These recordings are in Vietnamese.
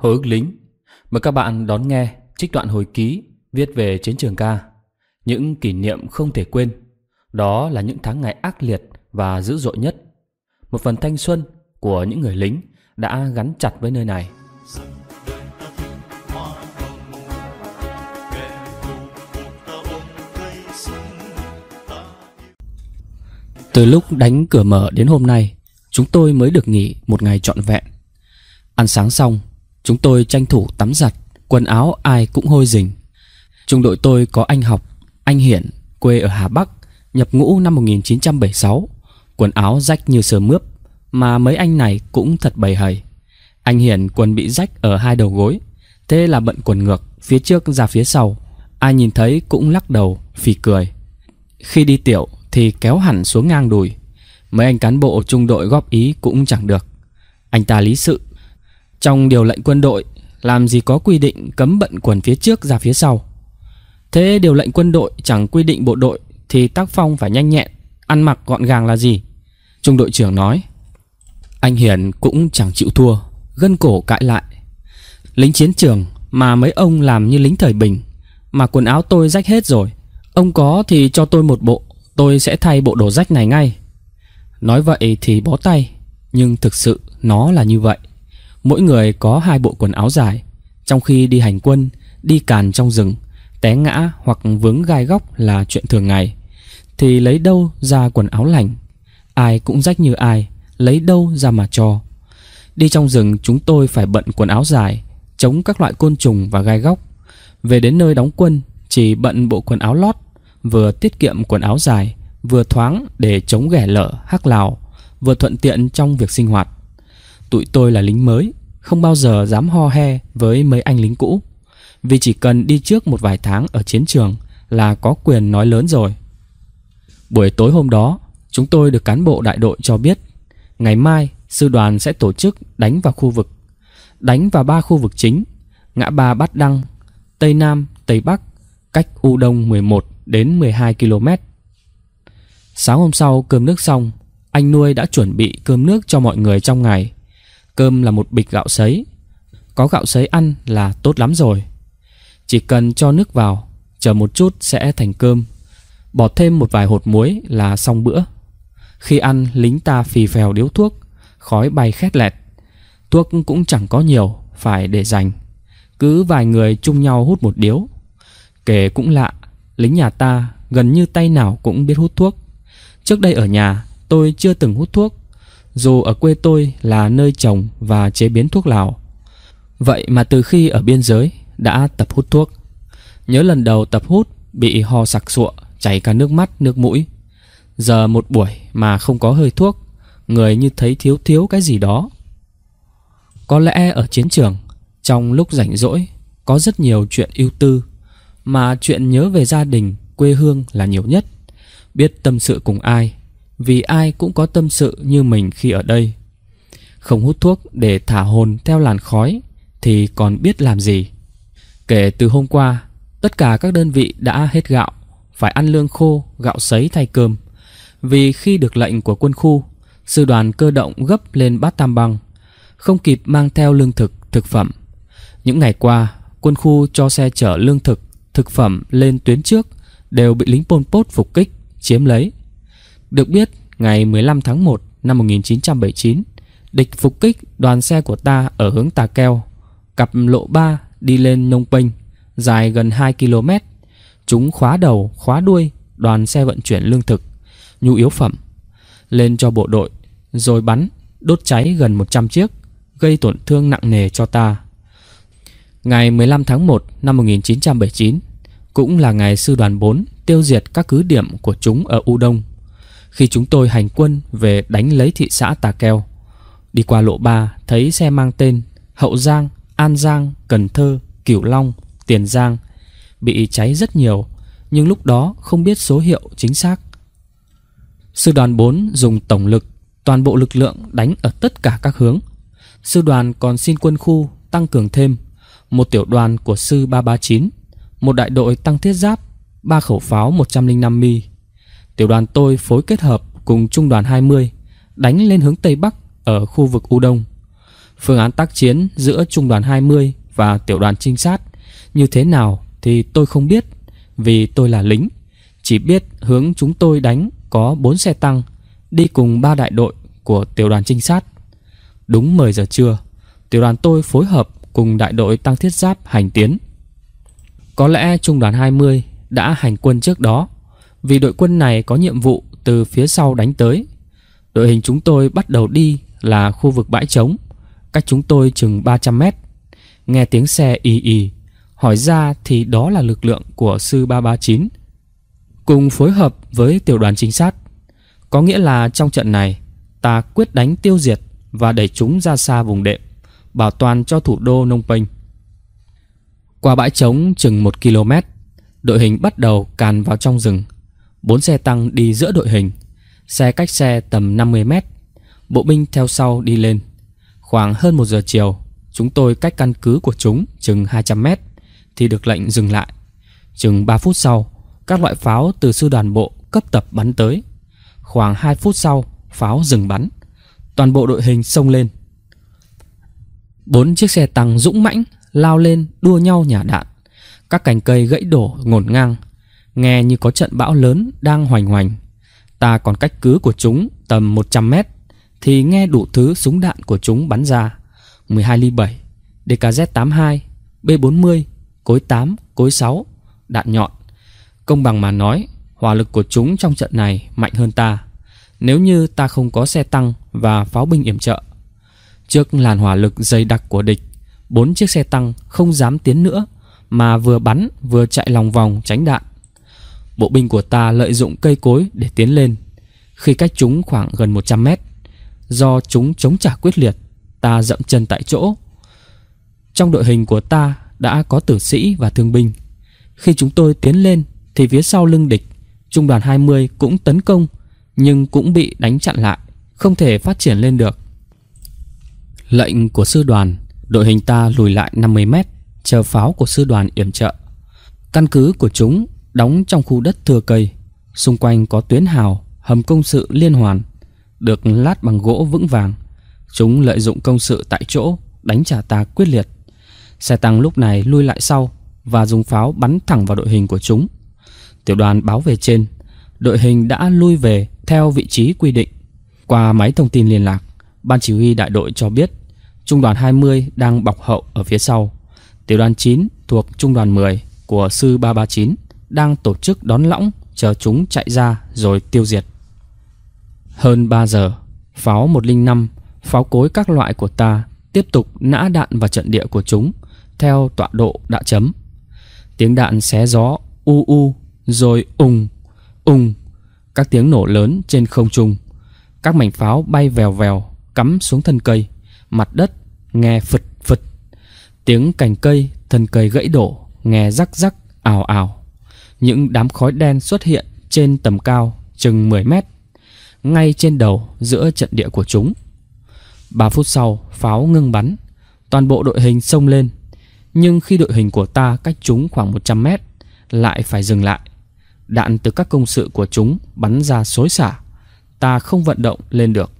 Hồi ức lính Mời các bạn đón nghe trích đoạn hồi ký viết về chiến trường ca Những kỷ niệm không thể quên Đó là những tháng ngày ác liệt và dữ dội nhất Một phần thanh xuân của những người lính đã gắn chặt với nơi này Từ lúc đánh cửa mở đến hôm nay Chúng tôi mới được nghỉ một ngày trọn vẹn Ăn sáng xong Chúng tôi tranh thủ tắm giặt, quần áo ai cũng hôi rình. Trung đội tôi có anh học, anh Hiển, quê ở Hà Bắc, nhập ngũ năm 1976, quần áo rách như sờ mướp, mà mấy anh này cũng thật bầy hầy. Anh Hiển quần bị rách ở hai đầu gối, thế là bận quần ngược, phía trước ra phía sau, ai nhìn thấy cũng lắc đầu, phì cười. Khi đi tiểu thì kéo hẳn xuống ngang đùi, mấy anh cán bộ trung đội góp ý cũng chẳng được. Anh ta lý sự trong điều lệnh quân đội Làm gì có quy định cấm bận quần phía trước ra phía sau Thế điều lệnh quân đội chẳng quy định bộ đội Thì tác phong phải nhanh nhẹn Ăn mặc gọn gàng là gì Trung đội trưởng nói Anh Hiển cũng chẳng chịu thua Gân cổ cãi lại Lính chiến trường mà mấy ông làm như lính thời bình Mà quần áo tôi rách hết rồi Ông có thì cho tôi một bộ Tôi sẽ thay bộ đồ rách này ngay Nói vậy thì bó tay Nhưng thực sự nó là như vậy Mỗi người có hai bộ quần áo dài Trong khi đi hành quân Đi càn trong rừng Té ngã hoặc vướng gai góc là chuyện thường ngày Thì lấy đâu ra quần áo lành Ai cũng rách như ai Lấy đâu ra mà cho Đi trong rừng chúng tôi phải bận quần áo dài Chống các loại côn trùng và gai góc Về đến nơi đóng quân Chỉ bận bộ quần áo lót Vừa tiết kiệm quần áo dài Vừa thoáng để chống ghẻ lở, hắc lào Vừa thuận tiện trong việc sinh hoạt Tụi tôi là lính mới, không bao giờ dám ho he với mấy anh lính cũ. Vì chỉ cần đi trước một vài tháng ở chiến trường là có quyền nói lớn rồi. Buổi tối hôm đó, chúng tôi được cán bộ đại đội cho biết ngày mai sư đoàn sẽ tổ chức đánh vào khu vực. Đánh vào ba khu vực chính, ngã ba Bát Đăng, Tây Nam, Tây Bắc, cách U Đông 11 đến 12 km. Sáng hôm sau cơm nước xong, anh nuôi đã chuẩn bị cơm nước cho mọi người trong ngày. Cơm là một bịch gạo sấy Có gạo sấy ăn là tốt lắm rồi Chỉ cần cho nước vào Chờ một chút sẽ thành cơm Bỏ thêm một vài hột muối là xong bữa Khi ăn lính ta phì phèo điếu thuốc Khói bay khét lẹt Thuốc cũng chẳng có nhiều Phải để dành Cứ vài người chung nhau hút một điếu Kể cũng lạ Lính nhà ta gần như tay nào cũng biết hút thuốc Trước đây ở nhà tôi chưa từng hút thuốc dù ở quê tôi là nơi trồng và chế biến thuốc lào. Vậy mà từ khi ở biên giới đã tập hút thuốc. Nhớ lần đầu tập hút bị ho sặc sụa, chảy cả nước mắt, nước mũi. Giờ một buổi mà không có hơi thuốc, người như thấy thiếu thiếu cái gì đó. Có lẽ ở chiến trường, trong lúc rảnh rỗi, có rất nhiều chuyện ưu tư, mà chuyện nhớ về gia đình, quê hương là nhiều nhất. Biết tâm sự cùng ai vì ai cũng có tâm sự như mình khi ở đây. Không hút thuốc để thả hồn theo làn khói thì còn biết làm gì. Kể từ hôm qua, tất cả các đơn vị đã hết gạo, phải ăn lương khô, gạo sấy thay cơm. Vì khi được lệnh của quân khu, sư đoàn cơ động gấp lên bát tam băng, không kịp mang theo lương thực, thực phẩm. Những ngày qua, quân khu cho xe chở lương thực, thực phẩm lên tuyến trước đều bị lính Pol Pot phục kích, chiếm lấy. Được biết, ngày 15 tháng 1 năm 1979, địch phục kích đoàn xe của ta ở hướng Tà Keo, cặp lộ 3 đi lên Nông Penh, dài gần 2 km. Chúng khóa đầu, khóa đuôi đoàn xe vận chuyển lương thực, nhu yếu phẩm lên cho bộ đội, rồi bắn, đốt cháy gần 100 chiếc, gây tổn thương nặng nề cho ta. Ngày 15 tháng 1 năm 1979, cũng là ngày sư đoàn 4 tiêu diệt các cứ điểm của chúng ở U Đông khi chúng tôi hành quân về đánh lấy thị xã Tà Keo. Đi qua lộ 3 thấy xe mang tên Hậu Giang, An Giang, Cần Thơ, Cửu Long, Tiền Giang bị cháy rất nhiều, nhưng lúc đó không biết số hiệu chính xác. Sư đoàn 4 dùng tổng lực, toàn bộ lực lượng đánh ở tất cả các hướng. Sư đoàn còn xin quân khu tăng cường thêm một tiểu đoàn của sư 339, một đại đội tăng thiết giáp, ba khẩu pháo 105 mi tiểu đoàn tôi phối kết hợp cùng trung đoàn 20 đánh lên hướng Tây Bắc ở khu vực U Đông. Phương án tác chiến giữa trung đoàn 20 và tiểu đoàn trinh sát như thế nào thì tôi không biết vì tôi là lính. Chỉ biết hướng chúng tôi đánh có 4 xe tăng đi cùng ba đại đội của tiểu đoàn trinh sát. Đúng 10 giờ trưa, tiểu đoàn tôi phối hợp cùng đại đội tăng thiết giáp hành tiến. Có lẽ trung đoàn 20 đã hành quân trước đó vì đội quân này có nhiệm vụ từ phía sau đánh tới. Đội hình chúng tôi bắt đầu đi là khu vực bãi trống, cách chúng tôi chừng 300 mét. Nghe tiếng xe ì ì, hỏi ra thì đó là lực lượng của sư 339. Cùng phối hợp với tiểu đoàn chính sát. Có nghĩa là trong trận này, ta quyết đánh tiêu diệt và đẩy chúng ra xa vùng đệm, bảo toàn cho thủ đô Nông Penh. Qua bãi trống chừng 1 km, đội hình bắt đầu càn vào trong rừng. Bốn xe tăng đi giữa đội hình Xe cách xe tầm 50 mét Bộ binh theo sau đi lên Khoảng hơn một giờ chiều Chúng tôi cách căn cứ của chúng chừng 200 mét Thì được lệnh dừng lại Chừng 3 phút sau Các loại pháo từ sư đoàn bộ cấp tập bắn tới Khoảng 2 phút sau Pháo dừng bắn Toàn bộ đội hình xông lên Bốn chiếc xe tăng dũng mãnh Lao lên đua nhau nhả đạn Các cành cây gãy đổ ngổn ngang nghe như có trận bão lớn đang hoành hoành. Ta còn cách cứ của chúng tầm 100 mét thì nghe đủ thứ súng đạn của chúng bắn ra. 12 ly 7, DKZ-82, B-40, cối 8, cối 6, đạn nhọn. Công bằng mà nói, hỏa lực của chúng trong trận này mạnh hơn ta. Nếu như ta không có xe tăng và pháo binh yểm trợ. Trước làn hỏa lực dày đặc của địch, bốn chiếc xe tăng không dám tiến nữa mà vừa bắn vừa chạy lòng vòng tránh đạn bộ binh của ta lợi dụng cây cối để tiến lên. Khi cách chúng khoảng gần 100 mét, do chúng chống trả quyết liệt, ta dậm chân tại chỗ. Trong đội hình của ta đã có tử sĩ và thương binh. Khi chúng tôi tiến lên thì phía sau lưng địch, trung đoàn 20 cũng tấn công nhưng cũng bị đánh chặn lại, không thể phát triển lên được. Lệnh của sư đoàn, đội hình ta lùi lại 50 mét, chờ pháo của sư đoàn yểm trợ. Căn cứ của chúng đóng trong khu đất thừa cây, xung quanh có tuyến hào, hầm công sự liên hoàn, được lát bằng gỗ vững vàng. Chúng lợi dụng công sự tại chỗ, đánh trả ta quyết liệt. Xe tăng lúc này lui lại sau và dùng pháo bắn thẳng vào đội hình của chúng. Tiểu đoàn báo về trên, đội hình đã lui về theo vị trí quy định. Qua máy thông tin liên lạc, ban chỉ huy đại đội cho biết trung đoàn 20 đang bọc hậu ở phía sau. Tiểu đoàn 9 thuộc trung đoàn 10 của sư 339 đang tổ chức đón lõng chờ chúng chạy ra rồi tiêu diệt. Hơn 3 giờ, pháo 105, pháo cối các loại của ta tiếp tục nã đạn vào trận địa của chúng theo tọa độ đã chấm. Tiếng đạn xé gió u u rồi ùng ùng các tiếng nổ lớn trên không trung. Các mảnh pháo bay vèo vèo cắm xuống thân cây, mặt đất nghe phật phật Tiếng cành cây, thân cây gãy đổ nghe rắc rắc ào ào. Những đám khói đen xuất hiện trên tầm cao chừng 10 mét, ngay trên đầu giữa trận địa của chúng. 3 phút sau, pháo ngưng bắn, toàn bộ đội hình xông lên. Nhưng khi đội hình của ta cách chúng khoảng 100 mét, lại phải dừng lại. Đạn từ các công sự của chúng bắn ra xối xả, ta không vận động lên được.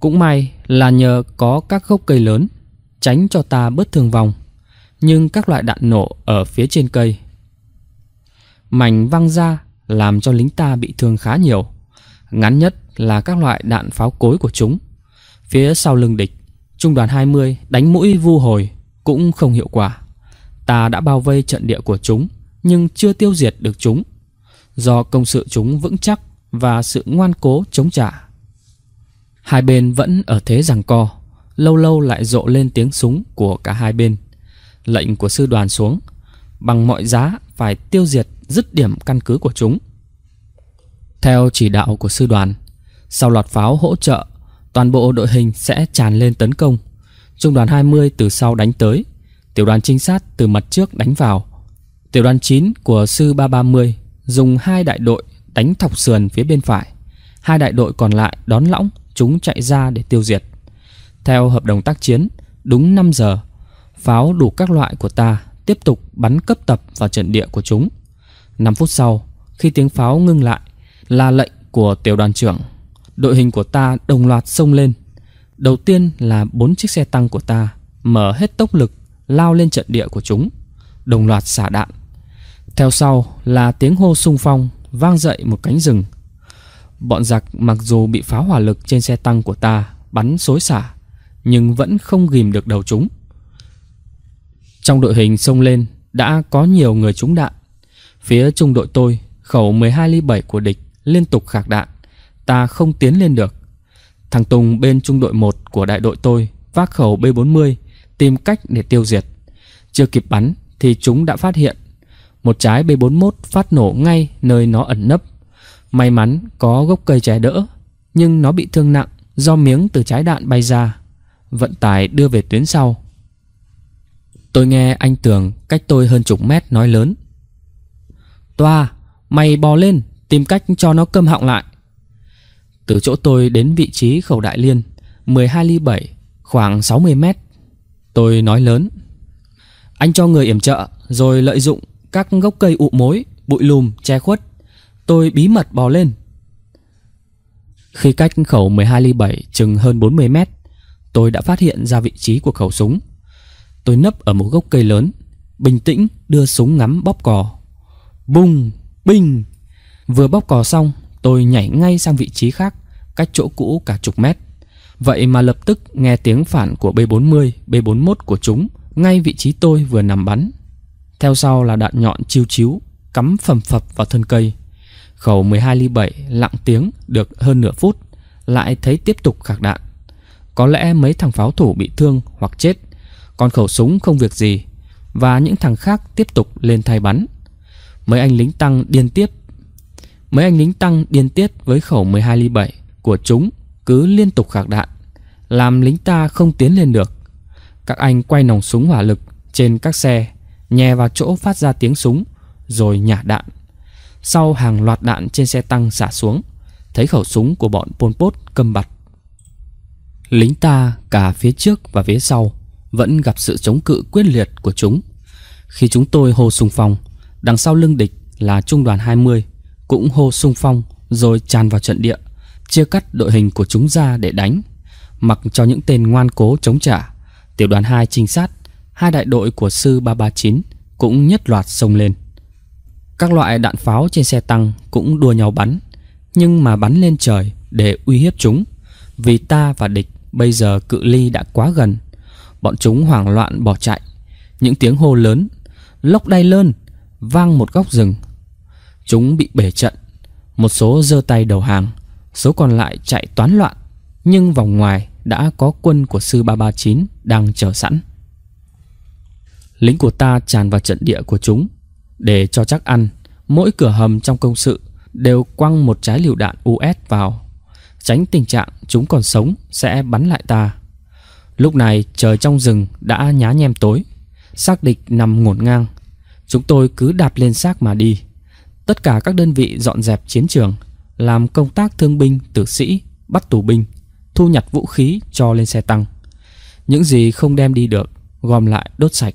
Cũng may là nhờ có các gốc cây lớn, tránh cho ta bớt thương vong. Nhưng các loại đạn nổ ở phía trên cây mảnh văng ra làm cho lính ta bị thương khá nhiều. Ngắn nhất là các loại đạn pháo cối của chúng. Phía sau lưng địch, trung đoàn 20 đánh mũi vu hồi cũng không hiệu quả. Ta đã bao vây trận địa của chúng nhưng chưa tiêu diệt được chúng. Do công sự chúng vững chắc và sự ngoan cố chống trả. Hai bên vẫn ở thế giằng co, lâu lâu lại rộ lên tiếng súng của cả hai bên. Lệnh của sư đoàn xuống, bằng mọi giá phải tiêu diệt dứt điểm căn cứ của chúng. Theo chỉ đạo của sư đoàn, sau loạt pháo hỗ trợ, toàn bộ đội hình sẽ tràn lên tấn công. Trung đoàn 20 từ sau đánh tới, tiểu đoàn trinh sát từ mặt trước đánh vào. Tiểu đoàn 9 của sư 330 dùng hai đại đội đánh thọc sườn phía bên phải. Hai đại đội còn lại đón lõng, chúng chạy ra để tiêu diệt. Theo hợp đồng tác chiến, đúng 5 giờ, pháo đủ các loại của ta tiếp tục bắn cấp tập vào trận địa của chúng. 5 phút sau, khi tiếng pháo ngưng lại, là lệnh của tiểu đoàn trưởng. Đội hình của ta đồng loạt xông lên. Đầu tiên là bốn chiếc xe tăng của ta mở hết tốc lực lao lên trận địa của chúng, đồng loạt xả đạn. Theo sau là tiếng hô sung phong vang dậy một cánh rừng. Bọn giặc mặc dù bị pháo hỏa lực trên xe tăng của ta bắn xối xả, nhưng vẫn không ghim được đầu chúng. Trong đội hình xông lên đã có nhiều người trúng đạn Phía trung đội tôi, khẩu 12 ly 7 của địch liên tục khạc đạn, ta không tiến lên được. Thằng Tùng bên trung đội 1 của đại đội tôi vác khẩu B40 tìm cách để tiêu diệt. Chưa kịp bắn thì chúng đã phát hiện. Một trái B41 phát nổ ngay nơi nó ẩn nấp. May mắn có gốc cây trái đỡ, nhưng nó bị thương nặng do miếng từ trái đạn bay ra. Vận tải đưa về tuyến sau. Tôi nghe anh Tường cách tôi hơn chục mét nói lớn. Toa, mày bò lên, tìm cách cho nó câm họng lại. Từ chỗ tôi đến vị trí khẩu đại liên, 12 ly 7, khoảng 60 mét. Tôi nói lớn. Anh cho người yểm trợ, rồi lợi dụng các gốc cây ụ mối, bụi lùm, che khuất. Tôi bí mật bò lên. Khi cách khẩu 12 ly 7 chừng hơn 40 mét, tôi đã phát hiện ra vị trí của khẩu súng. Tôi nấp ở một gốc cây lớn, bình tĩnh đưa súng ngắm bóp cò Bùng, binh Vừa bóc cò xong Tôi nhảy ngay sang vị trí khác Cách chỗ cũ cả chục mét Vậy mà lập tức nghe tiếng phản của B40, B41 của chúng Ngay vị trí tôi vừa nằm bắn Theo sau là đạn nhọn chiêu chiếu Cắm phầm phập vào thân cây Khẩu 12 ly 7 lặng tiếng được hơn nửa phút Lại thấy tiếp tục khạc đạn Có lẽ mấy thằng pháo thủ bị thương hoặc chết Còn khẩu súng không việc gì Và những thằng khác tiếp tục lên thay bắn Mấy anh lính tăng điên tiết, Mấy anh lính tăng điên tiết với khẩu 12 ly 7 của chúng cứ liên tục khạc đạn Làm lính ta không tiến lên được Các anh quay nòng súng hỏa lực trên các xe Nhè vào chỗ phát ra tiếng súng Rồi nhả đạn Sau hàng loạt đạn trên xe tăng xả xuống Thấy khẩu súng của bọn Pol Pot cầm bặt Lính ta cả phía trước và phía sau Vẫn gặp sự chống cự quyết liệt của chúng Khi chúng tôi hô sùng phong. Đằng sau lưng địch là trung đoàn 20 cũng hô sung phong rồi tràn vào trận địa, chia cắt đội hình của chúng ra để đánh, mặc cho những tên ngoan cố chống trả. Tiểu đoàn 2 trinh sát, hai đại đội của sư 339 cũng nhất loạt xông lên. Các loại đạn pháo trên xe tăng cũng đua nhau bắn, nhưng mà bắn lên trời để uy hiếp chúng, vì ta và địch bây giờ cự ly đã quá gần. Bọn chúng hoảng loạn bỏ chạy, những tiếng hô lớn, lốc đay lơn, vang một góc rừng. Chúng bị bể trận, một số giơ tay đầu hàng, số còn lại chạy toán loạn, nhưng vòng ngoài đã có quân của sư 339 đang chờ sẵn. Lính của ta tràn vào trận địa của chúng, để cho chắc ăn, mỗi cửa hầm trong công sự đều quăng một trái lựu đạn US vào, tránh tình trạng chúng còn sống sẽ bắn lại ta. Lúc này trời trong rừng đã nhá nhem tối, xác địch nằm ngổn ngang Chúng tôi cứ đạp lên xác mà đi. Tất cả các đơn vị dọn dẹp chiến trường, làm công tác thương binh, tử sĩ, bắt tù binh, thu nhặt vũ khí cho lên xe tăng. Những gì không đem đi được, gom lại đốt sạch.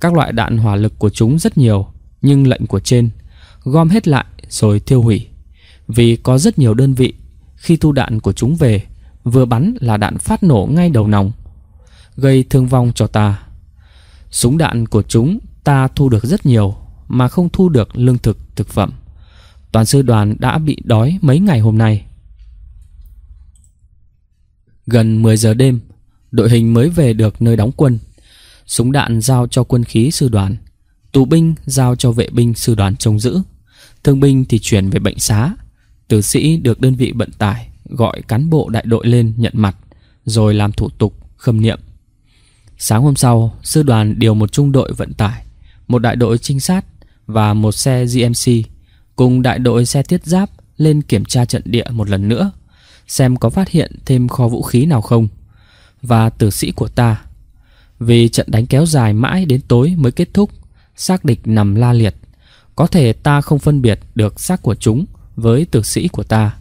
Các loại đạn hỏa lực của chúng rất nhiều, nhưng lệnh của trên, gom hết lại rồi thiêu hủy. Vì có rất nhiều đơn vị, khi thu đạn của chúng về, vừa bắn là đạn phát nổ ngay đầu nòng, gây thương vong cho ta. Súng đạn của chúng ta thu được rất nhiều mà không thu được lương thực, thực phẩm. Toàn sư đoàn đã bị đói mấy ngày hôm nay. Gần 10 giờ đêm, đội hình mới về được nơi đóng quân. Súng đạn giao cho quân khí sư đoàn, tù binh giao cho vệ binh sư đoàn trông giữ, thương binh thì chuyển về bệnh xá. Tử sĩ được đơn vị vận tải gọi cán bộ đại đội lên nhận mặt, rồi làm thủ tục khâm niệm. Sáng hôm sau, sư đoàn điều một trung đội vận tải một đại đội trinh sát và một xe GMC cùng đại đội xe thiết giáp lên kiểm tra trận địa một lần nữa xem có phát hiện thêm kho vũ khí nào không và tử sĩ của ta. Vì trận đánh kéo dài mãi đến tối mới kết thúc, xác địch nằm la liệt. Có thể ta không phân biệt được xác của chúng với tử sĩ của ta.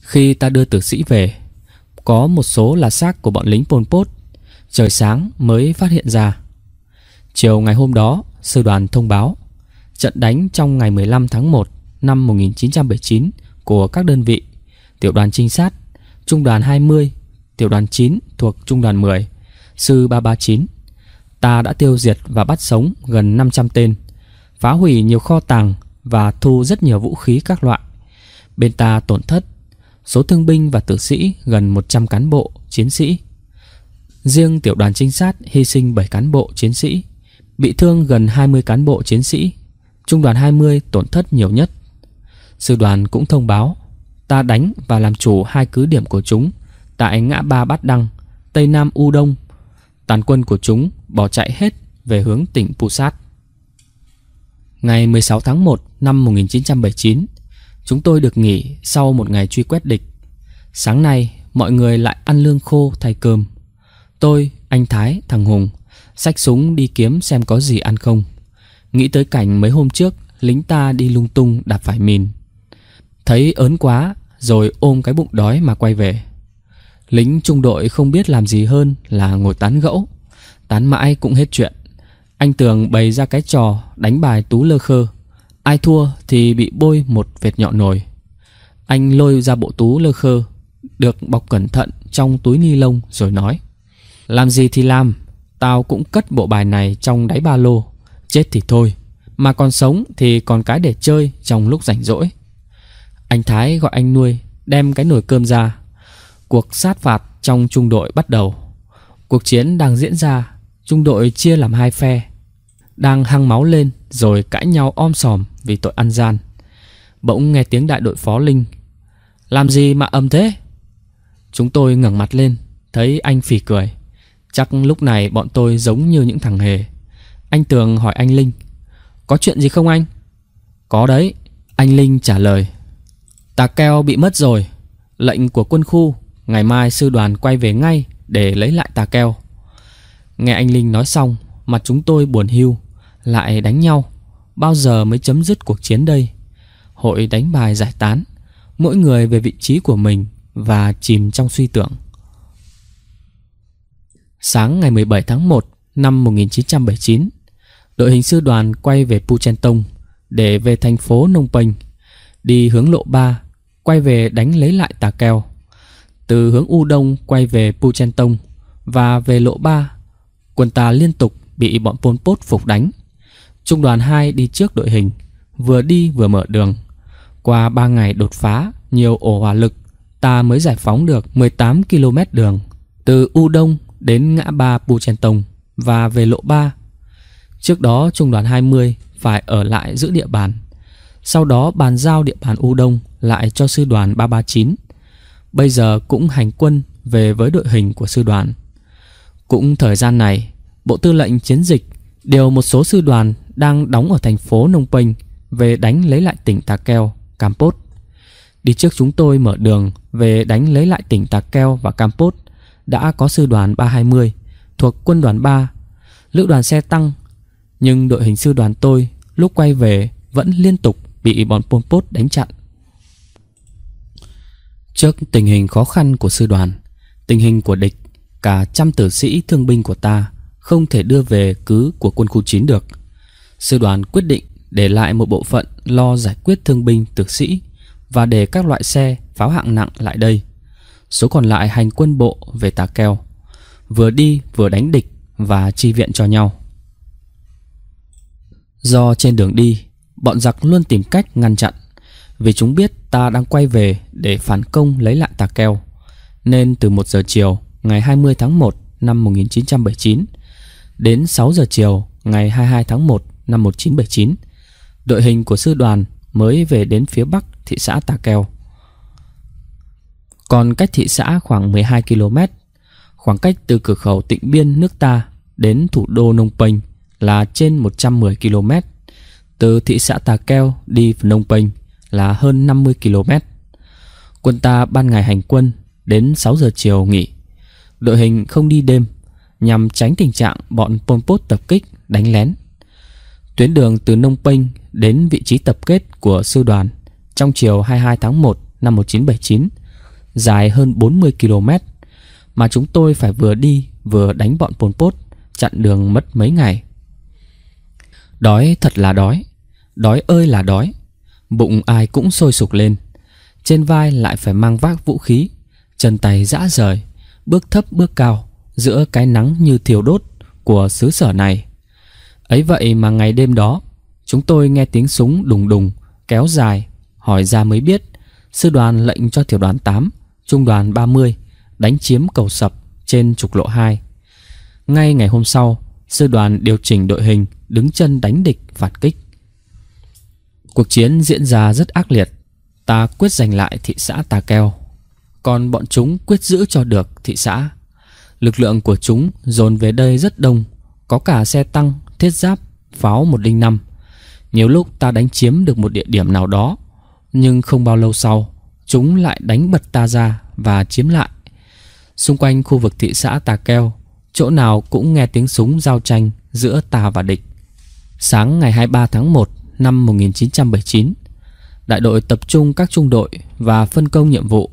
Khi ta đưa tử sĩ về, có một số là xác của bọn lính Pol Pot. Trời sáng mới phát hiện ra. Chiều ngày hôm đó, sư đoàn thông báo trận đánh trong ngày 15 tháng 1 năm 1979 của các đơn vị tiểu đoàn trinh sát, trung đoàn 20, tiểu đoàn 9 thuộc trung đoàn 10, sư 339. Ta đã tiêu diệt và bắt sống gần 500 tên, phá hủy nhiều kho tàng và thu rất nhiều vũ khí các loại. Bên ta tổn thất số thương binh và tử sĩ gần 100 cán bộ chiến sĩ. Riêng tiểu đoàn trinh sát hy sinh 7 cán bộ chiến sĩ Bị thương gần 20 cán bộ chiến sĩ Trung đoàn 20 tổn thất nhiều nhất Sư đoàn cũng thông báo Ta đánh và làm chủ hai cứ điểm của chúng Tại ngã ba Bát Đăng Tây Nam U Đông Tàn quân của chúng bỏ chạy hết Về hướng tỉnh Pusat Ngày 16 tháng 1 năm 1979 Chúng tôi được nghỉ sau một ngày truy quét địch Sáng nay mọi người lại ăn lương khô thay cơm Tôi, anh Thái, thằng Hùng Xách súng đi kiếm xem có gì ăn không Nghĩ tới cảnh mấy hôm trước Lính ta đi lung tung đạp phải mìn Thấy ớn quá Rồi ôm cái bụng đói mà quay về Lính trung đội không biết làm gì hơn Là ngồi tán gẫu Tán mãi cũng hết chuyện Anh Tường bày ra cái trò Đánh bài tú lơ khơ Ai thua thì bị bôi một vệt nhọn nồi Anh lôi ra bộ tú lơ khơ Được bọc cẩn thận trong túi ni lông rồi nói Làm gì thì làm Tao cũng cất bộ bài này trong đáy ba lô Chết thì thôi Mà còn sống thì còn cái để chơi trong lúc rảnh rỗi Anh Thái gọi anh nuôi Đem cái nồi cơm ra Cuộc sát phạt trong trung đội bắt đầu Cuộc chiến đang diễn ra Trung đội chia làm hai phe Đang hăng máu lên Rồi cãi nhau om sòm vì tội ăn gian Bỗng nghe tiếng đại đội phó Linh Làm gì mà ầm thế Chúng tôi ngẩng mặt lên Thấy anh phì cười Chắc lúc này bọn tôi giống như những thằng hề Anh Tường hỏi anh Linh Có chuyện gì không anh? Có đấy Anh Linh trả lời Tà keo bị mất rồi Lệnh của quân khu Ngày mai sư đoàn quay về ngay Để lấy lại tà keo Nghe anh Linh nói xong Mặt chúng tôi buồn hiu Lại đánh nhau Bao giờ mới chấm dứt cuộc chiến đây Hội đánh bài giải tán Mỗi người về vị trí của mình Và chìm trong suy tưởng Sáng ngày 17 tháng 1 năm 1979, đội hình sư đoàn quay về Puchentong để về thành phố Nông Penh, đi hướng lộ 3, quay về đánh lấy lại Tà Keo. Từ hướng U Đông quay về Puchentong và về lộ 3, quân ta liên tục bị bọn Pol Pot phục đánh. Trung đoàn 2 đi trước đội hình, vừa đi vừa mở đường. Qua 3 ngày đột phá, nhiều ổ hỏa lực, ta mới giải phóng được 18 km đường từ U Đông đến ngã ba Puchen Tông và về lộ 3. Trước đó trung đoàn 20 phải ở lại giữ địa bàn. Sau đó bàn giao địa bàn U Đông lại cho sư đoàn 339. Bây giờ cũng hành quân về với đội hình của sư đoàn. Cũng thời gian này, Bộ Tư lệnh Chiến dịch điều một số sư đoàn đang đóng ở thành phố Nông Penh về đánh lấy lại tỉnh Tà Keo, Campot. Đi trước chúng tôi mở đường về đánh lấy lại tỉnh Tà Keo và Campot – đã có sư đoàn 320 thuộc quân đoàn 3, lữ đoàn xe tăng. Nhưng đội hình sư đoàn tôi lúc quay về vẫn liên tục bị bọn Pol Pot đánh chặn. Trước tình hình khó khăn của sư đoàn, tình hình của địch, cả trăm tử sĩ thương binh của ta không thể đưa về cứ của quân khu 9 được. Sư đoàn quyết định để lại một bộ phận lo giải quyết thương binh tử sĩ và để các loại xe pháo hạng nặng lại đây. Số còn lại hành quân bộ về Tà Keo Vừa đi vừa đánh địch và chi viện cho nhau Do trên đường đi Bọn giặc luôn tìm cách ngăn chặn Vì chúng biết ta đang quay về để phản công lấy lại Tà Keo Nên từ 1 giờ chiều ngày 20 tháng 1 năm 1979 Đến 6 giờ chiều ngày 22 tháng 1 năm 1979 Đội hình của sư đoàn mới về đến phía bắc thị xã Tà Keo còn cách thị xã khoảng 12 km. Khoảng cách từ cửa khẩu tịnh biên nước ta đến thủ đô Nông Penh là trên 110 km. Từ thị xã Tà Keo đi Phnom Penh là hơn 50 km. Quân ta ban ngày hành quân đến 6 giờ chiều nghỉ. Đội hình không đi đêm nhằm tránh tình trạng bọn Pol Pot tập kích đánh lén. Tuyến đường từ Nông Penh đến vị trí tập kết của sư đoàn trong chiều 22 tháng 1 năm 1979 dài hơn 40 km mà chúng tôi phải vừa đi vừa đánh bọn Pol Pot chặn đường mất mấy ngày. Đói thật là đói, đói ơi là đói, bụng ai cũng sôi sục lên. Trên vai lại phải mang vác vũ khí, chân tay dã rời, bước thấp bước cao giữa cái nắng như thiêu đốt của xứ sở này. Ấy vậy mà ngày đêm đó, chúng tôi nghe tiếng súng đùng đùng kéo dài, hỏi ra mới biết sư đoàn lệnh cho tiểu đoàn 8 Trung đoàn 30 đánh chiếm cầu sập trên trục lộ 2. Ngay ngày hôm sau, sư đoàn điều chỉnh đội hình đứng chân đánh địch phản kích. Cuộc chiến diễn ra rất ác liệt. Ta quyết giành lại thị xã Tà Keo, còn bọn chúng quyết giữ cho được thị xã. Lực lượng của chúng dồn về đây rất đông, có cả xe tăng, thiết giáp, pháo 105. Nhiều lúc ta đánh chiếm được một địa điểm nào đó, nhưng không bao lâu sau, chúng lại đánh bật ta ra và chiếm lại. Xung quanh khu vực thị xã Tà Keo, chỗ nào cũng nghe tiếng súng giao tranh giữa ta và địch. Sáng ngày 23 tháng 1 năm 1979, đại đội tập trung các trung đội và phân công nhiệm vụ.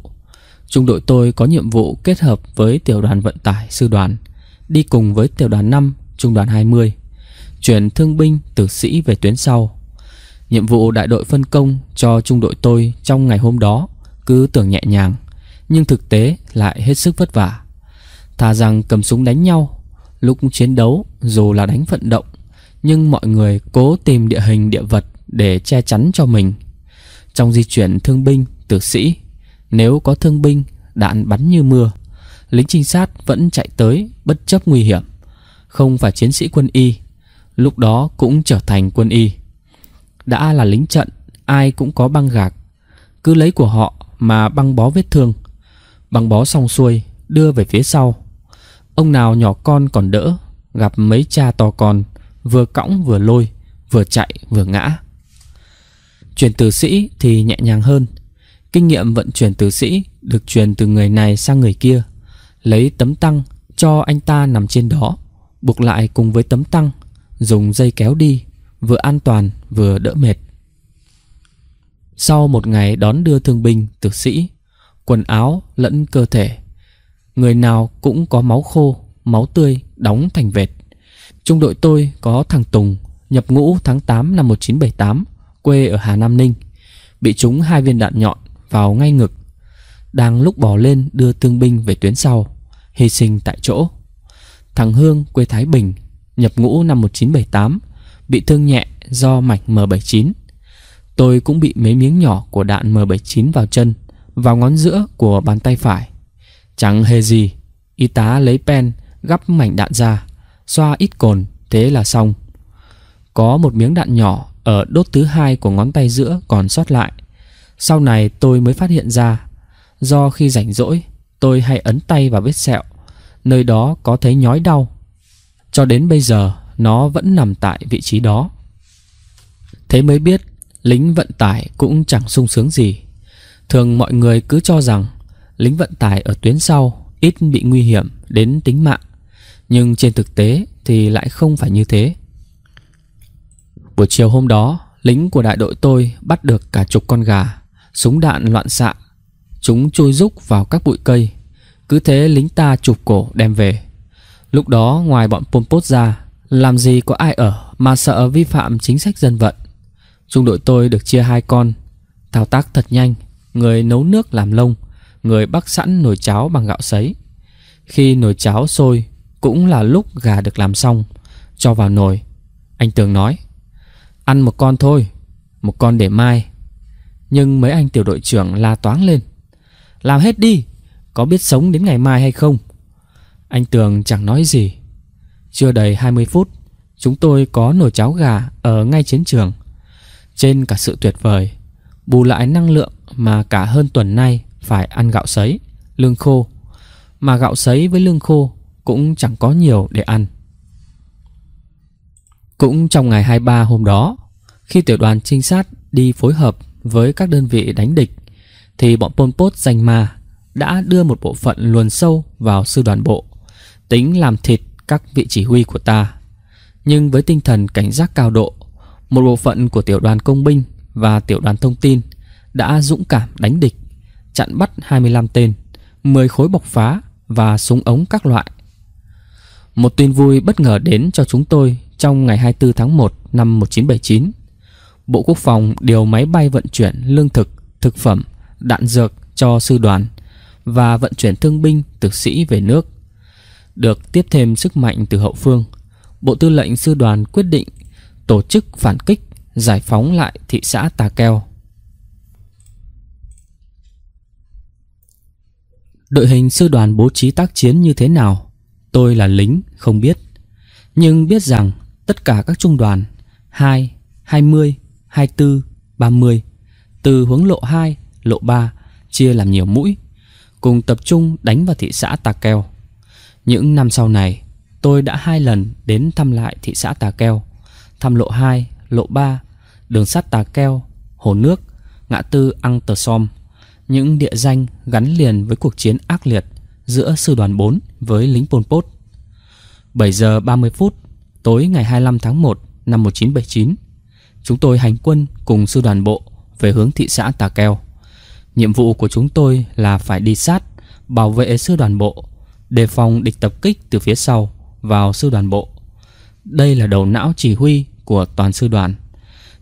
Trung đội tôi có nhiệm vụ kết hợp với tiểu đoàn vận tải sư đoàn, đi cùng với tiểu đoàn 5, trung đoàn 20, chuyển thương binh tử sĩ về tuyến sau. Nhiệm vụ đại đội phân công cho trung đội tôi trong ngày hôm đó cứ tưởng nhẹ nhàng nhưng thực tế lại hết sức vất vả thà rằng cầm súng đánh nhau lúc chiến đấu dù là đánh vận động nhưng mọi người cố tìm địa hình địa vật để che chắn cho mình trong di chuyển thương binh tử sĩ nếu có thương binh đạn bắn như mưa lính trinh sát vẫn chạy tới bất chấp nguy hiểm không phải chiến sĩ quân y lúc đó cũng trở thành quân y đã là lính trận ai cũng có băng gạc cứ lấy của họ mà băng bó vết thương. Băng bó xong xuôi, đưa về phía sau. Ông nào nhỏ con còn đỡ, gặp mấy cha to con, vừa cõng vừa lôi, vừa chạy vừa ngã. Chuyển tử sĩ thì nhẹ nhàng hơn. Kinh nghiệm vận chuyển tử sĩ được truyền từ người này sang người kia. Lấy tấm tăng cho anh ta nằm trên đó, buộc lại cùng với tấm tăng, dùng dây kéo đi, vừa an toàn vừa đỡ mệt. Sau một ngày đón đưa thương binh, tử sĩ, quần áo lẫn cơ thể, người nào cũng có máu khô, máu tươi đóng thành vệt. Trung đội tôi có thằng Tùng, nhập ngũ tháng 8 năm 1978, quê ở Hà Nam Ninh, bị trúng hai viên đạn nhọn vào ngay ngực. Đang lúc bỏ lên đưa thương binh về tuyến sau, hy sinh tại chỗ. Thằng Hương quê Thái Bình, nhập ngũ năm 1978, bị thương nhẹ do mảnh M79. Tôi cũng bị mấy miếng nhỏ của đạn M79 vào chân, vào ngón giữa của bàn tay phải. Chẳng hề gì, y tá lấy pen gắp mảnh đạn ra, xoa ít cồn, thế là xong. Có một miếng đạn nhỏ ở đốt thứ hai của ngón tay giữa còn sót lại. Sau này tôi mới phát hiện ra, do khi rảnh rỗi, tôi hay ấn tay vào vết sẹo, nơi đó có thấy nhói đau. Cho đến bây giờ, nó vẫn nằm tại vị trí đó. Thế mới biết lính vận tải cũng chẳng sung sướng gì. Thường mọi người cứ cho rằng lính vận tải ở tuyến sau ít bị nguy hiểm đến tính mạng, nhưng trên thực tế thì lại không phải như thế. Buổi chiều hôm đó, lính của đại đội tôi bắt được cả chục con gà, súng đạn loạn xạ. Chúng trôi rúc vào các bụi cây, cứ thế lính ta chụp cổ đem về. Lúc đó ngoài bọn Pol ra, làm gì có ai ở mà sợ vi phạm chính sách dân vận. Trung đội tôi được chia hai con Thao tác thật nhanh Người nấu nước làm lông Người bắt sẵn nồi cháo bằng gạo sấy Khi nồi cháo sôi Cũng là lúc gà được làm xong Cho vào nồi Anh Tường nói Ăn một con thôi Một con để mai Nhưng mấy anh tiểu đội trưởng la toáng lên Làm hết đi Có biết sống đến ngày mai hay không Anh Tường chẳng nói gì Chưa đầy 20 phút Chúng tôi có nồi cháo gà ở ngay chiến trường trên cả sự tuyệt vời, bù lại năng lượng mà cả hơn tuần nay phải ăn gạo sấy, lương khô. Mà gạo sấy với lương khô cũng chẳng có nhiều để ăn. Cũng trong ngày 23 hôm đó, khi tiểu đoàn trinh sát đi phối hợp với các đơn vị đánh địch, thì bọn Pol Pot danh ma đã đưa một bộ phận luồn sâu vào sư đoàn bộ, tính làm thịt các vị chỉ huy của ta. Nhưng với tinh thần cảnh giác cao độ, một bộ phận của tiểu đoàn công binh và tiểu đoàn thông tin đã dũng cảm đánh địch, chặn bắt 25 tên, 10 khối bọc phá và súng ống các loại. Một tin vui bất ngờ đến cho chúng tôi trong ngày 24 tháng 1 năm 1979. Bộ Quốc phòng điều máy bay vận chuyển lương thực, thực phẩm, đạn dược cho sư đoàn và vận chuyển thương binh tử sĩ về nước. Được tiếp thêm sức mạnh từ hậu phương, Bộ Tư lệnh Sư đoàn quyết định tổ chức phản kích giải phóng lại thị xã Tà Keo. Đội hình sư đoàn bố trí tác chiến như thế nào, tôi là lính không biết, nhưng biết rằng tất cả các trung đoàn 2, 20, 24, 30 từ hướng lộ 2, lộ 3 chia làm nhiều mũi, cùng tập trung đánh vào thị xã Tà Keo. Những năm sau này, tôi đã hai lần đến thăm lại thị xã Tà Keo thăm lộ 2, lộ 3, đường sắt Tà Keo, hồ nước, ngã tư Ang Tờ Som, những địa danh gắn liền với cuộc chiến ác liệt giữa sư đoàn 4 với lính Pol Pot. 7 giờ 30 phút tối ngày 25 tháng 1 năm 1979, chúng tôi hành quân cùng sư đoàn bộ về hướng thị xã Tà Keo. Nhiệm vụ của chúng tôi là phải đi sát, bảo vệ sư đoàn bộ, đề phòng địch tập kích từ phía sau vào sư đoàn bộ đây là đầu não chỉ huy của toàn sư đoàn.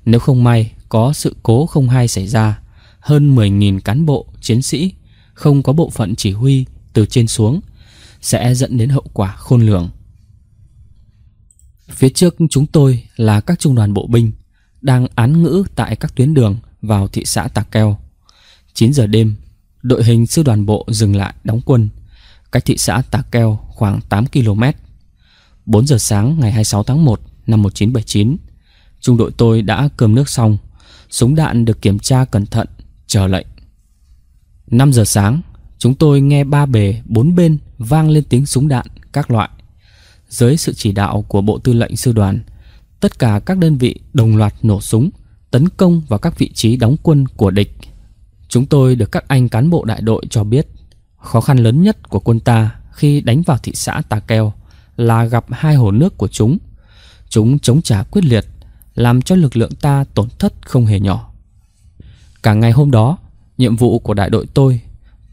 Nếu không may có sự cố không hay xảy ra, hơn 10.000 cán bộ, chiến sĩ không có bộ phận chỉ huy từ trên xuống sẽ dẫn đến hậu quả khôn lường. Phía trước chúng tôi là các trung đoàn bộ binh đang án ngữ tại các tuyến đường vào thị xã Tà Keo. 9 giờ đêm, đội hình sư đoàn bộ dừng lại đóng quân, cách thị xã Tà Keo khoảng 8 km. 4 giờ sáng ngày 26 tháng 1 năm 1979, trung đội tôi đã cơm nước xong, súng đạn được kiểm tra cẩn thận, chờ lệnh. 5 giờ sáng, chúng tôi nghe ba bề, bốn bên vang lên tiếng súng đạn các loại. Dưới sự chỉ đạo của Bộ Tư lệnh Sư đoàn, tất cả các đơn vị đồng loạt nổ súng, tấn công vào các vị trí đóng quân của địch. Chúng tôi được các anh cán bộ đại đội cho biết, khó khăn lớn nhất của quân ta khi đánh vào thị xã Tà Keo – là gặp hai hồ nước của chúng. Chúng chống trả quyết liệt, làm cho lực lượng ta tổn thất không hề nhỏ. Cả ngày hôm đó, nhiệm vụ của đại đội tôi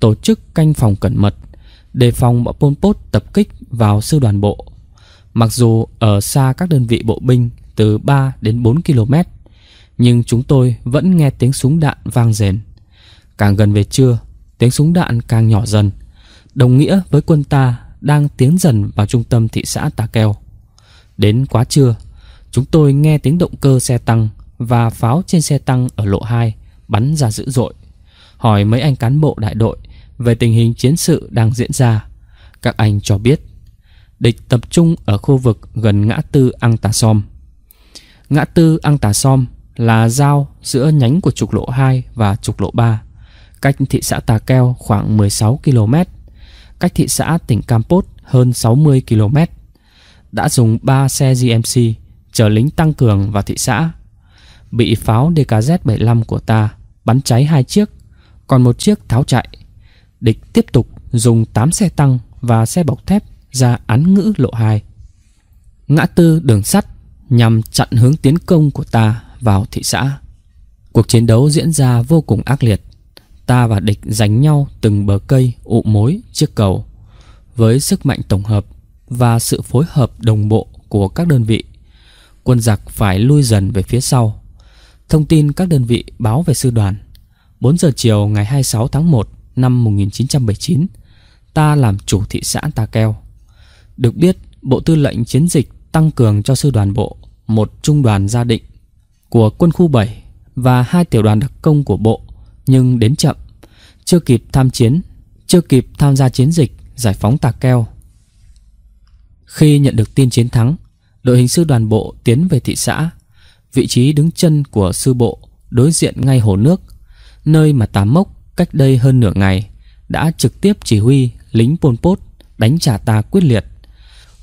tổ chức canh phòng cẩn mật, đề phòng bọn Pol Pot tập kích vào sư đoàn bộ. Mặc dù ở xa các đơn vị bộ binh từ 3 đến 4 km, nhưng chúng tôi vẫn nghe tiếng súng đạn vang rền. Càng gần về trưa, tiếng súng đạn càng nhỏ dần, đồng nghĩa với quân ta đang tiến dần vào trung tâm thị xã Tà Keo. Đến quá trưa, chúng tôi nghe tiếng động cơ xe tăng và pháo trên xe tăng ở lộ 2 bắn ra dữ dội. Hỏi mấy anh cán bộ đại đội về tình hình chiến sự đang diễn ra. Các anh cho biết, địch tập trung ở khu vực gần ngã tư Ang Tà Som. Ngã tư Ang Tà Som là giao giữa nhánh của trục lộ 2 và trục lộ 3, cách thị xã Tà Keo khoảng 16 km cách thị xã tỉnh Campos hơn 60 km, đã dùng 3 xe GMC chở lính tăng cường vào thị xã. Bị pháo DKZ-75 của ta bắn cháy hai chiếc, còn một chiếc tháo chạy. Địch tiếp tục dùng 8 xe tăng và xe bọc thép ra án ngữ lộ 2. Ngã tư đường sắt nhằm chặn hướng tiến công của ta vào thị xã. Cuộc chiến đấu diễn ra vô cùng ác liệt. Ta và địch giành nhau từng bờ cây, ụ mối, chiếc cầu. Với sức mạnh tổng hợp và sự phối hợp đồng bộ của các đơn vị, quân giặc phải lui dần về phía sau. Thông tin các đơn vị báo về sư đoàn. 4 giờ chiều ngày 26 tháng 1 năm 1979, ta làm chủ thị xã Ta Keo. Được biết, Bộ Tư lệnh Chiến dịch tăng cường cho sư đoàn bộ một trung đoàn gia định của quân khu 7 và hai tiểu đoàn đặc công của bộ nhưng đến chậm, chưa kịp tham chiến, chưa kịp tham gia chiến dịch giải phóng Tà Keo. Khi nhận được tin chiến thắng, đội hình sư đoàn bộ tiến về thị xã, vị trí đứng chân của sư bộ đối diện ngay hồ nước, nơi mà tà Mốc cách đây hơn nửa ngày đã trực tiếp chỉ huy lính Pol Pot đánh trả ta quyết liệt,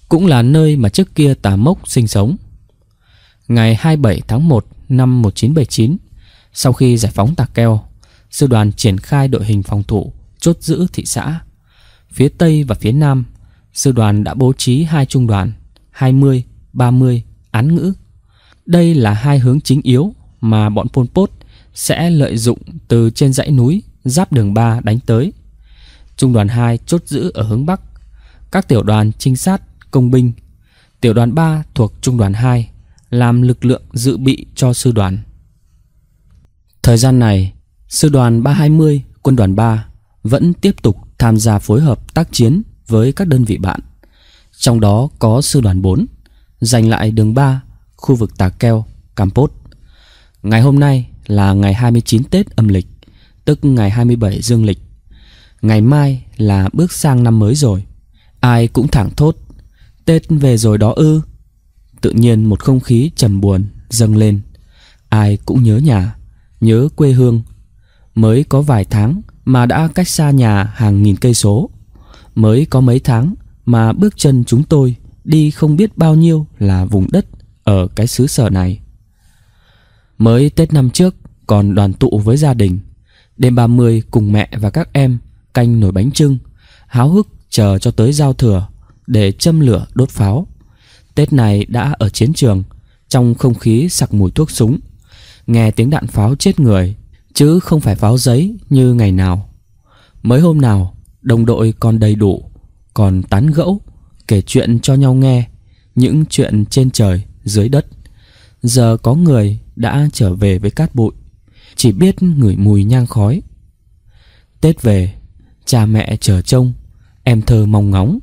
cũng là nơi mà trước kia tà Mốc sinh sống. Ngày 27 tháng 1 năm 1979, sau khi giải phóng Tà Keo, sư đoàn triển khai đội hình phòng thủ chốt giữ thị xã. Phía Tây và phía Nam, sư đoàn đã bố trí hai trung đoàn 20, 30, án ngữ. Đây là hai hướng chính yếu mà bọn Pol Pot sẽ lợi dụng từ trên dãy núi giáp đường 3 đánh tới. Trung đoàn 2 chốt giữ ở hướng Bắc, các tiểu đoàn trinh sát, công binh. Tiểu đoàn 3 thuộc trung đoàn 2 làm lực lượng dự bị cho sư đoàn. Thời gian này, Sư đoàn 320, quân đoàn 3 vẫn tiếp tục tham gia phối hợp tác chiến với các đơn vị bạn. Trong đó có sư đoàn 4, giành lại đường 3, khu vực Tà Keo, Campos. Ngày hôm nay là ngày 29 Tết âm lịch, tức ngày 27 dương lịch. Ngày mai là bước sang năm mới rồi. Ai cũng thẳng thốt, Tết về rồi đó ư. Tự nhiên một không khí trầm buồn dâng lên. Ai cũng nhớ nhà, nhớ quê hương mới có vài tháng mà đã cách xa nhà hàng nghìn cây số, mới có mấy tháng mà bước chân chúng tôi đi không biết bao nhiêu là vùng đất ở cái xứ sở này. Mới Tết năm trước còn đoàn tụ với gia đình, đêm ba mươi cùng mẹ và các em canh nổi bánh trưng, háo hức chờ cho tới giao thừa để châm lửa đốt pháo. Tết này đã ở chiến trường, trong không khí sặc mùi thuốc súng, nghe tiếng đạn pháo chết người chứ không phải pháo giấy như ngày nào. Mới hôm nào, đồng đội còn đầy đủ, còn tán gẫu, kể chuyện cho nhau nghe, những chuyện trên trời, dưới đất. Giờ có người đã trở về với cát bụi, chỉ biết ngửi mùi nhang khói. Tết về, cha mẹ chờ trông, em thơ mong ngóng,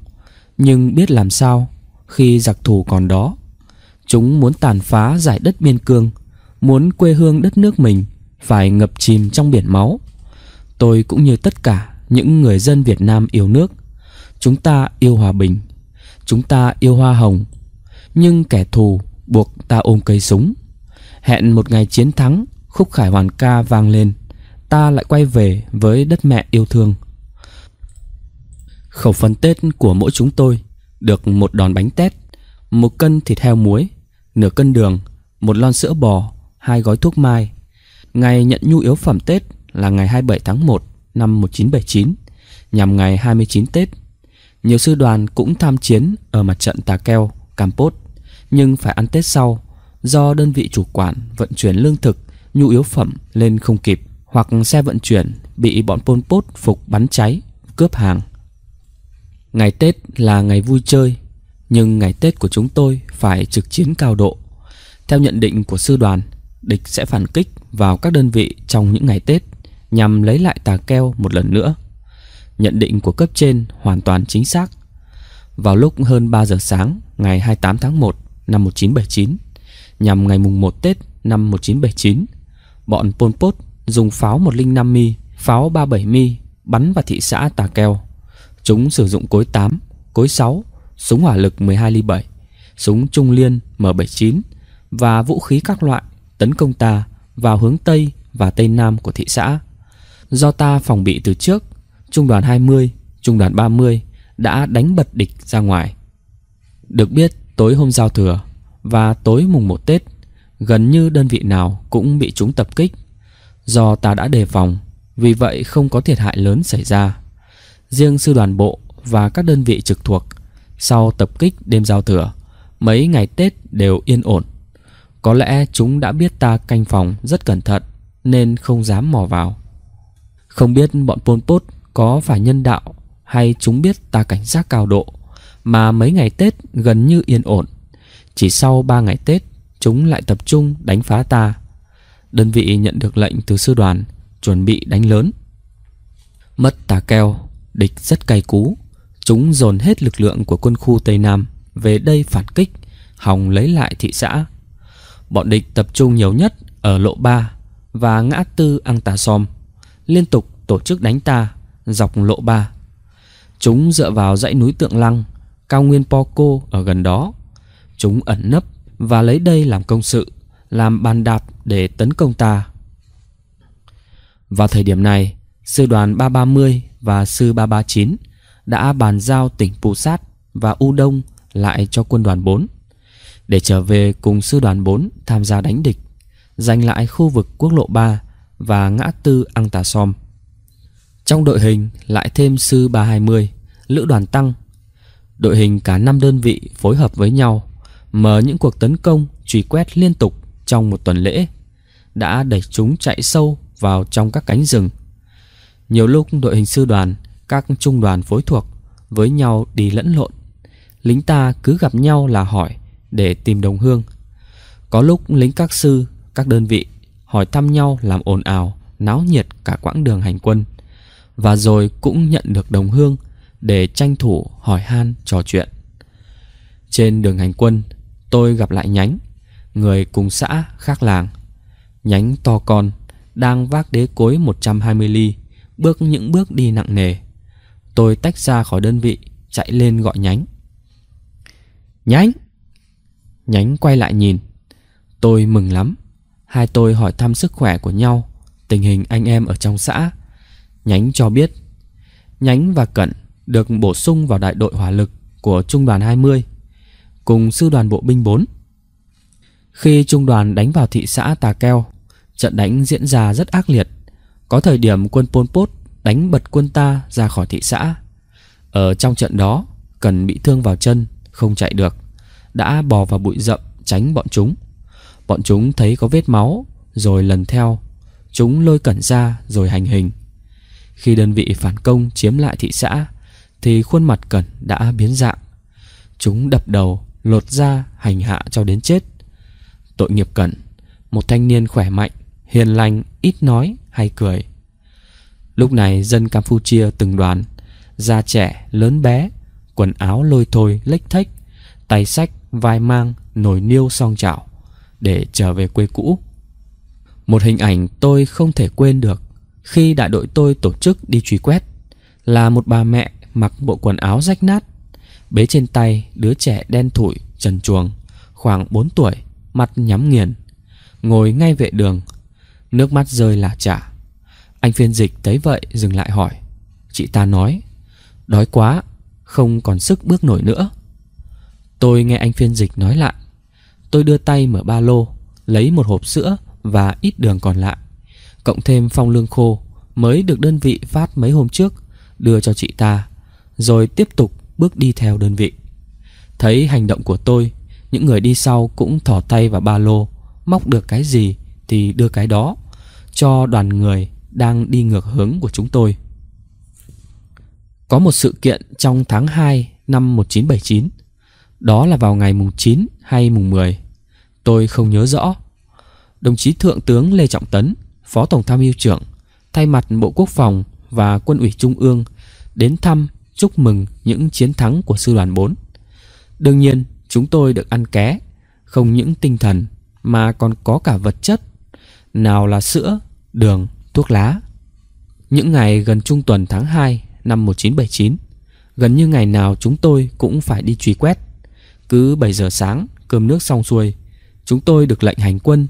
nhưng biết làm sao khi giặc thù còn đó. Chúng muốn tàn phá giải đất biên cương, muốn quê hương đất nước mình phải ngập chìm trong biển máu. Tôi cũng như tất cả những người dân Việt Nam yêu nước, chúng ta yêu hòa bình, chúng ta yêu hoa hồng, nhưng kẻ thù buộc ta ôm cây súng. Hẹn một ngày chiến thắng, khúc khải hoàn ca vang lên, ta lại quay về với đất mẹ yêu thương. Khẩu phần Tết của mỗi chúng tôi được một đòn bánh tét, một cân thịt heo muối, nửa cân đường, một lon sữa bò, hai gói thuốc mai, Ngày nhận nhu yếu phẩm Tết là ngày 27 tháng 1 năm 1979, nhằm ngày 29 Tết. Nhiều sư đoàn cũng tham chiến ở mặt trận Tà Keo, Campos, nhưng phải ăn Tết sau do đơn vị chủ quản vận chuyển lương thực, nhu yếu phẩm lên không kịp hoặc xe vận chuyển bị bọn Pol Pot phục bắn cháy, cướp hàng. Ngày Tết là ngày vui chơi, nhưng ngày Tết của chúng tôi phải trực chiến cao độ. Theo nhận định của sư đoàn, địch sẽ phản kích vào các đơn vị trong những ngày Tết nhằm lấy lại tà keo một lần nữa. Nhận định của cấp trên hoàn toàn chính xác. Vào lúc hơn 3 giờ sáng ngày 28 tháng 1 năm 1979, nhằm ngày mùng 1 Tết năm 1979, bọn Pol Pot dùng pháo 105 mi, pháo 37 mi bắn vào thị xã Tà Keo. Chúng sử dụng cối 8, cối 6, súng hỏa lực 12 ly 7, súng trung liên M79 và vũ khí các loại tấn công ta vào hướng Tây và Tây Nam của thị xã. Do ta phòng bị từ trước, Trung đoàn 20, Trung đoàn 30 đã đánh bật địch ra ngoài. Được biết, tối hôm giao thừa và tối mùng 1 Tết, gần như đơn vị nào cũng bị chúng tập kích. Do ta đã đề phòng, vì vậy không có thiệt hại lớn xảy ra. Riêng sư đoàn bộ và các đơn vị trực thuộc, sau tập kích đêm giao thừa, mấy ngày Tết đều yên ổn. Có lẽ chúng đã biết ta canh phòng rất cẩn thận Nên không dám mò vào Không biết bọn Pol Pot có phải nhân đạo Hay chúng biết ta cảnh giác cao độ Mà mấy ngày Tết gần như yên ổn Chỉ sau 3 ngày Tết Chúng lại tập trung đánh phá ta Đơn vị nhận được lệnh từ sư đoàn Chuẩn bị đánh lớn Mất tà keo Địch rất cay cú Chúng dồn hết lực lượng của quân khu Tây Nam Về đây phản kích Hòng lấy lại thị xã Bọn địch tập trung nhiều nhất ở lộ 3 và ngã tư ăn Tà Som, liên tục tổ chức đánh ta dọc lộ 3. Chúng dựa vào dãy núi Tượng Lăng, cao nguyên po cô ở gần đó. Chúng ẩn nấp và lấy đây làm công sự, làm bàn đạp để tấn công ta. Vào thời điểm này, sư đoàn 330 và sư 339 đã bàn giao tỉnh Pù Sát và U Đông lại cho quân đoàn 4 để trở về cùng sư đoàn 4 tham gia đánh địch, giành lại khu vực quốc lộ 3 và ngã tư Ang Tà Som. Trong đội hình lại thêm sư 320, lữ đoàn tăng. Đội hình cả 5 đơn vị phối hợp với nhau, mở những cuộc tấn công truy quét liên tục trong một tuần lễ, đã đẩy chúng chạy sâu vào trong các cánh rừng. Nhiều lúc đội hình sư đoàn, các trung đoàn phối thuộc với nhau đi lẫn lộn. Lính ta cứ gặp nhau là hỏi để tìm đồng hương. Có lúc lính các sư, các đơn vị hỏi thăm nhau làm ồn ào, náo nhiệt cả quãng đường hành quân. Và rồi cũng nhận được đồng hương để tranh thủ hỏi han trò chuyện. Trên đường hành quân, tôi gặp lại nhánh, người cùng xã khác làng. Nhánh to con, đang vác đế cối 120 ly, bước những bước đi nặng nề. Tôi tách ra khỏi đơn vị, chạy lên gọi nhánh. Nhánh! Nhánh quay lại nhìn Tôi mừng lắm Hai tôi hỏi thăm sức khỏe của nhau Tình hình anh em ở trong xã Nhánh cho biết Nhánh và Cận được bổ sung vào đại đội hỏa lực của Trung đoàn 20 cùng sư đoàn bộ binh 4. Khi trung đoàn đánh vào thị xã Tà Keo, trận đánh diễn ra rất ác liệt. Có thời điểm quân Pol Pot đánh bật quân ta ra khỏi thị xã. Ở trong trận đó, Cần bị thương vào chân, không chạy được đã bò vào bụi rậm tránh bọn chúng. Bọn chúng thấy có vết máu rồi lần theo. Chúng lôi cẩn ra rồi hành hình. Khi đơn vị phản công chiếm lại thị xã thì khuôn mặt cẩn đã biến dạng. Chúng đập đầu, lột da, hành hạ cho đến chết. Tội nghiệp cẩn, một thanh niên khỏe mạnh, hiền lành, ít nói hay cười. Lúc này dân Campuchia từng đoàn, da trẻ, lớn bé, quần áo lôi thôi, lếch thách, tay sách vai mang nồi niêu song chảo để trở về quê cũ. Một hình ảnh tôi không thể quên được khi đại đội tôi tổ chức đi truy quét là một bà mẹ mặc bộ quần áo rách nát, bế trên tay đứa trẻ đen thủi trần chuồng, khoảng 4 tuổi, mặt nhắm nghiền, ngồi ngay vệ đường, nước mắt rơi là chả. Anh phiên dịch thấy vậy dừng lại hỏi, chị ta nói, đói quá, không còn sức bước nổi nữa. Tôi nghe anh phiên dịch nói lại Tôi đưa tay mở ba lô Lấy một hộp sữa và ít đường còn lại Cộng thêm phong lương khô Mới được đơn vị phát mấy hôm trước Đưa cho chị ta Rồi tiếp tục bước đi theo đơn vị Thấy hành động của tôi Những người đi sau cũng thỏ tay vào ba lô Móc được cái gì thì đưa cái đó Cho đoàn người đang đi ngược hướng của chúng tôi Có một sự kiện trong tháng 2 năm 1979 đó là vào ngày mùng 9 hay mùng 10 Tôi không nhớ rõ Đồng chí Thượng tướng Lê Trọng Tấn Phó Tổng tham mưu trưởng Thay mặt Bộ Quốc phòng và Quân ủy Trung ương Đến thăm chúc mừng những chiến thắng của Sư đoàn 4 Đương nhiên chúng tôi được ăn ké Không những tinh thần mà còn có cả vật chất Nào là sữa, đường, thuốc lá Những ngày gần trung tuần tháng 2 năm 1979 Gần như ngày nào chúng tôi cũng phải đi truy quét cứ 7 giờ sáng, cơm nước xong xuôi, chúng tôi được lệnh hành quân.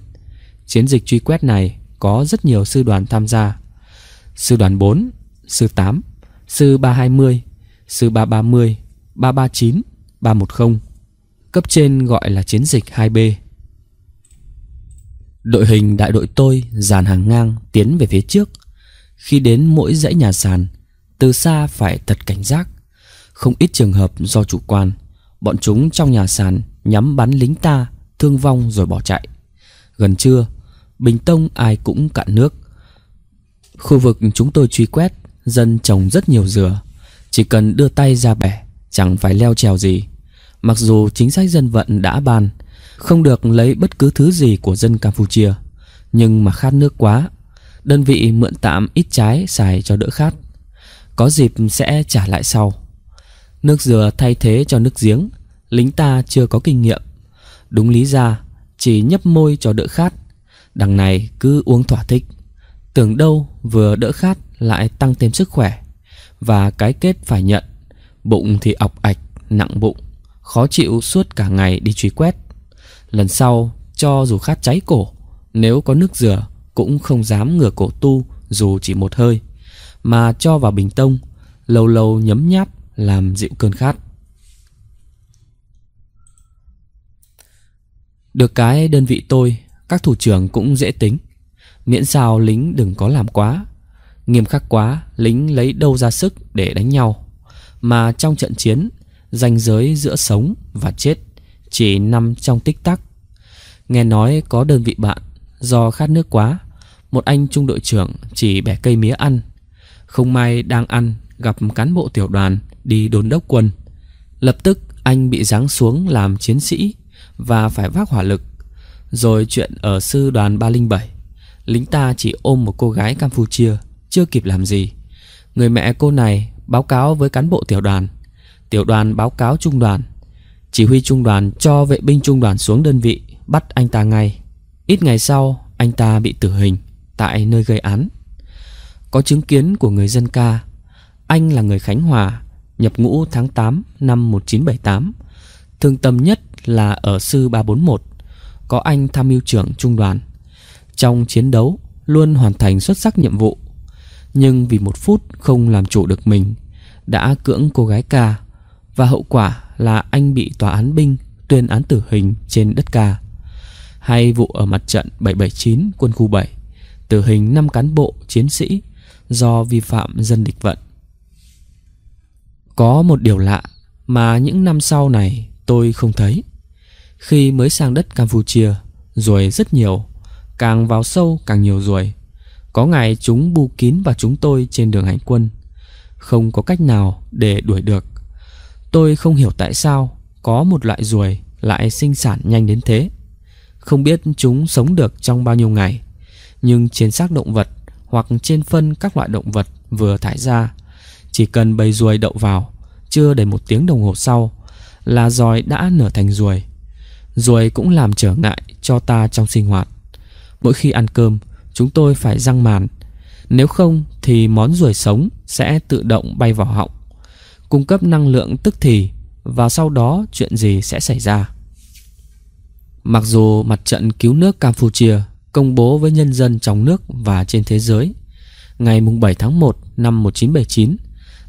Chiến dịch truy quét này có rất nhiều sư đoàn tham gia. Sư đoàn 4, sư 8, sư 320, sư 330, 339, 310. Cấp trên gọi là chiến dịch 2B. Đội hình đại đội tôi dàn hàng ngang tiến về phía trước. Khi đến mỗi dãy nhà sàn, từ xa phải thật cảnh giác, không ít trường hợp do chủ quan Bọn chúng trong nhà sàn nhắm bắn lính ta Thương vong rồi bỏ chạy Gần trưa Bình Tông ai cũng cạn nước Khu vực chúng tôi truy quét Dân trồng rất nhiều dừa Chỉ cần đưa tay ra bẻ Chẳng phải leo trèo gì Mặc dù chính sách dân vận đã ban Không được lấy bất cứ thứ gì của dân Campuchia Nhưng mà khát nước quá Đơn vị mượn tạm ít trái xài cho đỡ khát Có dịp sẽ trả lại sau Nước dừa thay thế cho nước giếng Lính ta chưa có kinh nghiệm Đúng lý ra Chỉ nhấp môi cho đỡ khát Đằng này cứ uống thỏa thích Tưởng đâu vừa đỡ khát lại tăng thêm sức khỏe Và cái kết phải nhận Bụng thì ọc ạch, nặng bụng Khó chịu suốt cả ngày đi truy quét Lần sau cho dù khát cháy cổ Nếu có nước dừa cũng không dám ngửa cổ tu dù chỉ một hơi Mà cho vào bình tông Lâu lâu nhấm nháp làm dịu cơn khát. Được cái đơn vị tôi, các thủ trưởng cũng dễ tính. Miễn sao lính đừng có làm quá. Nghiêm khắc quá, lính lấy đâu ra sức để đánh nhau. Mà trong trận chiến, ranh giới giữa sống và chết chỉ nằm trong tích tắc. Nghe nói có đơn vị bạn, do khát nước quá, một anh trung đội trưởng chỉ bẻ cây mía ăn. Không may đang ăn gặp cán bộ tiểu đoàn đi đồn đốc quân. Lập tức anh bị giáng xuống làm chiến sĩ và phải vác hỏa lực. Rồi chuyện ở sư đoàn 307, lính ta chỉ ôm một cô gái Campuchia, chưa kịp làm gì. Người mẹ cô này báo cáo với cán bộ tiểu đoàn, tiểu đoàn báo cáo trung đoàn. Chỉ huy trung đoàn cho vệ binh trung đoàn xuống đơn vị bắt anh ta ngay. Ít ngày sau, anh ta bị tử hình tại nơi gây án. Có chứng kiến của người dân ca anh là người Khánh Hòa, nhập ngũ tháng 8 năm 1978. Thương tâm nhất là ở sư 341, có anh tham mưu trưởng trung đoàn. Trong chiến đấu, luôn hoàn thành xuất sắc nhiệm vụ. Nhưng vì một phút không làm chủ được mình, đã cưỡng cô gái ca và hậu quả là anh bị tòa án binh tuyên án tử hình trên đất ca. Hay vụ ở mặt trận 779 quân khu 7, tử hình 5 cán bộ chiến sĩ do vi phạm dân địch vận. Có một điều lạ mà những năm sau này tôi không thấy. Khi mới sang đất Campuchia, ruồi rất nhiều, càng vào sâu càng nhiều ruồi. Có ngày chúng bu kín vào chúng tôi trên đường hành quân. Không có cách nào để đuổi được. Tôi không hiểu tại sao có một loại ruồi lại sinh sản nhanh đến thế. Không biết chúng sống được trong bao nhiêu ngày, nhưng trên xác động vật hoặc trên phân các loại động vật vừa thải ra, chỉ cần bầy ruồi đậu vào, chưa đầy một tiếng đồng hồ sau là giòi đã nở thành ruồi. Ruồi cũng làm trở ngại cho ta trong sinh hoạt. Mỗi khi ăn cơm, chúng tôi phải răng màn. Nếu không thì món ruồi sống sẽ tự động bay vào họng, cung cấp năng lượng tức thì và sau đó chuyện gì sẽ xảy ra. Mặc dù mặt trận cứu nước Campuchia công bố với nhân dân trong nước và trên thế giới ngày 7 tháng 1 năm 1979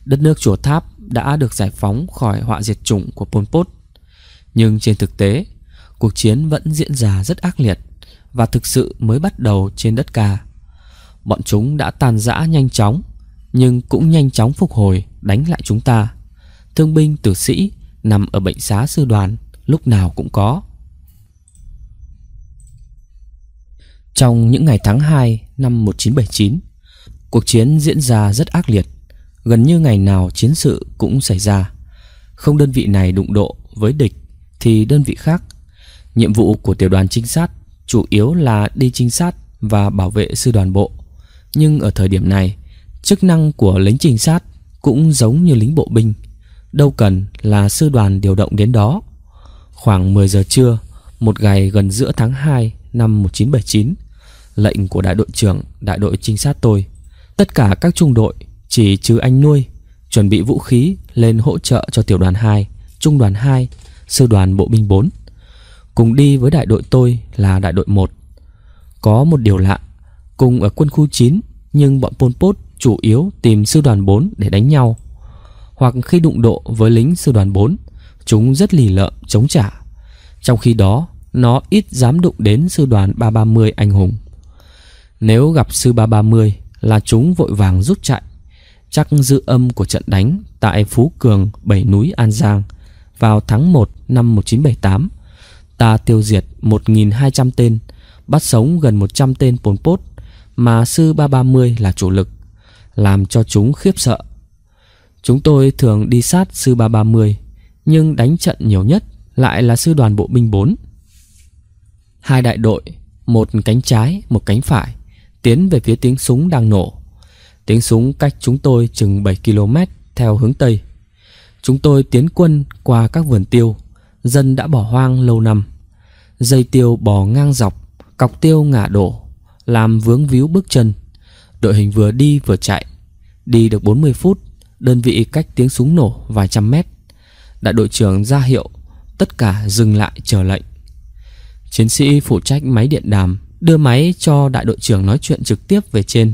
đất nước chùa tháp đã được giải phóng khỏi họa diệt chủng của Pol Pot. Nhưng trên thực tế, cuộc chiến vẫn diễn ra rất ác liệt và thực sự mới bắt đầu trên đất ca. Bọn chúng đã tàn rã nhanh chóng, nhưng cũng nhanh chóng phục hồi đánh lại chúng ta. Thương binh tử sĩ nằm ở bệnh xá sư đoàn lúc nào cũng có. Trong những ngày tháng 2 năm 1979, cuộc chiến diễn ra rất ác liệt gần như ngày nào chiến sự cũng xảy ra. Không đơn vị này đụng độ với địch thì đơn vị khác. Nhiệm vụ của tiểu đoàn trinh sát chủ yếu là đi trinh sát và bảo vệ sư đoàn bộ. Nhưng ở thời điểm này, chức năng của lính trinh sát cũng giống như lính bộ binh, đâu cần là sư đoàn điều động đến đó. Khoảng 10 giờ trưa, một ngày gần giữa tháng 2 năm 1979, lệnh của đại đội trưởng đại đội trinh sát tôi, tất cả các trung đội chỉ trừ anh nuôi Chuẩn bị vũ khí lên hỗ trợ cho tiểu đoàn 2 Trung đoàn 2 Sư đoàn bộ binh 4 Cùng đi với đại đội tôi là đại đội 1 Có một điều lạ Cùng ở quân khu 9 Nhưng bọn Pol Pot chủ yếu tìm sư đoàn 4 để đánh nhau Hoặc khi đụng độ với lính sư đoàn 4 Chúng rất lì lợm chống trả Trong khi đó Nó ít dám đụng đến sư đoàn 330 anh hùng Nếu gặp sư 330 Là chúng vội vàng rút chạy chắc dư âm của trận đánh tại Phú Cường, Bảy Núi, An Giang vào tháng 1 năm 1978. Ta tiêu diệt 1.200 tên, bắt sống gần 100 tên Pol Pot mà sư 330 là chủ lực, làm cho chúng khiếp sợ. Chúng tôi thường đi sát sư 330, nhưng đánh trận nhiều nhất lại là sư đoàn bộ binh 4. Hai đại đội, một cánh trái, một cánh phải, tiến về phía tiếng súng đang nổ. Tiếng súng cách chúng tôi chừng 7 km theo hướng Tây. Chúng tôi tiến quân qua các vườn tiêu, dân đã bỏ hoang lâu năm. Dây tiêu bò ngang dọc, cọc tiêu ngả đổ, làm vướng víu bước chân. Đội hình vừa đi vừa chạy. Đi được 40 phút, đơn vị cách tiếng súng nổ vài trăm mét. Đại đội trưởng ra hiệu, tất cả dừng lại chờ lệnh. Chiến sĩ phụ trách máy điện đàm đưa máy cho đại đội trưởng nói chuyện trực tiếp về trên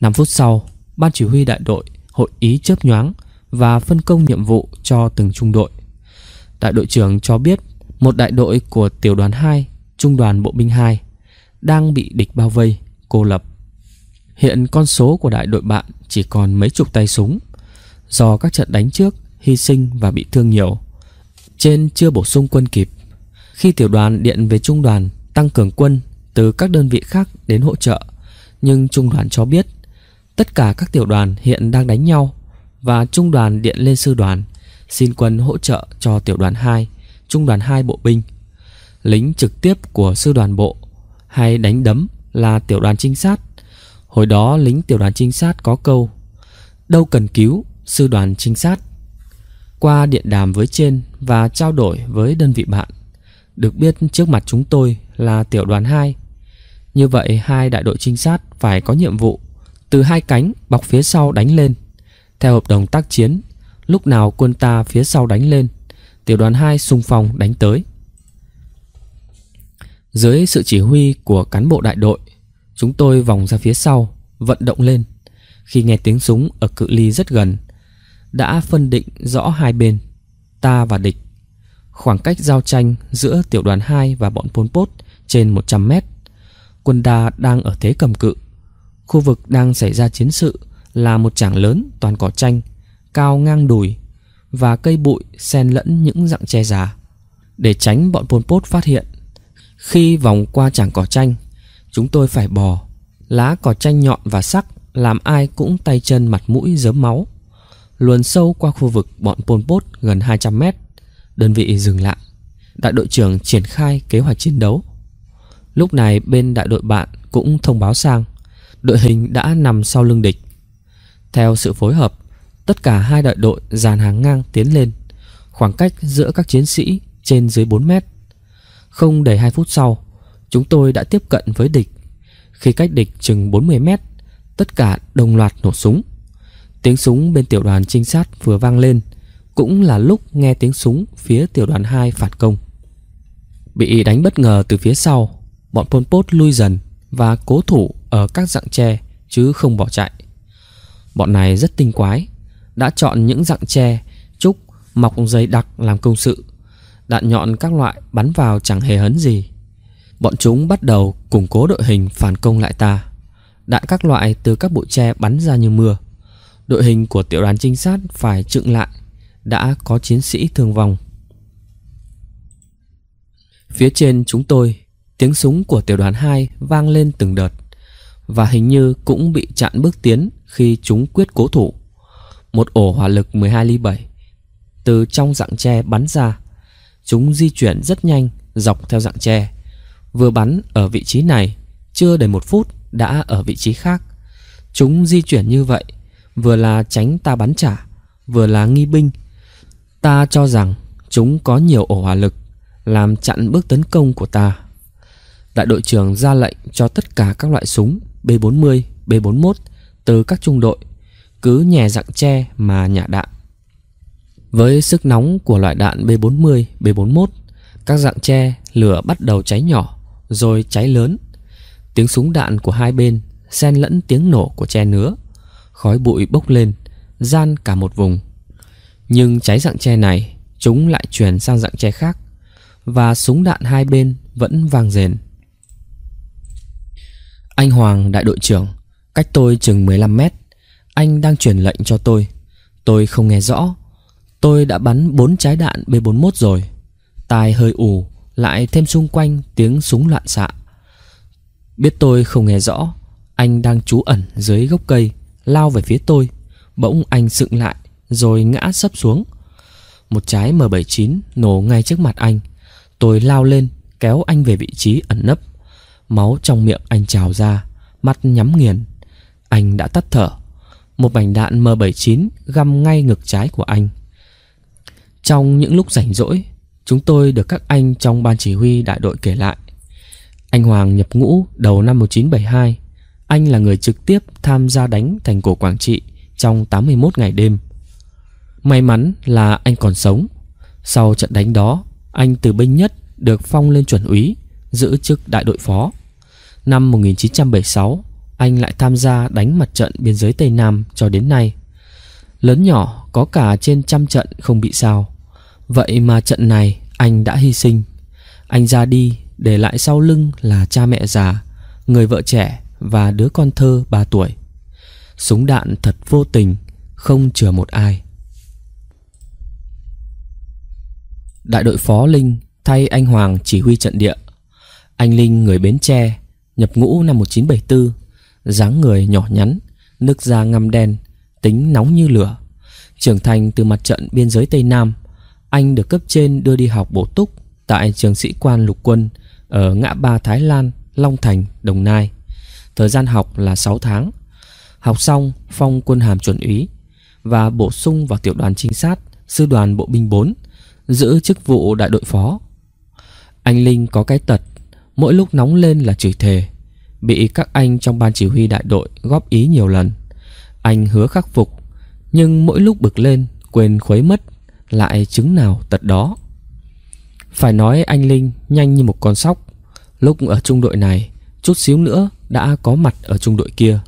5 phút sau, ban chỉ huy đại đội hội ý chớp nhoáng và phân công nhiệm vụ cho từng trung đội. Đại đội trưởng cho biết một đại đội của tiểu đoàn 2, trung đoàn bộ binh 2 đang bị địch bao vây, cô lập. Hiện con số của đại đội bạn chỉ còn mấy chục tay súng do các trận đánh trước hy sinh và bị thương nhiều. Trên chưa bổ sung quân kịp. Khi tiểu đoàn điện về trung đoàn tăng cường quân từ các đơn vị khác đến hỗ trợ, nhưng trung đoàn cho biết Tất cả các tiểu đoàn hiện đang đánh nhau và trung đoàn điện lên sư đoàn xin quân hỗ trợ cho tiểu đoàn 2, trung đoàn 2 bộ binh. Lính trực tiếp của sư đoàn bộ hay đánh đấm là tiểu đoàn trinh sát. Hồi đó lính tiểu đoàn trinh sát có câu Đâu cần cứu, sư đoàn trinh sát. Qua điện đàm với trên và trao đổi với đơn vị bạn, được biết trước mặt chúng tôi là tiểu đoàn 2. Như vậy hai đại đội trinh sát phải có nhiệm vụ từ hai cánh bọc phía sau đánh lên. Theo hợp đồng tác chiến, lúc nào quân ta phía sau đánh lên, tiểu đoàn 2 xung phong đánh tới. Dưới sự chỉ huy của cán bộ đại đội, chúng tôi vòng ra phía sau, vận động lên. Khi nghe tiếng súng ở cự ly rất gần, đã phân định rõ hai bên, ta và địch. Khoảng cách giao tranh giữa tiểu đoàn 2 và bọn Pol Pot trên 100 mét. Quân ta đang ở thế cầm cự Khu vực đang xảy ra chiến sự là một trảng lớn toàn cỏ tranh, cao ngang đùi và cây bụi xen lẫn những rặng tre già. Để tránh bọn Pol Pot phát hiện, khi vòng qua trảng cỏ tranh, chúng tôi phải bò. Lá cỏ tranh nhọn và sắc làm ai cũng tay chân mặt mũi dớm máu. Luồn sâu qua khu vực bọn Pol Pot gần 200 mét, đơn vị dừng lại. Đại đội trưởng triển khai kế hoạch chiến đấu. Lúc này bên đại đội bạn cũng thông báo sang đội hình đã nằm sau lưng địch. Theo sự phối hợp, tất cả hai đại đội dàn hàng ngang tiến lên, khoảng cách giữa các chiến sĩ trên dưới 4 mét. Không đầy 2 phút sau, chúng tôi đã tiếp cận với địch. Khi cách địch chừng 40 mét, tất cả đồng loạt nổ súng. Tiếng súng bên tiểu đoàn trinh sát vừa vang lên, cũng là lúc nghe tiếng súng phía tiểu đoàn 2 phản công. Bị đánh bất ngờ từ phía sau, bọn Pol Pot lui dần và cố thủ ở các dạng tre chứ không bỏ chạy. Bọn này rất tinh quái, đã chọn những dạng tre, trúc, mọc dày đặc làm công sự. Đạn nhọn các loại bắn vào chẳng hề hấn gì. Bọn chúng bắt đầu củng cố đội hình phản công lại ta. Đạn các loại từ các bụi tre bắn ra như mưa. Đội hình của tiểu đoàn trinh sát phải trựng lại, đã có chiến sĩ thương vong. Phía trên chúng tôi, tiếng súng của tiểu đoàn 2 vang lên từng đợt và hình như cũng bị chặn bước tiến khi chúng quyết cố thủ. Một ổ hỏa lực 12 ly 7 từ trong dạng tre bắn ra. Chúng di chuyển rất nhanh dọc theo dạng tre. Vừa bắn ở vị trí này, chưa đầy một phút đã ở vị trí khác. Chúng di chuyển như vậy, vừa là tránh ta bắn trả, vừa là nghi binh. Ta cho rằng chúng có nhiều ổ hỏa lực, làm chặn bước tấn công của ta. Đại đội trưởng ra lệnh cho tất cả các loại súng B40, B41 từ các trung đội, cứ nhè dạng tre mà nhả đạn. Với sức nóng của loại đạn B40, B41, các dạng tre lửa bắt đầu cháy nhỏ rồi cháy lớn. Tiếng súng đạn của hai bên xen lẫn tiếng nổ của tre nứa, khói bụi bốc lên, gian cả một vùng. Nhưng cháy dạng tre này, chúng lại chuyển sang dạng tre khác và súng đạn hai bên vẫn vang rền. Anh Hoàng đại đội trưởng Cách tôi chừng 15 mét Anh đang truyền lệnh cho tôi Tôi không nghe rõ Tôi đã bắn 4 trái đạn B41 rồi Tai hơi ù Lại thêm xung quanh tiếng súng loạn xạ Biết tôi không nghe rõ Anh đang trú ẩn dưới gốc cây Lao về phía tôi Bỗng anh sựng lại Rồi ngã sấp xuống Một trái M79 nổ ngay trước mặt anh Tôi lao lên kéo anh về vị trí ẩn nấp Máu trong miệng anh trào ra Mắt nhắm nghiền Anh đã tắt thở Một mảnh đạn M79 găm ngay ngực trái của anh Trong những lúc rảnh rỗi Chúng tôi được các anh trong ban chỉ huy đại đội kể lại Anh Hoàng nhập ngũ đầu năm 1972 Anh là người trực tiếp tham gia đánh thành cổ Quảng Trị trong 81 ngày đêm May mắn là anh còn sống Sau trận đánh đó Anh từ binh nhất được phong lên chuẩn úy Giữ chức đại đội phó Năm 1976, anh lại tham gia đánh mặt trận biên giới Tây Nam cho đến nay. Lớn nhỏ có cả trên trăm trận không bị sao. Vậy mà trận này anh đã hy sinh. Anh ra đi để lại sau lưng là cha mẹ già, người vợ trẻ và đứa con thơ 3 tuổi. Súng đạn thật vô tình, không chừa một ai. Đại đội phó Linh thay anh Hoàng chỉ huy trận địa. Anh Linh người Bến Tre nhập ngũ năm 1974, dáng người nhỏ nhắn, nước da ngăm đen, tính nóng như lửa. Trưởng thành từ mặt trận biên giới Tây Nam, anh được cấp trên đưa đi học bổ túc tại trường sĩ quan lục quân ở ngã ba Thái Lan, Long Thành, Đồng Nai. Thời gian học là 6 tháng. Học xong, phong quân hàm chuẩn úy và bổ sung vào tiểu đoàn trinh sát sư đoàn bộ binh 4, giữ chức vụ đại đội phó. Anh Linh có cái tật Mỗi lúc nóng lên là chửi thề Bị các anh trong ban chỉ huy đại đội góp ý nhiều lần Anh hứa khắc phục Nhưng mỗi lúc bực lên Quên khuấy mất Lại chứng nào tật đó Phải nói anh Linh nhanh như một con sóc Lúc ở trung đội này Chút xíu nữa đã có mặt ở trung đội kia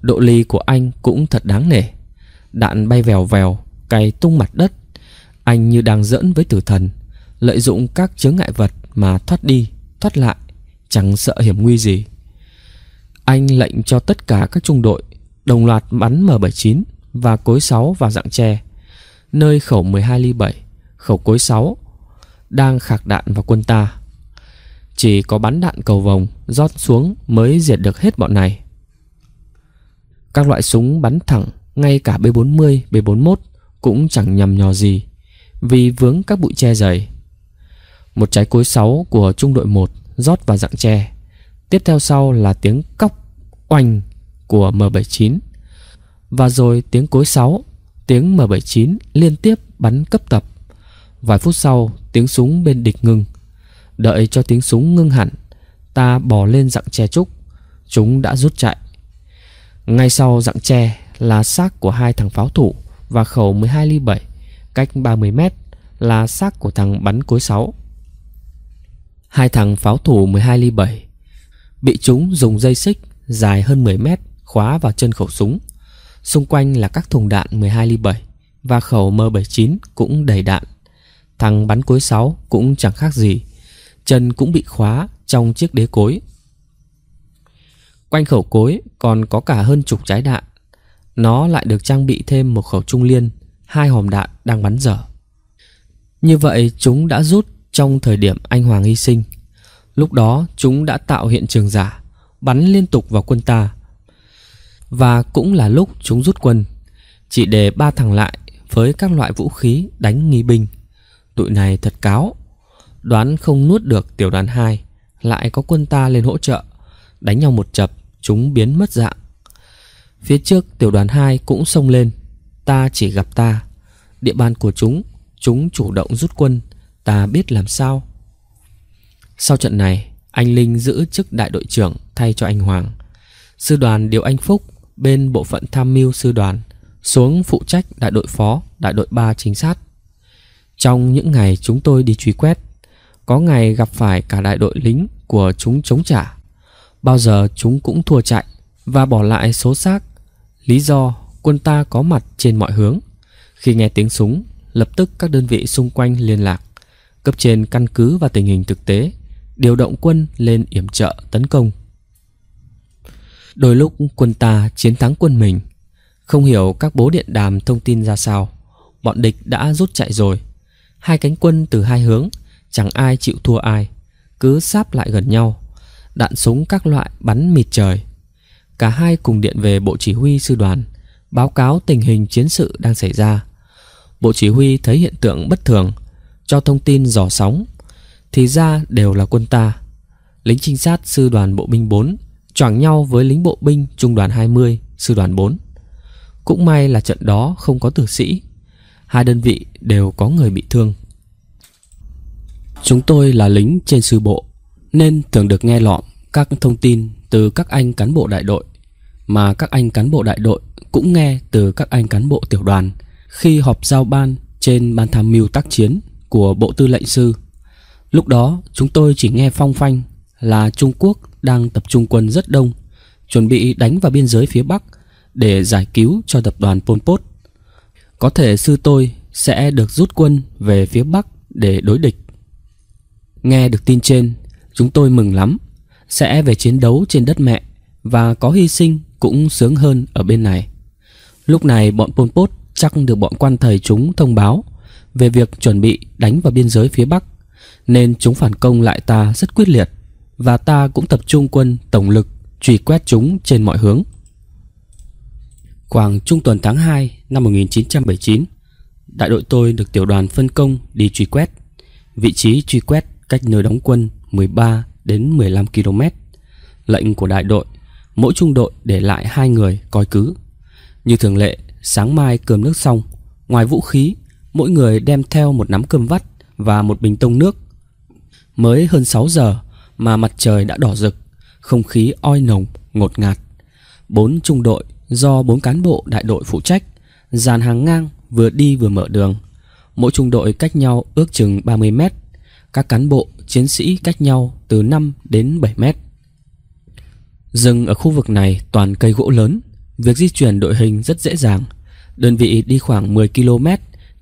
Độ ly của anh cũng thật đáng nể Đạn bay vèo vèo Cày tung mặt đất Anh như đang giỡn với tử thần Lợi dụng các chướng ngại vật mà thoát đi Thoát lại chẳng sợ hiểm nguy gì. Anh lệnh cho tất cả các trung đội đồng loạt bắn M79 và cối 6 vào dạng tre, nơi khẩu 12 ly 7, khẩu cối 6 đang khạc đạn vào quân ta. Chỉ có bắn đạn cầu vồng rót xuống mới diệt được hết bọn này. Các loại súng bắn thẳng, ngay cả B40, B41 cũng chẳng nhầm nhò gì vì vướng các bụi tre dày. Một trái cối 6 của trung đội 1 rót vào dạng tre. Tiếp theo sau là tiếng cóc oanh của M79. Và rồi tiếng cối 6, tiếng M79 liên tiếp bắn cấp tập. Vài phút sau, tiếng súng bên địch ngừng. Đợi cho tiếng súng ngưng hẳn, ta bò lên dạng tre trúc. Chúng đã rút chạy. Ngay sau dạng tre là xác của hai thằng pháo thủ và khẩu 12 ly 7, cách 30 mét là xác của thằng bắn cối 6. Hai thằng pháo thủ 12 ly 7 Bị chúng dùng dây xích dài hơn 10 mét khóa vào chân khẩu súng. Xung quanh là các thùng đạn 12 ly 7 và khẩu M79 cũng đầy đạn. Thằng bắn cối 6 cũng chẳng khác gì. Chân cũng bị khóa trong chiếc đế cối. Quanh khẩu cối còn có cả hơn chục trái đạn. Nó lại được trang bị thêm một khẩu trung liên, hai hòm đạn đang bắn dở. Như vậy chúng đã rút trong thời điểm anh Hoàng hy sinh. Lúc đó chúng đã tạo hiện trường giả, bắn liên tục vào quân ta. Và cũng là lúc chúng rút quân, chỉ để ba thằng lại với các loại vũ khí đánh nghi binh. Tụi này thật cáo, đoán không nuốt được tiểu đoàn 2, lại có quân ta lên hỗ trợ, đánh nhau một chập, chúng biến mất dạng. Phía trước tiểu đoàn 2 cũng xông lên, ta chỉ gặp ta, địa bàn của chúng, chúng chủ động rút quân ta biết làm sao Sau trận này Anh Linh giữ chức đại đội trưởng Thay cho anh Hoàng Sư đoàn điều anh Phúc Bên bộ phận tham mưu sư đoàn Xuống phụ trách đại đội phó Đại đội ba chính sát Trong những ngày chúng tôi đi truy quét Có ngày gặp phải cả đại đội lính Của chúng chống trả Bao giờ chúng cũng thua chạy Và bỏ lại số xác Lý do quân ta có mặt trên mọi hướng Khi nghe tiếng súng, lập tức các đơn vị xung quanh liên lạc cấp trên căn cứ vào tình hình thực tế, điều động quân lên yểm trợ tấn công. Đôi lúc quân ta chiến thắng quân mình, không hiểu các bố điện đàm thông tin ra sao, bọn địch đã rút chạy rồi. Hai cánh quân từ hai hướng, chẳng ai chịu thua ai, cứ sáp lại gần nhau, đạn súng các loại bắn mịt trời. Cả hai cùng điện về bộ chỉ huy sư đoàn, báo cáo tình hình chiến sự đang xảy ra. Bộ chỉ huy thấy hiện tượng bất thường, cho thông tin dò sóng thì ra đều là quân ta. Lính trinh sát sư đoàn bộ binh 4 choảng nhau với lính bộ binh trung đoàn 20 sư đoàn 4. Cũng may là trận đó không có tử sĩ. Hai đơn vị đều có người bị thương. Chúng tôi là lính trên sư bộ nên thường được nghe lọm các thông tin từ các anh cán bộ đại đội mà các anh cán bộ đại đội cũng nghe từ các anh cán bộ tiểu đoàn khi họp giao ban trên ban tham mưu tác chiến của Bộ Tư lệnh Sư. Lúc đó chúng tôi chỉ nghe phong phanh là Trung Quốc đang tập trung quân rất đông, chuẩn bị đánh vào biên giới phía Bắc để giải cứu cho tập đoàn Pol Pot. Có thể sư tôi sẽ được rút quân về phía Bắc để đối địch. Nghe được tin trên, chúng tôi mừng lắm, sẽ về chiến đấu trên đất mẹ và có hy sinh cũng sướng hơn ở bên này. Lúc này bọn Pol Pot chắc được bọn quan thầy chúng thông báo về việc chuẩn bị đánh vào biên giới phía Bắc, nên chúng phản công lại ta rất quyết liệt và ta cũng tập trung quân tổng lực truy quét chúng trên mọi hướng. Khoảng trung tuần tháng 2 năm 1979, đại đội tôi được tiểu đoàn phân công đi truy quét. Vị trí truy quét cách nơi đóng quân 13 đến 15 km. Lệnh của đại đội, mỗi trung đội để lại hai người coi cứ. Như thường lệ, sáng mai cơm nước xong, ngoài vũ khí mỗi người đem theo một nắm cơm vắt và một bình tông nước. Mới hơn 6 giờ mà mặt trời đã đỏ rực, không khí oi nồng, ngột ngạt. Bốn trung đội do bốn cán bộ đại đội phụ trách, dàn hàng ngang vừa đi vừa mở đường. Mỗi trung đội cách nhau ước chừng 30 mét, các cán bộ, chiến sĩ cách nhau từ 5 đến 7 mét. Rừng ở khu vực này toàn cây gỗ lớn, việc di chuyển đội hình rất dễ dàng. Đơn vị đi khoảng 10 km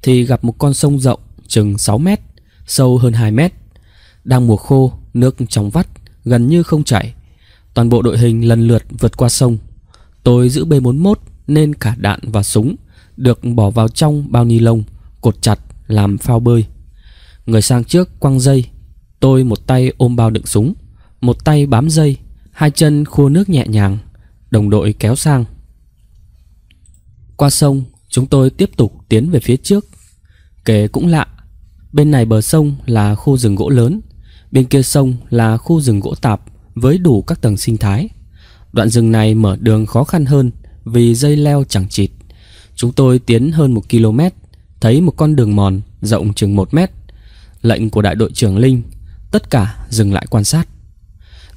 thì gặp một con sông rộng chừng 6 mét, sâu hơn 2 mét. Đang mùa khô, nước trong vắt, gần như không chảy. Toàn bộ đội hình lần lượt vượt qua sông. Tôi giữ B41 nên cả đạn và súng được bỏ vào trong bao ni lông, cột chặt làm phao bơi. Người sang trước quăng dây, tôi một tay ôm bao đựng súng, một tay bám dây, hai chân khua nước nhẹ nhàng, đồng đội kéo sang. Qua sông, chúng tôi tiếp tục tiến về phía trước. Kể cũng lạ, bên này bờ sông là khu rừng gỗ lớn, bên kia sông là khu rừng gỗ tạp với đủ các tầng sinh thái. Đoạn rừng này mở đường khó khăn hơn vì dây leo chẳng chịt. Chúng tôi tiến hơn một km, thấy một con đường mòn rộng chừng một mét. Lệnh của đại đội trưởng Linh, tất cả dừng lại quan sát.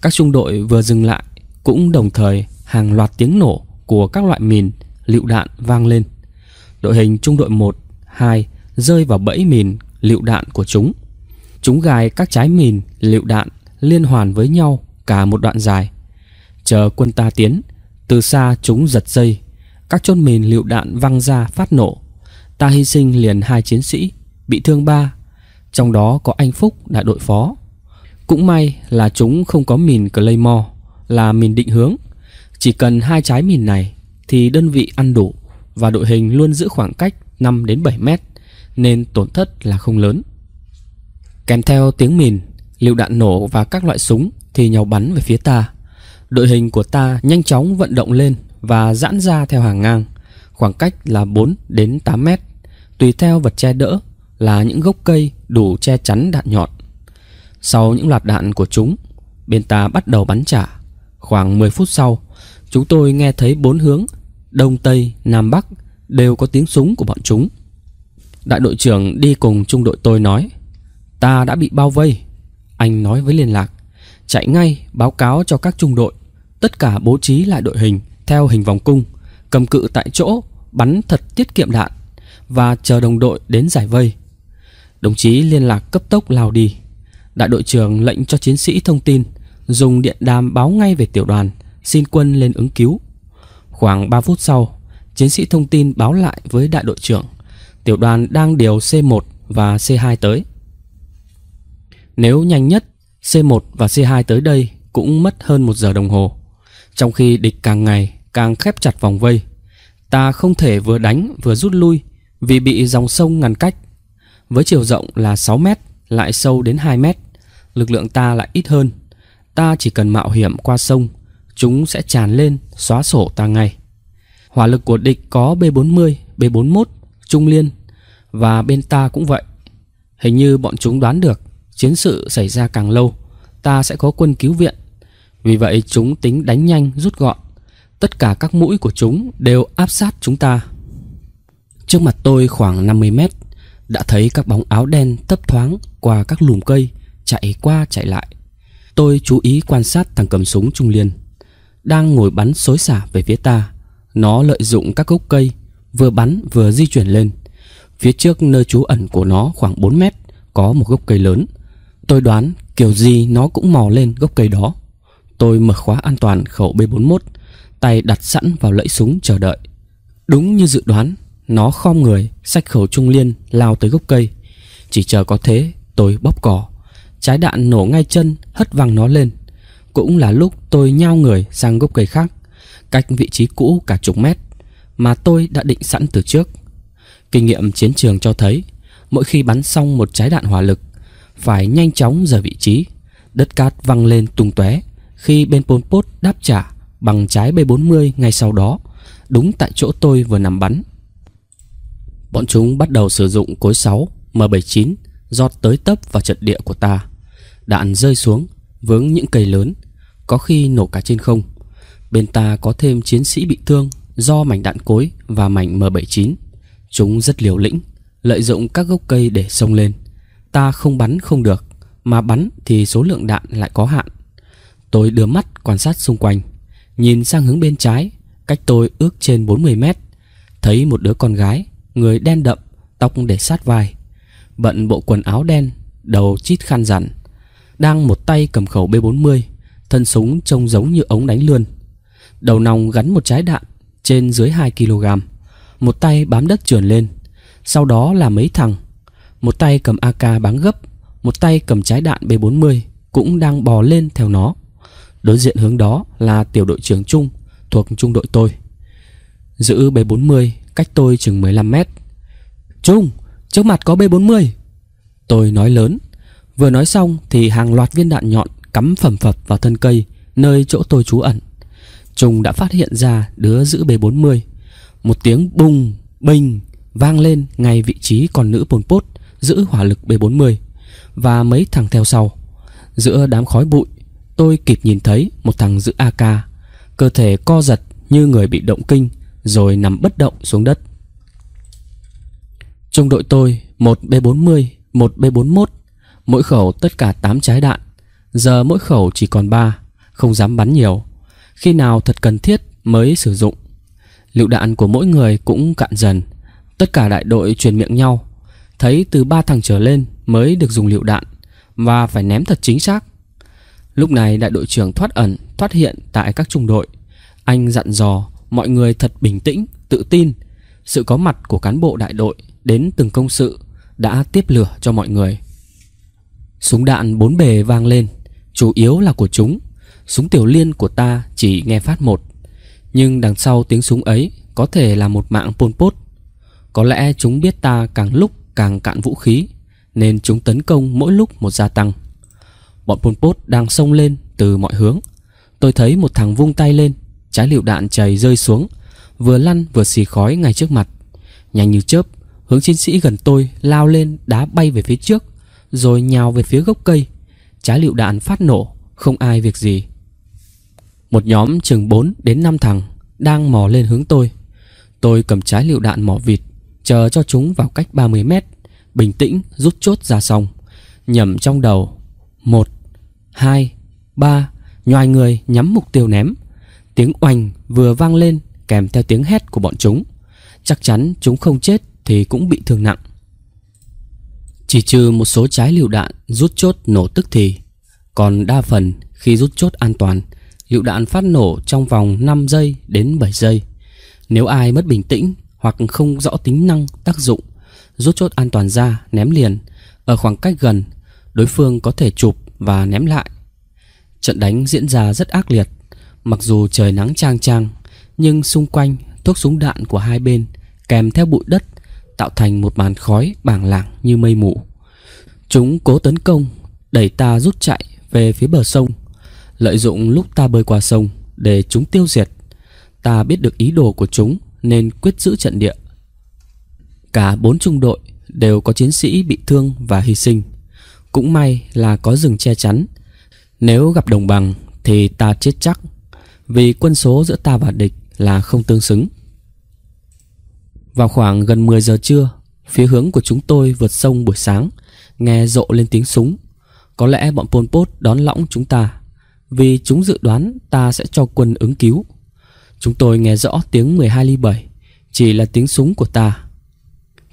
Các trung đội vừa dừng lại cũng đồng thời hàng loạt tiếng nổ của các loại mìn, lựu đạn vang lên đội hình trung đội 1, 2 rơi vào bẫy mìn, lựu đạn của chúng. Chúng gài các trái mìn, lựu đạn liên hoàn với nhau cả một đoạn dài. Chờ quân ta tiến, từ xa chúng giật dây, các chốt mìn lựu đạn văng ra phát nổ. Ta hy sinh liền hai chiến sĩ, bị thương ba, trong đó có anh Phúc là đội phó. Cũng may là chúng không có mìn Claymore, là mìn định hướng. Chỉ cần hai trái mìn này thì đơn vị ăn đủ và đội hình luôn giữ khoảng cách 5 đến 7 mét nên tổn thất là không lớn. Kèm theo tiếng mìn, lựu đạn nổ và các loại súng thì nhau bắn về phía ta. Đội hình của ta nhanh chóng vận động lên và giãn ra theo hàng ngang, khoảng cách là 4 đến 8 mét, tùy theo vật che đỡ là những gốc cây đủ che chắn đạn nhọn. Sau những loạt đạn của chúng, bên ta bắt đầu bắn trả. Khoảng 10 phút sau, chúng tôi nghe thấy bốn hướng Đông Tây, Nam Bắc đều có tiếng súng của bọn chúng. Đại đội trưởng đi cùng trung đội tôi nói Ta đã bị bao vây Anh nói với liên lạc Chạy ngay báo cáo cho các trung đội Tất cả bố trí lại đội hình Theo hình vòng cung Cầm cự tại chỗ Bắn thật tiết kiệm đạn Và chờ đồng đội đến giải vây Đồng chí liên lạc cấp tốc lao đi Đại đội trưởng lệnh cho chiến sĩ thông tin Dùng điện đàm báo ngay về tiểu đoàn Xin quân lên ứng cứu Khoảng 3 phút sau, chiến sĩ thông tin báo lại với đại đội trưởng, tiểu đoàn đang điều C1 và C2 tới. Nếu nhanh nhất, C1 và C2 tới đây cũng mất hơn một giờ đồng hồ. Trong khi địch càng ngày càng khép chặt vòng vây, ta không thể vừa đánh vừa rút lui vì bị dòng sông ngăn cách. Với chiều rộng là 6 mét, lại sâu đến 2 mét, lực lượng ta lại ít hơn. Ta chỉ cần mạo hiểm qua sông chúng sẽ tràn lên xóa sổ ta ngay. Hỏa lực của địch có B40, B41, Trung Liên và bên ta cũng vậy. Hình như bọn chúng đoán được chiến sự xảy ra càng lâu, ta sẽ có quân cứu viện. Vì vậy chúng tính đánh nhanh rút gọn. Tất cả các mũi của chúng đều áp sát chúng ta. Trước mặt tôi khoảng 50 mét đã thấy các bóng áo đen thấp thoáng qua các lùm cây chạy qua chạy lại. Tôi chú ý quan sát thằng cầm súng Trung Liên đang ngồi bắn xối xả về phía ta. Nó lợi dụng các gốc cây, vừa bắn vừa di chuyển lên. Phía trước nơi trú ẩn của nó khoảng 4 mét, có một gốc cây lớn. Tôi đoán kiểu gì nó cũng mò lên gốc cây đó. Tôi mở khóa an toàn khẩu B41, tay đặt sẵn vào lẫy súng chờ đợi. Đúng như dự đoán, nó khom người, sách khẩu trung liên lao tới gốc cây. Chỉ chờ có thế, tôi bóp cò. Trái đạn nổ ngay chân, hất văng nó lên. Cũng là lúc tôi nhao người sang gốc cây khác Cách vị trí cũ cả chục mét Mà tôi đã định sẵn từ trước Kinh nghiệm chiến trường cho thấy Mỗi khi bắn xong một trái đạn hỏa lực Phải nhanh chóng rời vị trí Đất cát văng lên tung tóe Khi bên Pol Pot đáp trả Bằng trái B40 ngay sau đó Đúng tại chỗ tôi vừa nằm bắn Bọn chúng bắt đầu sử dụng cối 6 M79 Giọt tới tấp vào trận địa của ta Đạn rơi xuống Vướng những cây lớn có khi nổ cả trên không. Bên ta có thêm chiến sĩ bị thương do mảnh đạn cối và mảnh M79. Chúng rất liều lĩnh, lợi dụng các gốc cây để xông lên. Ta không bắn không được, mà bắn thì số lượng đạn lại có hạn. Tôi đưa mắt quan sát xung quanh, nhìn sang hướng bên trái, cách tôi ước trên 40 mét. Thấy một đứa con gái, người đen đậm, tóc để sát vai. Bận bộ quần áo đen, đầu chít khăn rằn. Đang một tay cầm khẩu B40, Thân súng trông giống như ống đánh lươn Đầu nòng gắn một trái đạn Trên dưới 2kg Một tay bám đất trườn lên Sau đó là mấy thằng Một tay cầm AK bắn gấp Một tay cầm trái đạn B40 Cũng đang bò lên theo nó Đối diện hướng đó là tiểu đội trưởng Trung Thuộc trung đội tôi Giữ B40 cách tôi chừng 15 mét Trung, trước mặt có B40 Tôi nói lớn Vừa nói xong thì hàng loạt viên đạn nhọn cắm phẩm phập vào thân cây nơi chỗ tôi trú ẩn. Trung đã phát hiện ra đứa giữ B40. Một tiếng bùng, bình vang lên ngay vị trí con nữ Pol Pot giữ hỏa lực B40 và mấy thằng theo sau. Giữa đám khói bụi, tôi kịp nhìn thấy một thằng giữ AK, cơ thể co giật như người bị động kinh rồi nằm bất động xuống đất. Trung đội tôi, một B40, một B41, mỗi khẩu tất cả 8 trái đạn. Giờ mỗi khẩu chỉ còn ba, Không dám bắn nhiều Khi nào thật cần thiết mới sử dụng Lựu đạn của mỗi người cũng cạn dần Tất cả đại đội truyền miệng nhau Thấy từ ba thằng trở lên mới được dùng lựu đạn Và phải ném thật chính xác Lúc này đại đội trưởng thoát ẩn Thoát hiện tại các trung đội Anh dặn dò mọi người thật bình tĩnh Tự tin Sự có mặt của cán bộ đại đội Đến từng công sự đã tiếp lửa cho mọi người Súng đạn bốn bề vang lên chủ yếu là của chúng. Súng tiểu liên của ta chỉ nghe phát một, nhưng đằng sau tiếng súng ấy có thể là một mạng Pol Pot. Có lẽ chúng biết ta càng lúc càng cạn vũ khí, nên chúng tấn công mỗi lúc một gia tăng. Bọn Pol Pot đang xông lên từ mọi hướng. Tôi thấy một thằng vung tay lên, trái lựu đạn chảy rơi xuống, vừa lăn vừa xì khói ngay trước mặt. Nhanh như chớp, hướng chiến sĩ gần tôi lao lên đá bay về phía trước, rồi nhào về phía gốc cây trái lựu đạn phát nổ, không ai việc gì. Một nhóm chừng 4 đến 5 thằng đang mò lên hướng tôi. Tôi cầm trái lựu đạn mỏ vịt, chờ cho chúng vào cách 30 mét, bình tĩnh rút chốt ra xong, nhầm trong đầu. Một, hai, ba, nhoài người nhắm mục tiêu ném. Tiếng oanh vừa vang lên kèm theo tiếng hét của bọn chúng. Chắc chắn chúng không chết thì cũng bị thương nặng. Chỉ trừ một số trái lựu đạn rút chốt nổ tức thì Còn đa phần khi rút chốt an toàn Lựu đạn phát nổ trong vòng 5 giây đến 7 giây Nếu ai mất bình tĩnh hoặc không rõ tính năng tác dụng Rút chốt an toàn ra ném liền Ở khoảng cách gần Đối phương có thể chụp và ném lại Trận đánh diễn ra rất ác liệt Mặc dù trời nắng trang trang Nhưng xung quanh thuốc súng đạn của hai bên Kèm theo bụi đất tạo thành một màn khói bảng lảng như mây mù. Chúng cố tấn công, đẩy ta rút chạy về phía bờ sông, lợi dụng lúc ta bơi qua sông để chúng tiêu diệt. Ta biết được ý đồ của chúng nên quyết giữ trận địa. Cả bốn trung đội đều có chiến sĩ bị thương và hy sinh. Cũng may là có rừng che chắn. Nếu gặp đồng bằng thì ta chết chắc, vì quân số giữa ta và địch là không tương xứng. Vào khoảng gần 10 giờ trưa, phía hướng của chúng tôi vượt sông buổi sáng, nghe rộ lên tiếng súng. Có lẽ bọn Pol Pot đón lõng chúng ta, vì chúng dự đoán ta sẽ cho quân ứng cứu. Chúng tôi nghe rõ tiếng 12 ly 7, chỉ là tiếng súng của ta.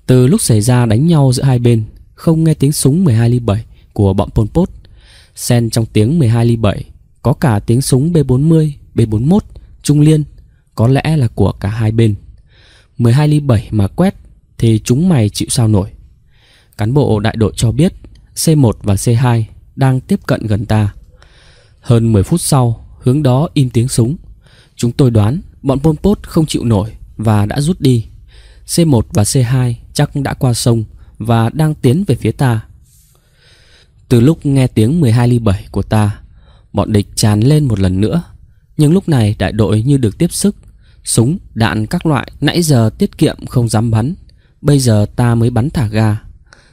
Từ lúc xảy ra đánh nhau giữa hai bên, không nghe tiếng súng 12 ly 7 của bọn Pol Pot. Xen trong tiếng 12 ly 7 có cả tiếng súng B40, B41, trung liên, có lẽ là của cả hai bên. 12 ly 7 mà quét thì chúng mày chịu sao nổi. Cán bộ đại đội cho biết C1 và C2 đang tiếp cận gần ta. Hơn 10 phút sau, hướng đó im tiếng súng. Chúng tôi đoán bọn Pol Pot không chịu nổi và đã rút đi. C1 và C2 chắc đã qua sông và đang tiến về phía ta. Từ lúc nghe tiếng 12 ly 7 của ta, bọn địch tràn lên một lần nữa. Nhưng lúc này đại đội như được tiếp sức Súng, đạn các loại nãy giờ tiết kiệm không dám bắn Bây giờ ta mới bắn thả ga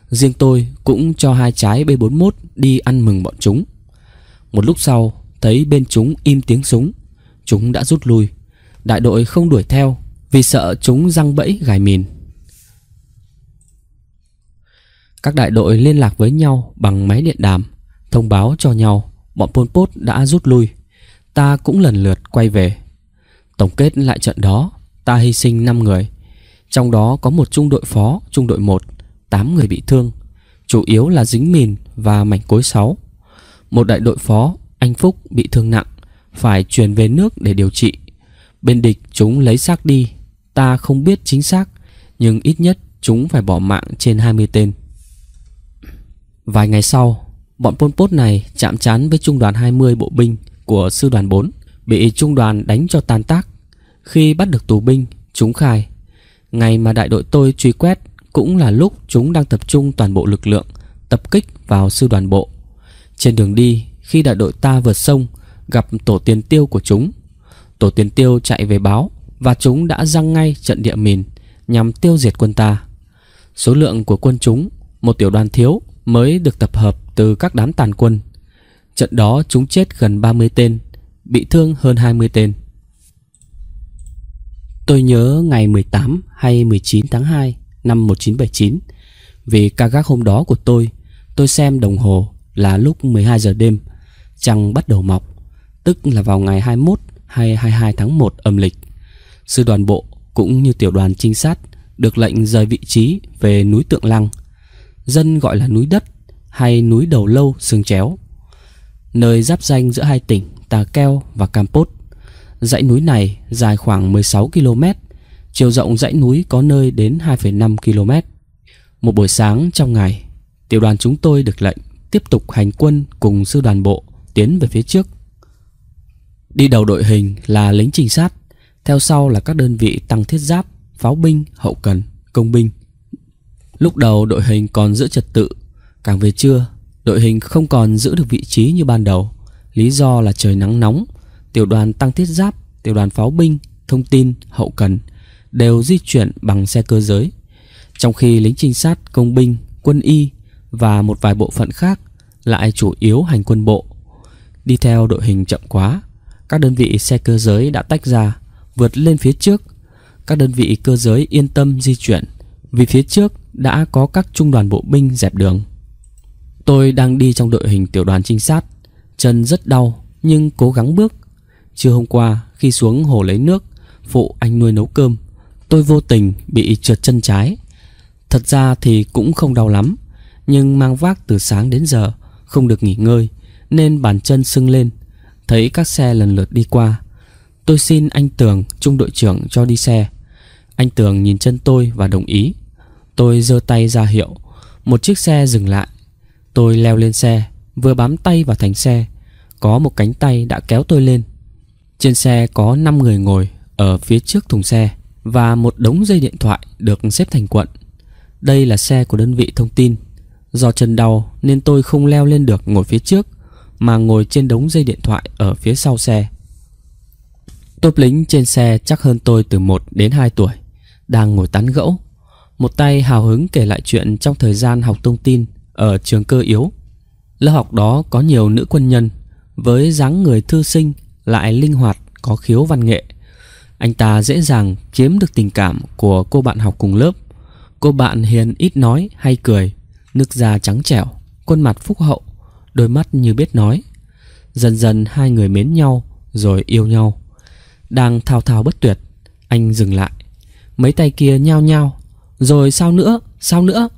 Riêng tôi cũng cho hai trái B41 đi ăn mừng bọn chúng Một lúc sau thấy bên chúng im tiếng súng Chúng đã rút lui Đại đội không đuổi theo Vì sợ chúng răng bẫy gài mìn Các đại đội liên lạc với nhau bằng máy điện đàm Thông báo cho nhau bọn Pol Pot đã rút lui Ta cũng lần lượt quay về Tổng kết lại trận đó, ta hy sinh 5 người, trong đó có một trung đội phó, trung đội 1, 8 người bị thương, chủ yếu là dính mìn và mảnh cối 6. Một đại đội phó, anh Phúc bị thương nặng, phải chuyển về nước để điều trị. Bên địch chúng lấy xác đi, ta không biết chính xác, nhưng ít nhất chúng phải bỏ mạng trên 20 tên. Vài ngày sau, bọn Pol Pot này chạm trán với trung đoàn 20 bộ binh của sư đoàn 4 bị trung đoàn đánh cho tan tác. Khi bắt được tù binh, chúng khai, ngày mà đại đội tôi truy quét cũng là lúc chúng đang tập trung toàn bộ lực lượng tập kích vào sư đoàn bộ. Trên đường đi, khi đại đội ta vượt sông, gặp tổ tiền tiêu của chúng. Tổ tiền tiêu chạy về báo và chúng đã răng ngay trận địa mìn nhằm tiêu diệt quân ta. Số lượng của quân chúng, một tiểu đoàn thiếu mới được tập hợp từ các đám tàn quân. Trận đó chúng chết gần 30 tên, bị thương hơn 20 tên. Tôi nhớ ngày 18 hay 19 tháng 2 năm 1979 Vì ca gác hôm đó của tôi Tôi xem đồng hồ là lúc 12 giờ đêm Trăng bắt đầu mọc Tức là vào ngày 21 hay 22 tháng 1 âm lịch Sư đoàn bộ cũng như tiểu đoàn trinh sát Được lệnh rời vị trí về núi Tượng Lăng Dân gọi là núi đất hay núi đầu lâu sương chéo Nơi giáp danh giữa hai tỉnh Tà Keo và Campot. Dãy núi này dài khoảng 16 km, chiều rộng dãy núi có nơi đến 2,5 km. Một buổi sáng trong ngày, tiểu đoàn chúng tôi được lệnh tiếp tục hành quân cùng sư đoàn bộ tiến về phía trước. Đi đầu đội hình là lính trinh sát, theo sau là các đơn vị tăng thiết giáp, pháo binh, hậu cần, công binh. Lúc đầu đội hình còn giữ trật tự, càng về trưa, đội hình không còn giữ được vị trí như ban đầu. Lý do là trời nắng nóng, tiểu đoàn tăng thiết giáp, tiểu đoàn pháo binh, thông tin, hậu cần đều di chuyển bằng xe cơ giới. Trong khi lính trinh sát, công binh, quân y và một vài bộ phận khác lại chủ yếu hành quân bộ. Đi theo đội hình chậm quá, các đơn vị xe cơ giới đã tách ra, vượt lên phía trước. Các đơn vị cơ giới yên tâm di chuyển vì phía trước đã có các trung đoàn bộ binh dẹp đường. Tôi đang đi trong đội hình tiểu đoàn trinh sát Chân rất đau nhưng cố gắng bước. Trưa hôm qua khi xuống hồ lấy nước, phụ anh nuôi nấu cơm, tôi vô tình bị trượt chân trái. Thật ra thì cũng không đau lắm, nhưng mang vác từ sáng đến giờ không được nghỉ ngơi nên bàn chân sưng lên. Thấy các xe lần lượt đi qua, tôi xin anh Tường, trung đội trưởng cho đi xe. Anh Tường nhìn chân tôi và đồng ý. Tôi giơ tay ra hiệu, một chiếc xe dừng lại. Tôi leo lên xe, vừa bám tay vào thành xe Có một cánh tay đã kéo tôi lên Trên xe có 5 người ngồi Ở phía trước thùng xe Và một đống dây điện thoại được xếp thành quận Đây là xe của đơn vị thông tin Do chân đau nên tôi không leo lên được ngồi phía trước Mà ngồi trên đống dây điện thoại ở phía sau xe Tốp lính trên xe chắc hơn tôi từ 1 đến 2 tuổi Đang ngồi tán gẫu Một tay hào hứng kể lại chuyện trong thời gian học thông tin Ở trường cơ yếu Lớp học đó có nhiều nữ quân nhân với dáng người thư sinh lại linh hoạt có khiếu văn nghệ. Anh ta dễ dàng chiếm được tình cảm của cô bạn học cùng lớp. Cô bạn hiền ít nói hay cười, nước da trắng trẻo, khuôn mặt phúc hậu, đôi mắt như biết nói. Dần dần hai người mến nhau rồi yêu nhau. Đang thao thao bất tuyệt, anh dừng lại. Mấy tay kia nhao nhao, rồi sao nữa, sao nữa?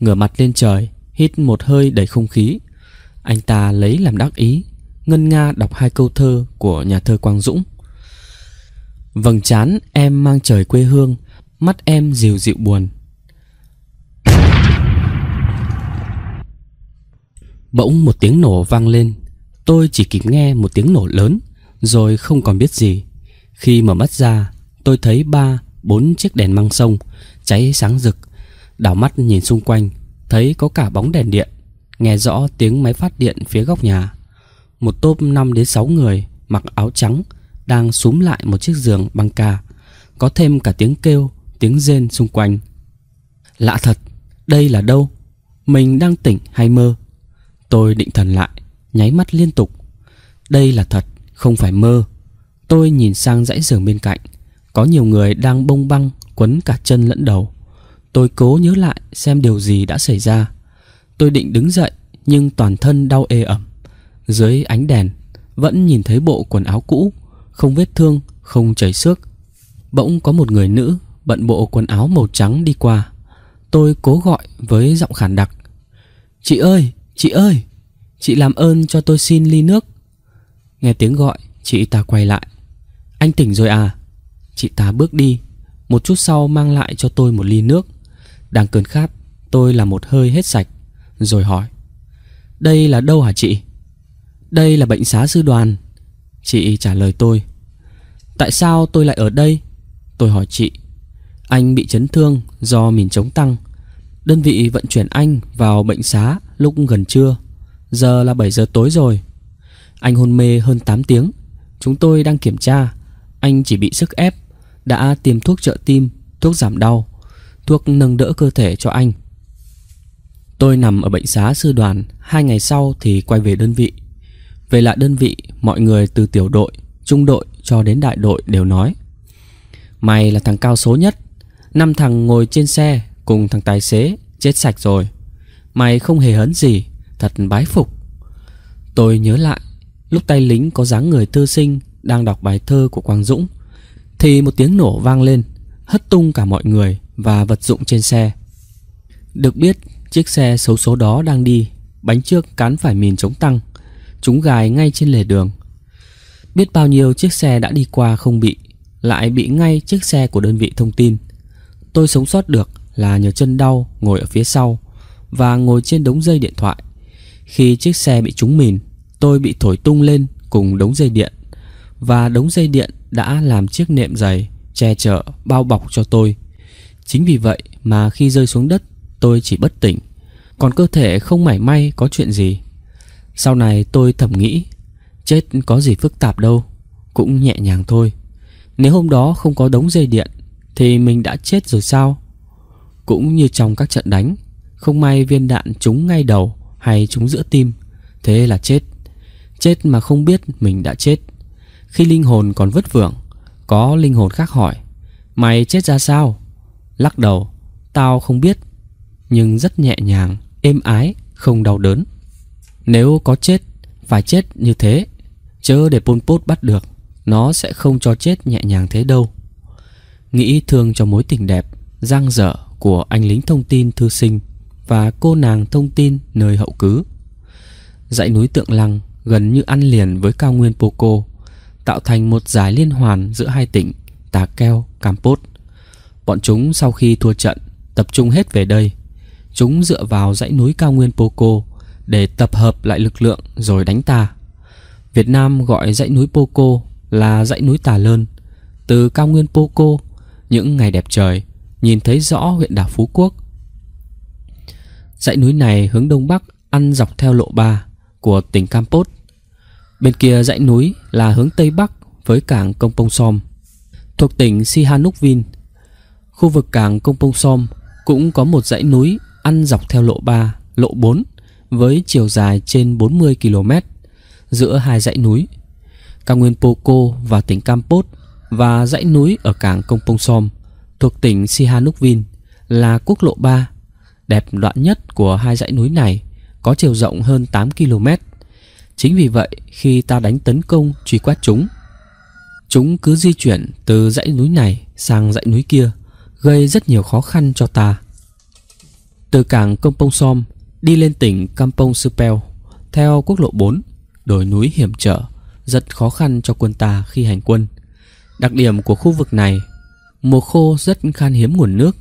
Ngửa mặt lên trời, hít một hơi đầy không khí. Anh ta lấy làm đắc ý, ngân nga đọc hai câu thơ của nhà thơ Quang Dũng. Vầng trán em mang trời quê hương, mắt em dịu dịu buồn. Bỗng một tiếng nổ vang lên, tôi chỉ kịp nghe một tiếng nổ lớn, rồi không còn biết gì. Khi mở mắt ra, tôi thấy ba, bốn chiếc đèn măng sông cháy sáng rực. Đảo mắt nhìn xung quanh, Thấy có cả bóng đèn điện Nghe rõ tiếng máy phát điện phía góc nhà Một tốp 5 đến 6 người Mặc áo trắng Đang súm lại một chiếc giường băng ca Có thêm cả tiếng kêu Tiếng rên xung quanh Lạ thật Đây là đâu Mình đang tỉnh hay mơ Tôi định thần lại Nháy mắt liên tục Đây là thật Không phải mơ Tôi nhìn sang dãy giường bên cạnh Có nhiều người đang bông băng Quấn cả chân lẫn đầu Tôi cố nhớ lại xem điều gì đã xảy ra. Tôi định đứng dậy nhưng toàn thân đau ê ẩm. Dưới ánh đèn vẫn nhìn thấy bộ quần áo cũ, không vết thương, không chảy xước. Bỗng có một người nữ bận bộ quần áo màu trắng đi qua. Tôi cố gọi với giọng khản đặc. "Chị ơi, chị ơi, chị làm ơn cho tôi xin ly nước." Nghe tiếng gọi, chị ta quay lại. "Anh tỉnh rồi à?" Chị ta bước đi, một chút sau mang lại cho tôi một ly nước. Đang cơn khát Tôi là một hơi hết sạch Rồi hỏi Đây là đâu hả chị Đây là bệnh xá sư đoàn Chị trả lời tôi Tại sao tôi lại ở đây Tôi hỏi chị Anh bị chấn thương do mìn chống tăng Đơn vị vận chuyển anh vào bệnh xá lúc gần trưa Giờ là 7 giờ tối rồi Anh hôn mê hơn 8 tiếng Chúng tôi đang kiểm tra Anh chỉ bị sức ép Đã tiêm thuốc trợ tim, thuốc giảm đau thuốc nâng đỡ cơ thể cho anh. Tôi nằm ở bệnh xá sư đoàn, hai ngày sau thì quay về đơn vị. Về lại đơn vị, mọi người từ tiểu đội, trung đội cho đến đại đội đều nói. Mày là thằng cao số nhất, năm thằng ngồi trên xe cùng thằng tài xế chết sạch rồi. Mày không hề hấn gì, thật bái phục. Tôi nhớ lại, lúc tay lính có dáng người thư sinh đang đọc bài thơ của Quang Dũng, thì một tiếng nổ vang lên, hất tung cả mọi người và vật dụng trên xe. Được biết, chiếc xe xấu số đó đang đi, bánh trước cán phải mìn chống tăng, chúng gài ngay trên lề đường. Biết bao nhiêu chiếc xe đã đi qua không bị, lại bị ngay chiếc xe của đơn vị thông tin. Tôi sống sót được là nhờ chân đau ngồi ở phía sau và ngồi trên đống dây điện thoại. Khi chiếc xe bị trúng mìn, tôi bị thổi tung lên cùng đống dây điện và đống dây điện đã làm chiếc nệm dày che chở bao bọc cho tôi Chính vì vậy mà khi rơi xuống đất tôi chỉ bất tỉnh Còn cơ thể không mảy may có chuyện gì Sau này tôi thầm nghĩ Chết có gì phức tạp đâu Cũng nhẹ nhàng thôi Nếu hôm đó không có đống dây điện Thì mình đã chết rồi sao Cũng như trong các trận đánh Không may viên đạn trúng ngay đầu Hay trúng giữa tim Thế là chết Chết mà không biết mình đã chết Khi linh hồn còn vất vưởng Có linh hồn khác hỏi Mày chết ra sao Lắc đầu, tao không biết, nhưng rất nhẹ nhàng, êm ái, không đau đớn. Nếu có chết, phải chết như thế, chớ để Pol Pot bắt được, nó sẽ không cho chết nhẹ nhàng thế đâu. Nghĩ thương cho mối tình đẹp, giang dở của anh lính thông tin thư sinh và cô nàng thông tin nơi hậu cứ. Dãy núi Tượng Lăng gần như ăn liền với cao nguyên Poco, tạo thành một dải liên hoàn giữa hai tỉnh Tà Keo, Campos Bọn chúng sau khi thua trận Tập trung hết về đây Chúng dựa vào dãy núi cao nguyên Poco Để tập hợp lại lực lượng rồi đánh ta Việt Nam gọi dãy núi Poco là dãy núi Tà Lơn Từ cao nguyên Poco Những ngày đẹp trời Nhìn thấy rõ huyện đảo Phú Quốc Dãy núi này hướng đông bắc Ăn dọc theo lộ ba Của tỉnh Campos Bên kia dãy núi là hướng tây bắc Với cảng Công Pông Som Thuộc tỉnh Sihanoukville Khu vực cảng Công Pông Som cũng có một dãy núi ăn dọc theo lộ 3, lộ 4 với chiều dài trên 40 km giữa hai dãy núi cao nguyên Poco và tỉnh Campot và dãy núi ở cảng Công Pông Som thuộc tỉnh Sihanoukville là quốc lộ 3 đẹp đoạn nhất của hai dãy núi này có chiều rộng hơn 8 km. Chính vì vậy, khi ta đánh tấn công truy quét chúng, chúng cứ di chuyển từ dãy núi này sang dãy núi kia gây rất nhiều khó khăn cho ta. Từ cảng Kompong Som đi lên tỉnh Kampong Supel theo quốc lộ 4, đồi núi hiểm trở, rất khó khăn cho quân ta khi hành quân. Đặc điểm của khu vực này, mùa khô rất khan hiếm nguồn nước,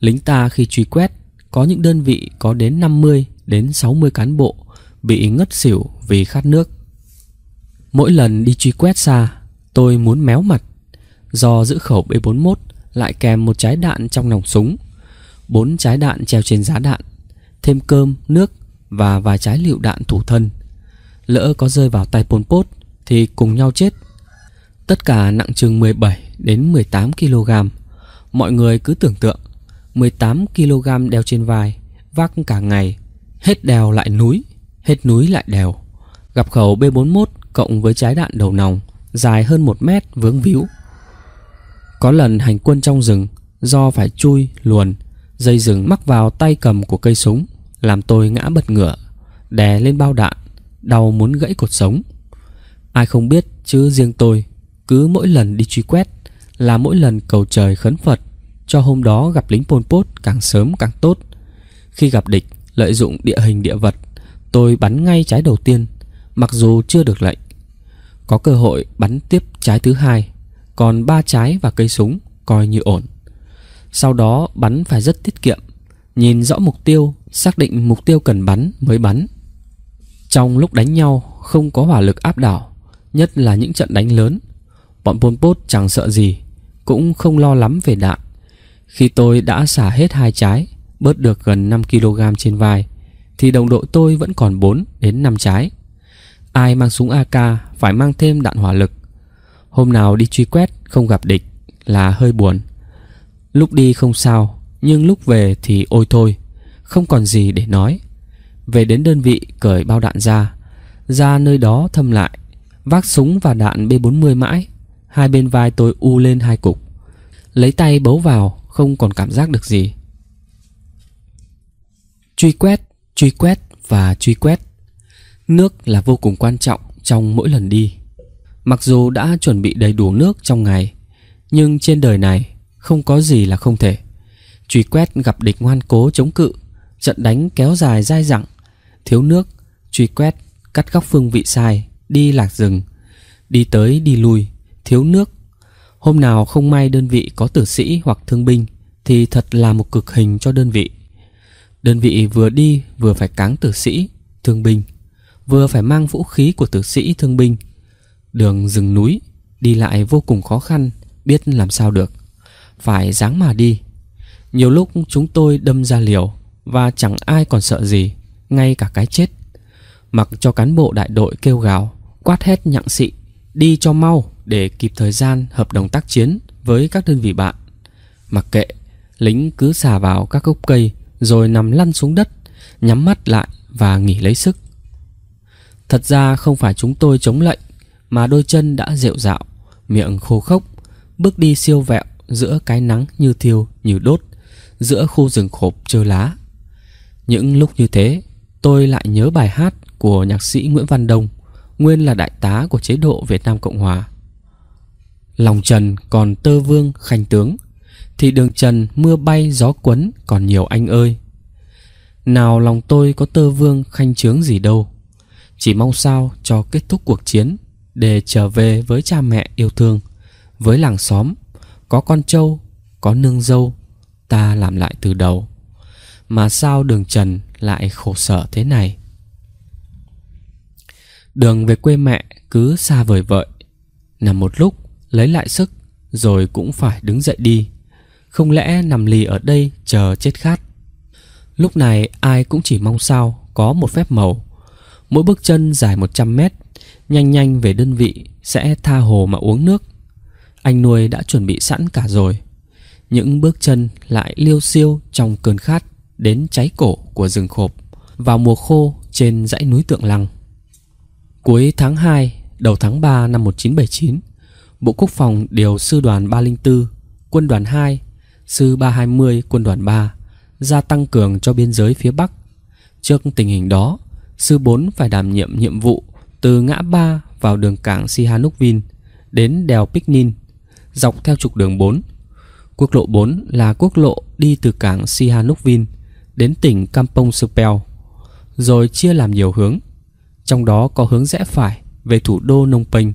lính ta khi truy quét có những đơn vị có đến 50 đến 60 cán bộ bị ngất xỉu vì khát nước. Mỗi lần đi truy quét xa, tôi muốn méo mặt. Do giữ khẩu B41 lại kèm một trái đạn trong nòng súng, bốn trái đạn treo trên giá đạn, thêm cơm, nước và vài trái lựu đạn thủ thân. Lỡ có rơi vào tay Pol Pot thì cùng nhau chết. Tất cả nặng chừng 17 đến 18 kg. Mọi người cứ tưởng tượng 18 kg đeo trên vai, vác cả ngày, hết đèo lại núi, hết núi lại đèo. Gặp khẩu B41 cộng với trái đạn đầu nòng, dài hơn một mét vướng víu. Có lần hành quân trong rừng Do phải chui, luồn Dây rừng mắc vào tay cầm của cây súng Làm tôi ngã bật ngựa, Đè lên bao đạn Đau muốn gãy cột sống Ai không biết chứ riêng tôi Cứ mỗi lần đi truy quét Là mỗi lần cầu trời khấn Phật Cho hôm đó gặp lính Pol Pot càng sớm càng tốt Khi gặp địch Lợi dụng địa hình địa vật Tôi bắn ngay trái đầu tiên Mặc dù chưa được lệnh Có cơ hội bắn tiếp trái thứ hai còn ba trái và cây súng coi như ổn. Sau đó bắn phải rất tiết kiệm, nhìn rõ mục tiêu, xác định mục tiêu cần bắn mới bắn. Trong lúc đánh nhau không có hỏa lực áp đảo, nhất là những trận đánh lớn, bọn Pol Pot chẳng sợ gì, cũng không lo lắm về đạn. Khi tôi đã xả hết hai trái, bớt được gần 5 kg trên vai, thì đồng đội tôi vẫn còn 4 đến 5 trái. Ai mang súng AK phải mang thêm đạn hỏa lực Hôm nào đi truy quét không gặp địch là hơi buồn. Lúc đi không sao, nhưng lúc về thì ôi thôi, không còn gì để nói. Về đến đơn vị cởi bao đạn ra, ra nơi đó thâm lại, vác súng và đạn B40 mãi, hai bên vai tôi u lên hai cục. Lấy tay bấu vào, không còn cảm giác được gì. Truy quét, truy quét và truy quét. Nước là vô cùng quan trọng trong mỗi lần đi. Mặc dù đã chuẩn bị đầy đủ nước trong ngày, nhưng trên đời này không có gì là không thể. Truy quét gặp địch ngoan cố chống cự, trận đánh kéo dài dai dẳng, thiếu nước, truy quét, cắt góc phương vị sai, đi lạc rừng, đi tới đi lui, thiếu nước. Hôm nào không may đơn vị có tử sĩ hoặc thương binh thì thật là một cực hình cho đơn vị. Đơn vị vừa đi vừa phải cáng tử sĩ, thương binh, vừa phải mang vũ khí của tử sĩ thương binh – Đường rừng núi, đi lại vô cùng khó khăn, biết làm sao được. Phải dáng mà đi. Nhiều lúc chúng tôi đâm ra liều và chẳng ai còn sợ gì, ngay cả cái chết. Mặc cho cán bộ đại đội kêu gào, quát hết nhặng xị, đi cho mau để kịp thời gian hợp đồng tác chiến với các đơn vị bạn. Mặc kệ, lính cứ xà vào các gốc cây rồi nằm lăn xuống đất, nhắm mắt lại và nghỉ lấy sức. Thật ra không phải chúng tôi chống lệnh mà đôi chân đã rệu rạo, miệng khô khốc, bước đi siêu vẹo giữa cái nắng như thiêu như đốt, giữa khu rừng khộp trơ lá. Những lúc như thế, tôi lại nhớ bài hát của nhạc sĩ Nguyễn Văn Đông, nguyên là đại tá của chế độ Việt Nam Cộng Hòa. Lòng Trần còn tơ vương khanh tướng, thì đường Trần mưa bay gió quấn còn nhiều anh ơi. Nào lòng tôi có tơ vương khanh trướng gì đâu, chỉ mong sao cho kết thúc cuộc chiến để trở về với cha mẹ yêu thương, với làng xóm, có con trâu, có nương dâu, ta làm lại từ đầu. Mà sao đường Trần lại khổ sở thế này? Đường về quê mẹ cứ xa vời vợi. Nằm một lúc, lấy lại sức, rồi cũng phải đứng dậy đi. Không lẽ nằm lì ở đây chờ chết khát? Lúc này ai cũng chỉ mong sao có một phép màu. Mỗi bước chân dài 100 mét Nhanh nhanh về đơn vị Sẽ tha hồ mà uống nước Anh nuôi đã chuẩn bị sẵn cả rồi Những bước chân lại liêu siêu Trong cơn khát đến cháy cổ Của rừng khộp Vào mùa khô trên dãy núi Tượng Lăng Cuối tháng 2 Đầu tháng 3 năm 1979 Bộ Quốc phòng điều sư đoàn 304 Quân đoàn 2 Sư 320 quân đoàn 3 Ra tăng cường cho biên giới phía Bắc Trước tình hình đó Sư 4 phải đảm nhiệm nhiệm vụ từ ngã ba vào đường cảng Sihanoukvin đến đèo Piknin dọc theo trục đường 4. Quốc lộ 4 là quốc lộ đi từ cảng Sihanoukvin đến tỉnh Kampong Spel, rồi chia làm nhiều hướng. Trong đó có hướng rẽ phải về thủ đô Nông Penh,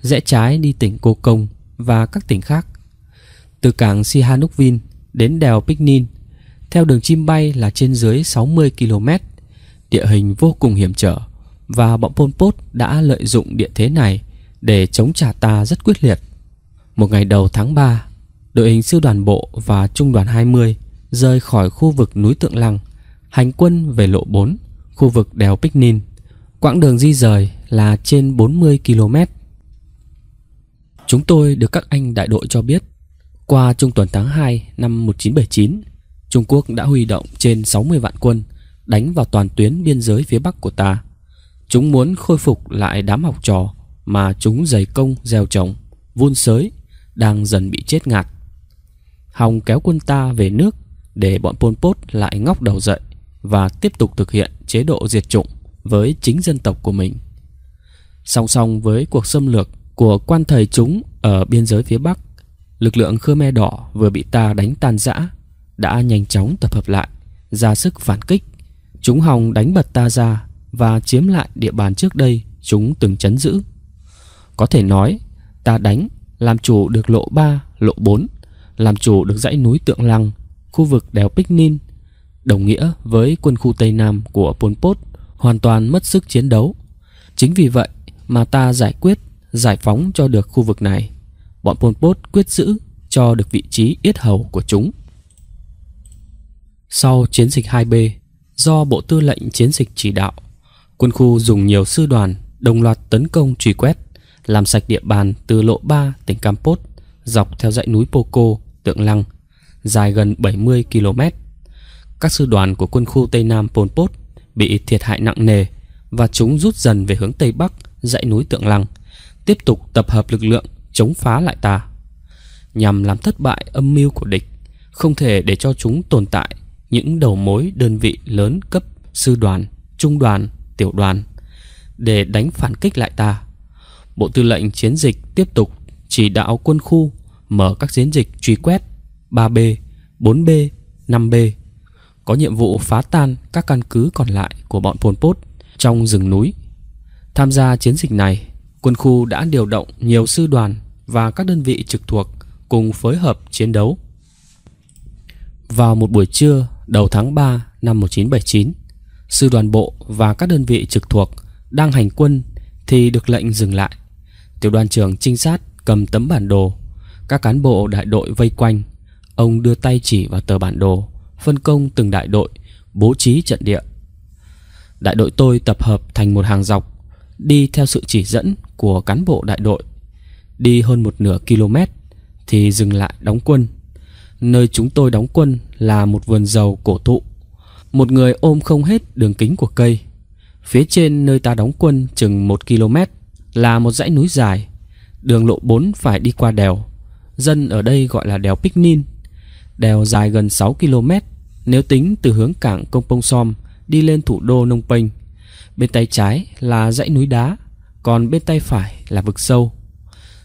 rẽ trái đi tỉnh Cô Công và các tỉnh khác. Từ cảng Sihanoukvin đến đèo Piknin theo đường chim bay là trên dưới 60 km, địa hình vô cùng hiểm trở và bọn Pol Pot đã lợi dụng địa thế này để chống trả ta rất quyết liệt. Một ngày đầu tháng 3, đội hình sư đoàn bộ và trung đoàn 20 rời khỏi khu vực núi Tượng Lăng, hành quân về lộ 4, khu vực đèo Pích Ninh. Quãng đường di rời là trên 40 km. Chúng tôi được các anh đại đội cho biết, qua trung tuần tháng 2 năm 1979, Trung Quốc đã huy động trên 60 vạn quân đánh vào toàn tuyến biên giới phía Bắc của ta. Chúng muốn khôi phục lại đám học trò mà chúng dày công gieo trồng, vun sới, đang dần bị chết ngạt. Hòng kéo quân ta về nước để bọn Pol Pot lại ngóc đầu dậy và tiếp tục thực hiện chế độ diệt chủng với chính dân tộc của mình. Song song với cuộc xâm lược của quan thầy chúng ở biên giới phía Bắc, lực lượng Khmer Đỏ vừa bị ta đánh tan rã đã nhanh chóng tập hợp lại, ra sức phản kích. Chúng hòng đánh bật ta ra và chiếm lại địa bàn trước đây chúng từng chấn giữ. Có thể nói, ta đánh làm chủ được lộ 3, lộ 4, làm chủ được dãy núi Tượng Lăng, khu vực đèo Pích Nin, đồng nghĩa với quân khu Tây Nam của Pol Pot hoàn toàn mất sức chiến đấu. Chính vì vậy mà ta giải quyết, giải phóng cho được khu vực này. Bọn Pol Pot quyết giữ cho được vị trí yết hầu của chúng. Sau chiến dịch 2B, do Bộ Tư lệnh Chiến dịch chỉ đạo Quân khu dùng nhiều sư đoàn đồng loạt tấn công truy quét, làm sạch địa bàn từ lộ 3 tỉnh Campos dọc theo dãy núi Poco, Tượng Lăng, dài gần 70 km. Các sư đoàn của quân khu Tây Nam Pol Pot bị thiệt hại nặng nề và chúng rút dần về hướng Tây Bắc, dãy núi Tượng Lăng, tiếp tục tập hợp lực lượng chống phá lại ta. Nhằm làm thất bại âm mưu của địch, không thể để cho chúng tồn tại những đầu mối đơn vị lớn cấp sư đoàn, trung đoàn tiểu đoàn để đánh phản kích lại ta. Bộ tư lệnh chiến dịch tiếp tục chỉ đạo quân khu mở các chiến dịch truy quét 3B, 4B, 5B có nhiệm vụ phá tan các căn cứ còn lại của bọn Pol Pot trong rừng núi. Tham gia chiến dịch này, quân khu đã điều động nhiều sư đoàn và các đơn vị trực thuộc cùng phối hợp chiến đấu. Vào một buổi trưa đầu tháng 3 năm 1979, sư đoàn bộ và các đơn vị trực thuộc đang hành quân thì được lệnh dừng lại. Tiểu đoàn trưởng trinh sát cầm tấm bản đồ, các cán bộ đại đội vây quanh, ông đưa tay chỉ vào tờ bản đồ, phân công từng đại đội, bố trí trận địa. Đại đội tôi tập hợp thành một hàng dọc, đi theo sự chỉ dẫn của cán bộ đại đội. Đi hơn một nửa km thì dừng lại đóng quân. Nơi chúng tôi đóng quân là một vườn dầu cổ thụ một người ôm không hết đường kính của cây Phía trên nơi ta đóng quân chừng 1 km Là một dãy núi dài Đường lộ 4 phải đi qua đèo Dân ở đây gọi là đèo Picnin Đèo dài gần 6 km Nếu tính từ hướng cảng Công Pông Som Đi lên thủ đô Nông Penh Bên tay trái là dãy núi đá Còn bên tay phải là vực sâu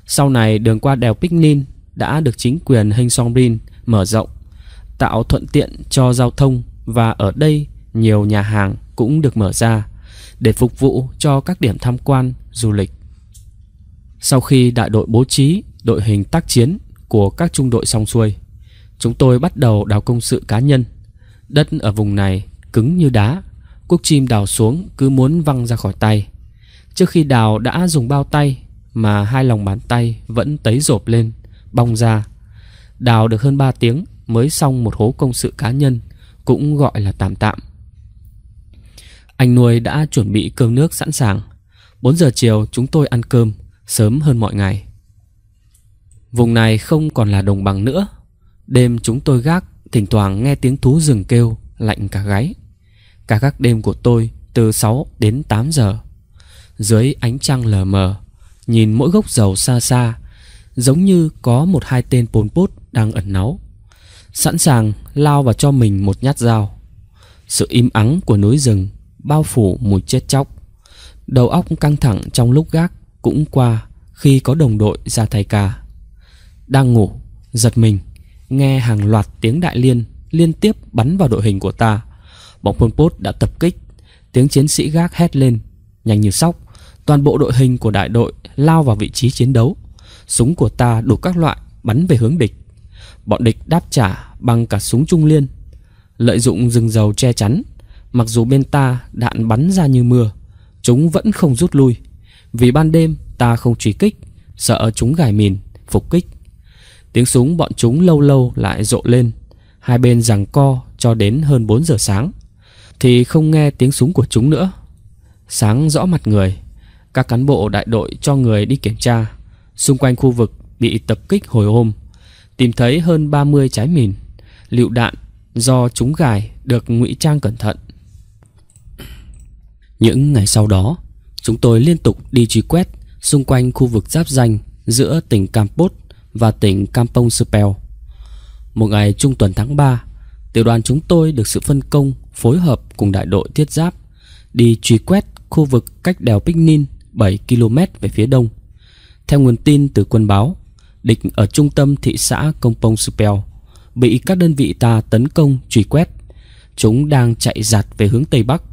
Sau này đường qua đèo Picnin Đã được chính quyền Heng Song Rin mở rộng Tạo thuận tiện cho giao thông và ở đây nhiều nhà hàng cũng được mở ra để phục vụ cho các điểm tham quan du lịch. Sau khi đại đội bố trí đội hình tác chiến của các trung đội xong xuôi, chúng tôi bắt đầu đào công sự cá nhân. Đất ở vùng này cứng như đá, cuốc chim đào xuống cứ muốn văng ra khỏi tay. Trước khi đào đã dùng bao tay mà hai lòng bàn tay vẫn tấy rộp lên, bong ra. Đào được hơn 3 tiếng mới xong một hố công sự cá nhân – cũng gọi là tạm tạm. Anh nuôi đã chuẩn bị cơm nước sẵn sàng. 4 giờ chiều chúng tôi ăn cơm, sớm hơn mọi ngày. Vùng này không còn là đồng bằng nữa. Đêm chúng tôi gác, thỉnh thoảng nghe tiếng thú rừng kêu, lạnh cả gáy. Cả các đêm của tôi từ 6 đến 8 giờ. Dưới ánh trăng lờ mờ, nhìn mỗi gốc dầu xa xa, giống như có một hai tên pồn pốt đang ẩn náu sẵn sàng lao vào cho mình một nhát dao. Sự im ắng của núi rừng bao phủ mùi chết chóc. Đầu óc căng thẳng trong lúc gác cũng qua khi có đồng đội ra thay ca. Đang ngủ, giật mình, nghe hàng loạt tiếng đại liên liên tiếp bắn vào đội hình của ta. Bọn quân Pot đã tập kích, tiếng chiến sĩ gác hét lên, nhanh như sóc, toàn bộ đội hình của đại đội lao vào vị trí chiến đấu. Súng của ta đủ các loại bắn về hướng địch Bọn địch đáp trả bằng cả súng trung liên Lợi dụng rừng dầu che chắn Mặc dù bên ta đạn bắn ra như mưa Chúng vẫn không rút lui Vì ban đêm ta không truy kích Sợ chúng gài mìn, phục kích Tiếng súng bọn chúng lâu lâu lại rộ lên Hai bên giằng co cho đến hơn 4 giờ sáng Thì không nghe tiếng súng của chúng nữa Sáng rõ mặt người Các cán bộ đại đội cho người đi kiểm tra Xung quanh khu vực bị tập kích hồi hôm tìm thấy hơn 30 trái mìn, lựu đạn do chúng gài được ngụy trang cẩn thận. Những ngày sau đó, chúng tôi liên tục đi truy quét xung quanh khu vực giáp danh giữa tỉnh Campos và tỉnh Kampong Spel. Một ngày trung tuần tháng 3, tiểu đoàn chúng tôi được sự phân công phối hợp cùng đại đội thiết giáp đi truy quét khu vực cách đèo Picnin 7 km về phía đông. Theo nguồn tin từ quân báo, địch ở trung tâm thị xã Công pông Supel bị các đơn vị ta tấn công truy quét. Chúng đang chạy giạt về hướng Tây Bắc.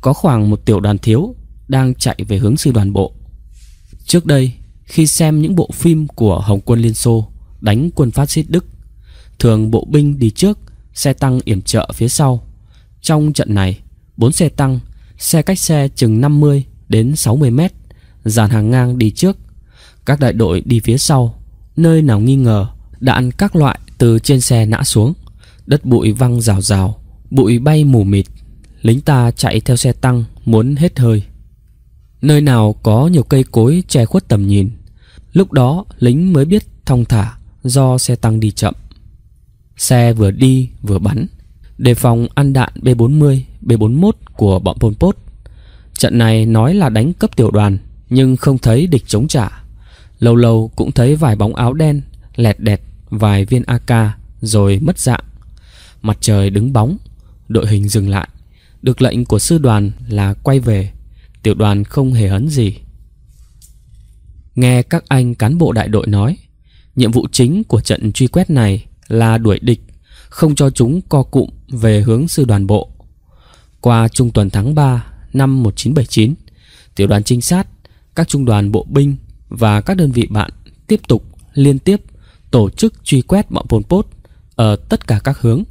Có khoảng một tiểu đoàn thiếu đang chạy về hướng sư đoàn bộ. Trước đây, khi xem những bộ phim của Hồng quân Liên Xô đánh quân phát xít Đức, thường bộ binh đi trước, xe tăng yểm trợ phía sau. Trong trận này, bốn xe tăng, xe cách xe chừng 50 đến 60 mét, dàn hàng ngang đi trước, các đại đội đi phía sau Nơi nào nghi ngờ đã ăn các loại từ trên xe nã xuống Đất bụi văng rào rào Bụi bay mù mịt Lính ta chạy theo xe tăng Muốn hết hơi Nơi nào có nhiều cây cối che khuất tầm nhìn Lúc đó lính mới biết thong thả Do xe tăng đi chậm Xe vừa đi vừa bắn Đề phòng ăn đạn B40, B41 của bọn Pol Pot Trận này nói là đánh cấp tiểu đoàn Nhưng không thấy địch chống trả Lâu lâu cũng thấy vài bóng áo đen Lẹt đẹt vài viên AK Rồi mất dạng Mặt trời đứng bóng Đội hình dừng lại Được lệnh của sư đoàn là quay về Tiểu đoàn không hề hấn gì Nghe các anh cán bộ đại đội nói Nhiệm vụ chính của trận truy quét này Là đuổi địch Không cho chúng co cụm về hướng sư đoàn bộ Qua trung tuần tháng 3 Năm 1979 Tiểu đoàn trinh sát Các trung đoàn bộ binh và các đơn vị bạn tiếp tục liên tiếp tổ chức truy quét bọn Pol Pot ở tất cả các hướng,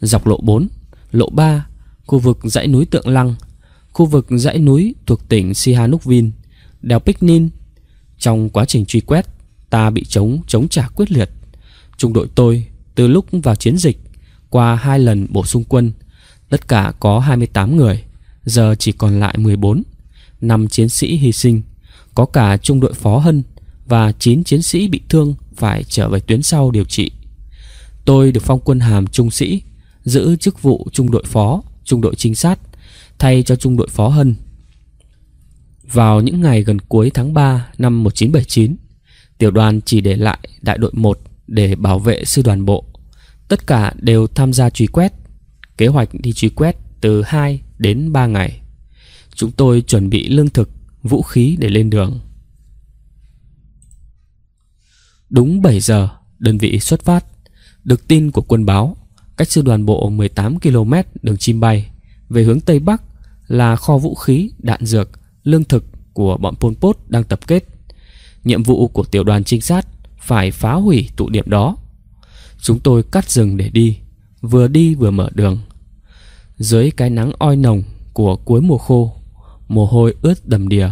dọc lộ 4, lộ 3, khu vực dãy núi Tượng Lăng, khu vực dãy núi thuộc tỉnh Sihanoukville, đèo Picnin. Trong quá trình truy quét, ta bị chống chống trả quyết liệt. Trung đội tôi từ lúc vào chiến dịch qua hai lần bổ sung quân, tất cả có 28 người, giờ chỉ còn lại 14, năm chiến sĩ hy sinh. Có cả trung đội phó Hân và 9 chiến sĩ bị thương phải trở về tuyến sau điều trị. Tôi được phong quân hàm trung sĩ, giữ chức vụ trung đội phó, trung đội trinh sát, thay cho trung đội phó Hân. Vào những ngày gần cuối tháng 3 năm 1979, tiểu đoàn chỉ để lại đại đội 1 để bảo vệ sư đoàn bộ. Tất cả đều tham gia truy quét. Kế hoạch đi truy quét từ 2 đến 3 ngày. Chúng tôi chuẩn bị lương thực vũ khí để lên đường. Đúng 7 giờ, đơn vị xuất phát. Được tin của quân báo, cách sư đoàn bộ 18 km đường chim bay về hướng Tây Bắc là kho vũ khí, đạn dược, lương thực của bọn Pol Pot đang tập kết. Nhiệm vụ của tiểu đoàn trinh sát phải phá hủy tụ điểm đó. Chúng tôi cắt rừng để đi, vừa đi vừa mở đường. Dưới cái nắng oi nồng của cuối mùa khô mồ hôi ướt đầm đìa.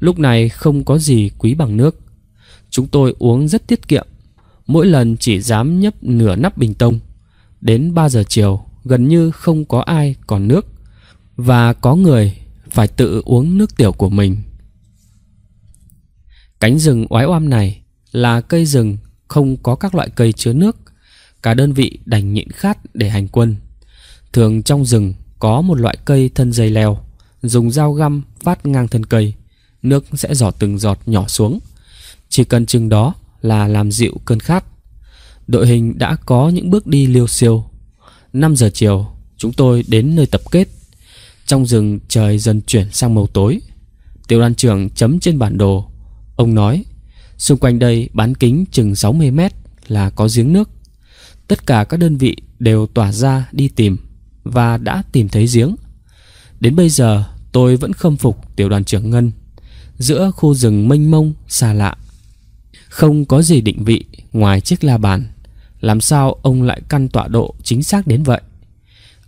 Lúc này không có gì quý bằng nước. Chúng tôi uống rất tiết kiệm, mỗi lần chỉ dám nhấp nửa nắp bình tông. Đến 3 giờ chiều, gần như không có ai còn nước và có người phải tự uống nước tiểu của mình. Cánh rừng oái oăm này là cây rừng không có các loại cây chứa nước. Cả đơn vị đành nhịn khát để hành quân. Thường trong rừng có một loại cây thân dây leo dùng dao găm vát ngang thân cây, nước sẽ giọt từng giọt nhỏ xuống. Chỉ cần chừng đó là làm dịu cơn khát. Đội hình đã có những bước đi liêu siêu. 5 giờ chiều, chúng tôi đến nơi tập kết. Trong rừng trời dần chuyển sang màu tối. Tiểu đoàn trưởng chấm trên bản đồ. Ông nói, xung quanh đây bán kính chừng 60 mét là có giếng nước. Tất cả các đơn vị đều tỏa ra đi tìm và đã tìm thấy giếng. Đến bây giờ Tôi vẫn khâm phục tiểu đoàn trưởng Ngân Giữa khu rừng mênh mông, xa lạ Không có gì định vị ngoài chiếc la bàn Làm sao ông lại căn tọa độ chính xác đến vậy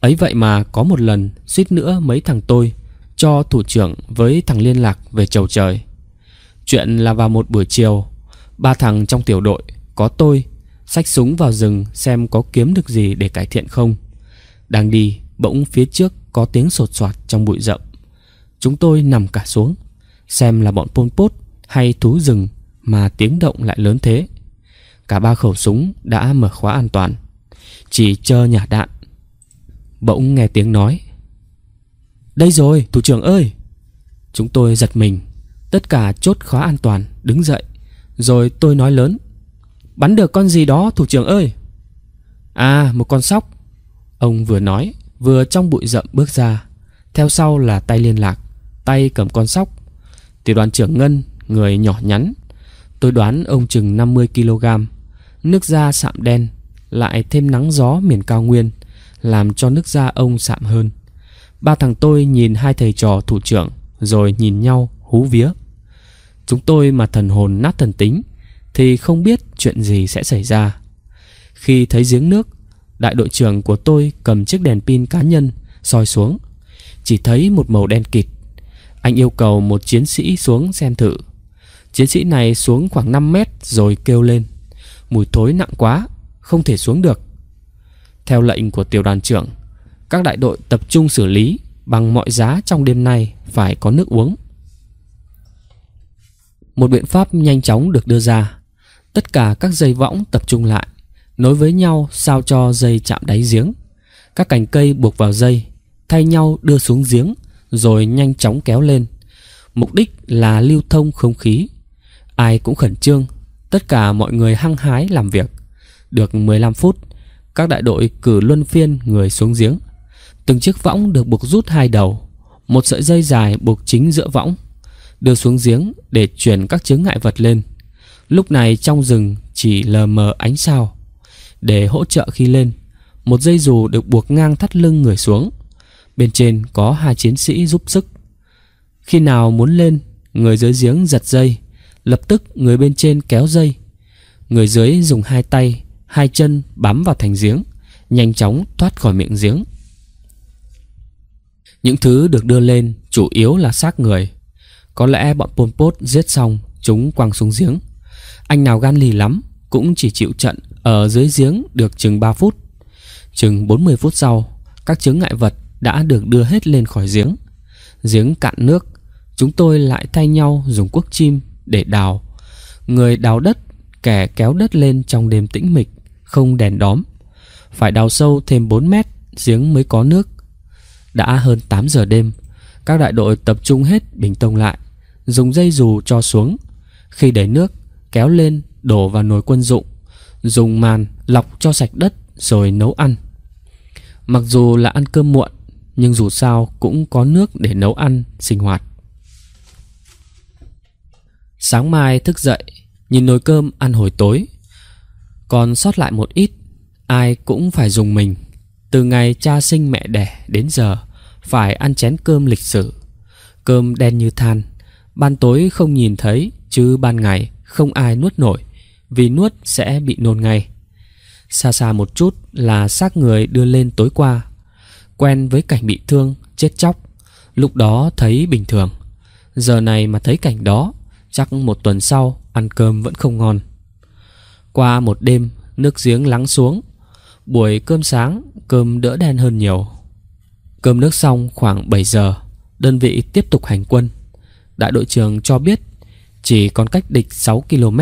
Ấy vậy mà có một lần suýt nữa mấy thằng tôi Cho thủ trưởng với thằng liên lạc về chầu trời Chuyện là vào một buổi chiều Ba thằng trong tiểu đội Có tôi Xách súng vào rừng xem có kiếm được gì để cải thiện không Đang đi Bỗng phía trước có tiếng sột soạt trong bụi rậm Chúng tôi nằm cả xuống Xem là bọn Pol Pot hay thú rừng Mà tiếng động lại lớn thế Cả ba khẩu súng đã mở khóa an toàn Chỉ chờ nhả đạn Bỗng nghe tiếng nói Đây rồi thủ trưởng ơi Chúng tôi giật mình Tất cả chốt khóa an toàn đứng dậy Rồi tôi nói lớn Bắn được con gì đó thủ trưởng ơi À một con sóc Ông vừa nói vừa trong bụi rậm bước ra Theo sau là tay liên lạc tay cầm con sóc Tiểu đoàn trưởng Ngân Người nhỏ nhắn Tôi đoán ông chừng 50kg Nước da sạm đen Lại thêm nắng gió miền cao nguyên Làm cho nước da ông sạm hơn Ba thằng tôi nhìn hai thầy trò thủ trưởng Rồi nhìn nhau hú vía Chúng tôi mà thần hồn nát thần tính Thì không biết chuyện gì sẽ xảy ra Khi thấy giếng nước Đại đội trưởng của tôi cầm chiếc đèn pin cá nhân soi xuống Chỉ thấy một màu đen kịt anh yêu cầu một chiến sĩ xuống xem thử. Chiến sĩ này xuống khoảng 5 mét rồi kêu lên. Mùi thối nặng quá, không thể xuống được. Theo lệnh của tiểu đoàn trưởng, các đại đội tập trung xử lý bằng mọi giá trong đêm nay phải có nước uống. Một biện pháp nhanh chóng được đưa ra. Tất cả các dây võng tập trung lại, nối với nhau sao cho dây chạm đáy giếng. Các cành cây buộc vào dây, thay nhau đưa xuống giếng – rồi nhanh chóng kéo lên. Mục đích là lưu thông không khí. Ai cũng khẩn trương, tất cả mọi người hăng hái làm việc. Được 15 phút, các đại đội cử luân phiên người xuống giếng. Từng chiếc võng được buộc rút hai đầu, một sợi dây dài buộc chính giữa võng, đưa xuống giếng để chuyển các chướng ngại vật lên. Lúc này trong rừng chỉ lờ mờ ánh sao. Để hỗ trợ khi lên, một dây dù được buộc ngang thắt lưng người xuống. Bên trên có hai chiến sĩ giúp sức. Khi nào muốn lên, người dưới giếng giật dây, lập tức người bên trên kéo dây. Người dưới dùng hai tay, hai chân bám vào thành giếng, nhanh chóng thoát khỏi miệng giếng. Những thứ được đưa lên chủ yếu là xác người. Có lẽ bọn Pol Pot giết xong, chúng quăng xuống giếng. Anh nào gan lì lắm cũng chỉ chịu trận ở dưới giếng được chừng 3 phút. Chừng 40 phút sau, các chứng ngại vật đã được đưa hết lên khỏi giếng. Giếng cạn nước, chúng tôi lại thay nhau dùng cuốc chim để đào. Người đào đất, kẻ kéo đất lên trong đêm tĩnh mịch, không đèn đóm. Phải đào sâu thêm 4 mét, giếng mới có nước. Đã hơn 8 giờ đêm, các đại đội tập trung hết bình tông lại, dùng dây dù cho xuống. Khi đẩy nước, kéo lên, đổ vào nồi quân dụng, dùng màn lọc cho sạch đất rồi nấu ăn. Mặc dù là ăn cơm muộn, nhưng dù sao cũng có nước để nấu ăn, sinh hoạt. Sáng mai thức dậy, nhìn nồi cơm ăn hồi tối. Còn sót lại một ít, ai cũng phải dùng mình. Từ ngày cha sinh mẹ đẻ đến giờ, phải ăn chén cơm lịch sử. Cơm đen như than, ban tối không nhìn thấy, chứ ban ngày không ai nuốt nổi, vì nuốt sẽ bị nôn ngay. Xa xa một chút là xác người đưa lên tối qua quen với cảnh bị thương, chết chóc, lúc đó thấy bình thường. Giờ này mà thấy cảnh đó, chắc một tuần sau ăn cơm vẫn không ngon. Qua một đêm, nước giếng lắng xuống. Buổi cơm sáng, cơm đỡ đen hơn nhiều. Cơm nước xong khoảng 7 giờ, đơn vị tiếp tục hành quân. Đại đội trưởng cho biết chỉ còn cách địch 6 km.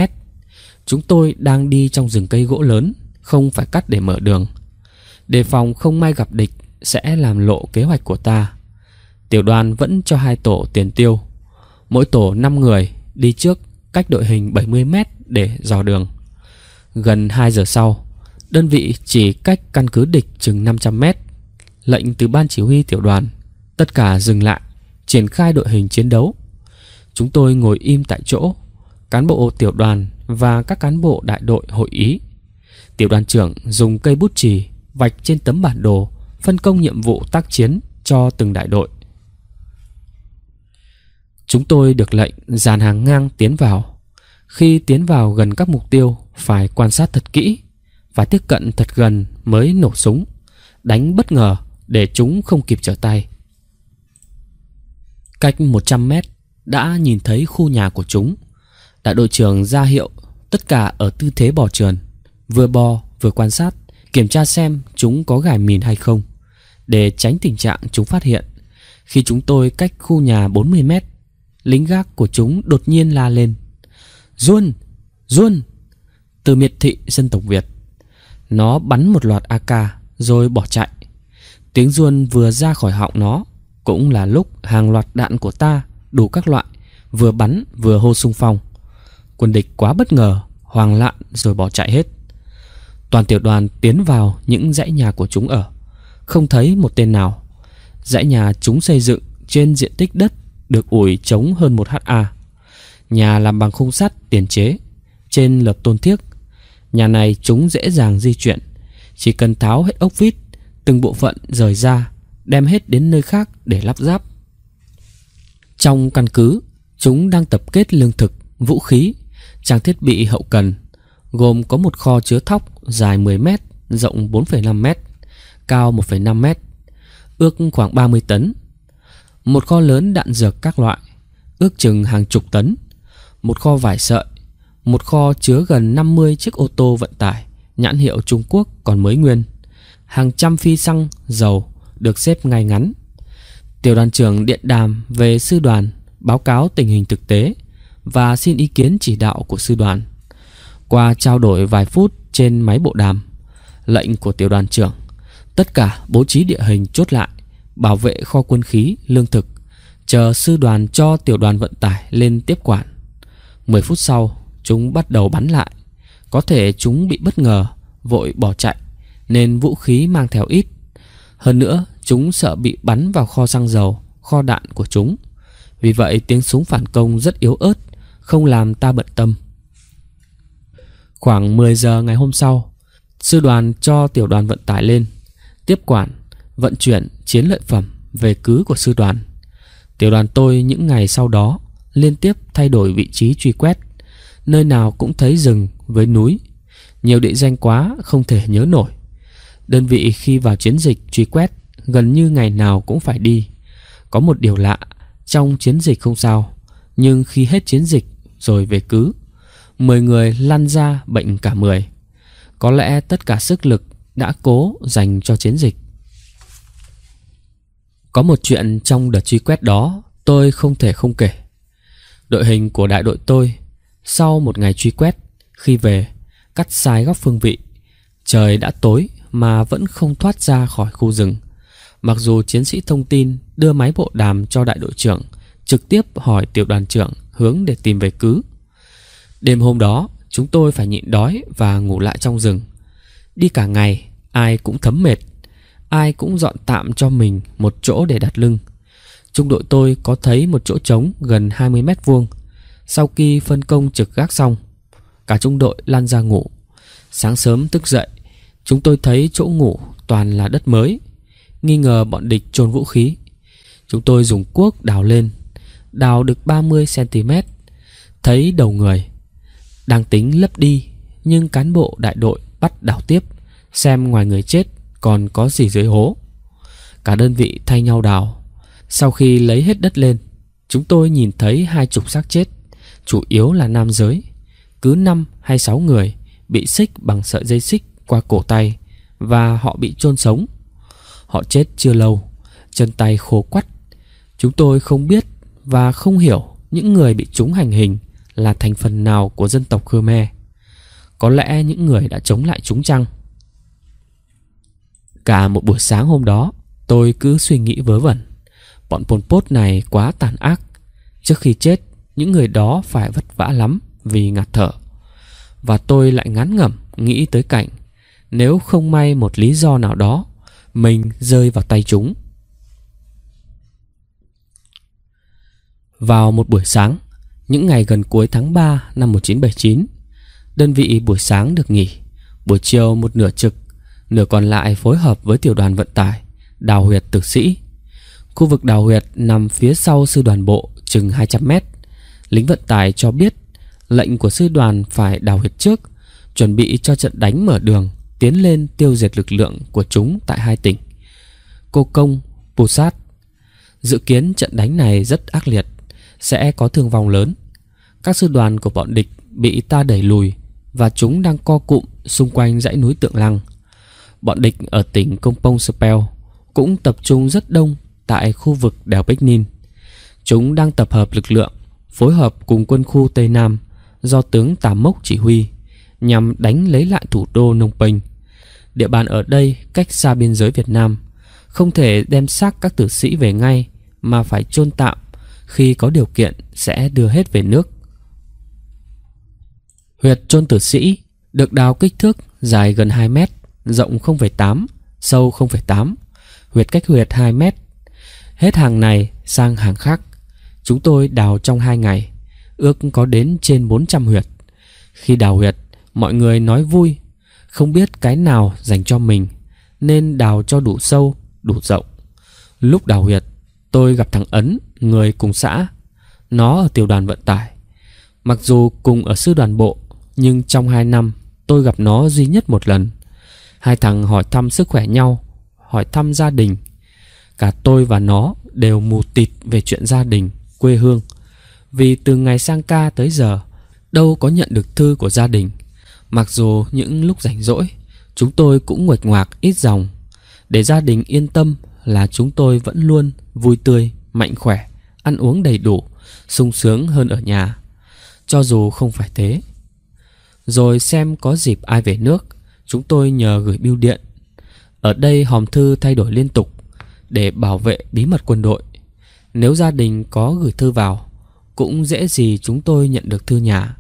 Chúng tôi đang đi trong rừng cây gỗ lớn, không phải cắt để mở đường. Đề phòng không may gặp địch sẽ làm lộ kế hoạch của ta. Tiểu đoàn vẫn cho hai tổ tiền tiêu. Mỗi tổ 5 người đi trước cách đội hình 70 mét để dò đường. Gần 2 giờ sau, đơn vị chỉ cách căn cứ địch chừng 500 mét. Lệnh từ ban chỉ huy tiểu đoàn, tất cả dừng lại, triển khai đội hình chiến đấu. Chúng tôi ngồi im tại chỗ, cán bộ tiểu đoàn và các cán bộ đại đội hội ý. Tiểu đoàn trưởng dùng cây bút chì vạch trên tấm bản đồ phân công nhiệm vụ tác chiến cho từng đại đội. Chúng tôi được lệnh dàn hàng ngang tiến vào. Khi tiến vào gần các mục tiêu, phải quan sát thật kỹ và tiếp cận thật gần mới nổ súng, đánh bất ngờ để chúng không kịp trở tay. Cách 100 mét đã nhìn thấy khu nhà của chúng. Đại đội trưởng ra hiệu tất cả ở tư thế bò trườn, vừa bò vừa quan sát kiểm tra xem chúng có gài mìn hay không, để tránh tình trạng chúng phát hiện. Khi chúng tôi cách khu nhà 40 mét, lính gác của chúng đột nhiên la lên. Duân! Duân! Từ miệt thị dân tộc Việt. Nó bắn một loạt AK rồi bỏ chạy. Tiếng Duân vừa ra khỏi họng nó cũng là lúc hàng loạt đạn của ta đủ các loại vừa bắn vừa hô sung phong. Quân địch quá bất ngờ, hoàng lạn rồi bỏ chạy hết. Toàn tiểu đoàn tiến vào những dãy nhà của chúng ở Không thấy một tên nào Dãy nhà chúng xây dựng trên diện tích đất Được ủi trống hơn một ha Nhà làm bằng khung sắt tiền chế Trên lợp tôn thiếc Nhà này chúng dễ dàng di chuyển Chỉ cần tháo hết ốc vít Từng bộ phận rời ra Đem hết đến nơi khác để lắp ráp Trong căn cứ Chúng đang tập kết lương thực, vũ khí Trang thiết bị hậu cần gồm có một kho chứa thóc dài 10 m, rộng 4,5 m, cao 1,5 m, ước khoảng 30 tấn. Một kho lớn đạn dược các loại, ước chừng hàng chục tấn. Một kho vải sợi, một kho chứa gần 50 chiếc ô tô vận tải, nhãn hiệu Trung Quốc còn mới nguyên. Hàng trăm phi xăng, dầu được xếp ngay ngắn. Tiểu đoàn trưởng điện đàm về sư đoàn, báo cáo tình hình thực tế và xin ý kiến chỉ đạo của sư đoàn. Qua trao đổi vài phút trên máy bộ đàm, lệnh của tiểu đoàn trưởng, tất cả bố trí địa hình chốt lại, bảo vệ kho quân khí, lương thực, chờ sư đoàn cho tiểu đoàn vận tải lên tiếp quản. 10 phút sau, chúng bắt đầu bắn lại. Có thể chúng bị bất ngờ, vội bỏ chạy, nên vũ khí mang theo ít. Hơn nữa, chúng sợ bị bắn vào kho xăng dầu, kho đạn của chúng. Vì vậy, tiếng súng phản công rất yếu ớt, không làm ta bận tâm. Khoảng 10 giờ ngày hôm sau, sư đoàn cho tiểu đoàn vận tải lên, tiếp quản, vận chuyển chiến lợi phẩm về cứ của sư đoàn. Tiểu đoàn tôi những ngày sau đó liên tiếp thay đổi vị trí truy quét, nơi nào cũng thấy rừng với núi, nhiều địa danh quá không thể nhớ nổi. Đơn vị khi vào chiến dịch truy quét gần như ngày nào cũng phải đi. Có một điều lạ, trong chiến dịch không sao, nhưng khi hết chiến dịch rồi về cứ 10 người lăn ra bệnh cả 10. Có lẽ tất cả sức lực đã cố dành cho chiến dịch. Có một chuyện trong đợt truy quét đó tôi không thể không kể. Đội hình của đại đội tôi sau một ngày truy quét khi về cắt sai góc phương vị trời đã tối mà vẫn không thoát ra khỏi khu rừng mặc dù chiến sĩ thông tin đưa máy bộ đàm cho đại đội trưởng trực tiếp hỏi tiểu đoàn trưởng hướng để tìm về cứu. Đêm hôm đó, chúng tôi phải nhịn đói và ngủ lại trong rừng. Đi cả ngày, ai cũng thấm mệt. Ai cũng dọn tạm cho mình một chỗ để đặt lưng. Trung đội tôi có thấy một chỗ trống gần 20 mét vuông. Sau khi phân công trực gác xong, cả trung đội lăn ra ngủ. Sáng sớm thức dậy, chúng tôi thấy chỗ ngủ toàn là đất mới. Nghi ngờ bọn địch trôn vũ khí. Chúng tôi dùng cuốc đào lên, đào được 30cm. Thấy đầu người, đang tính lấp đi Nhưng cán bộ đại đội bắt đào tiếp Xem ngoài người chết còn có gì dưới hố Cả đơn vị thay nhau đào Sau khi lấy hết đất lên Chúng tôi nhìn thấy hai chục xác chết Chủ yếu là nam giới Cứ năm hay sáu người Bị xích bằng sợi dây xích qua cổ tay Và họ bị chôn sống Họ chết chưa lâu Chân tay khô quắt Chúng tôi không biết và không hiểu Những người bị chúng hành hình là thành phần nào của dân tộc Khmer. Có lẽ những người đã chống lại chúng chăng? Cả một buổi sáng hôm đó, tôi cứ suy nghĩ vớ vẩn. Bọn Pol Pot này quá tàn ác. Trước khi chết, những người đó phải vất vả lắm vì ngạt thở. Và tôi lại ngán ngẩm nghĩ tới cảnh nếu không may một lý do nào đó mình rơi vào tay chúng. Vào một buổi sáng, những ngày gần cuối tháng 3 năm 1979, đơn vị buổi sáng được nghỉ, buổi chiều một nửa trực, nửa còn lại phối hợp với tiểu đoàn vận tải, đào huyệt tử sĩ. Khu vực đào huyệt nằm phía sau sư đoàn bộ chừng 200 mét. Lính vận tải cho biết lệnh của sư đoàn phải đào huyệt trước, chuẩn bị cho trận đánh mở đường, tiến lên tiêu diệt lực lượng của chúng tại hai tỉnh. Cô Công, Pù Sát Dự kiến trận đánh này rất ác liệt sẽ có thương vong lớn. Các sư đoàn của bọn địch bị ta đẩy lùi và chúng đang co cụm xung quanh dãy núi Tượng Lăng. Bọn địch ở tỉnh Công Pong Spel cũng tập trung rất đông tại khu vực đèo Bích Ninh. Chúng đang tập hợp lực lượng, phối hợp cùng quân khu Tây Nam do tướng Tà Mốc chỉ huy nhằm đánh lấy lại thủ đô Nông Penh. Địa bàn ở đây cách xa biên giới Việt Nam, không thể đem xác các tử sĩ về ngay mà phải chôn tạm khi có điều kiện sẽ đưa hết về nước. Huyệt chôn tử sĩ được đào kích thước dài gần 2 mét, rộng 0,8, sâu 0,8, huyệt cách huyệt 2 mét. Hết hàng này sang hàng khác. Chúng tôi đào trong 2 ngày, ước có đến trên 400 huyệt. Khi đào huyệt, mọi người nói vui, không biết cái nào dành cho mình, nên đào cho đủ sâu, đủ rộng. Lúc đào huyệt, tôi gặp thằng Ấn người cùng xã. Nó ở tiểu đoàn vận tải. Mặc dù cùng ở sư đoàn bộ, nhưng trong hai năm tôi gặp nó duy nhất một lần. Hai thằng hỏi thăm sức khỏe nhau, hỏi thăm gia đình. Cả tôi và nó đều mù tịt về chuyện gia đình, quê hương. Vì từ ngày sang ca tới giờ, đâu có nhận được thư của gia đình. Mặc dù những lúc rảnh rỗi, chúng tôi cũng nguệch ngoạc ít dòng. Để gia đình yên tâm là chúng tôi vẫn luôn vui tươi mạnh khỏe, ăn uống đầy đủ, sung sướng hơn ở nhà, cho dù không phải thế. Rồi xem có dịp ai về nước, chúng tôi nhờ gửi bưu điện. Ở đây hòm thư thay đổi liên tục để bảo vệ bí mật quân đội. Nếu gia đình có gửi thư vào, cũng dễ gì chúng tôi nhận được thư nhà.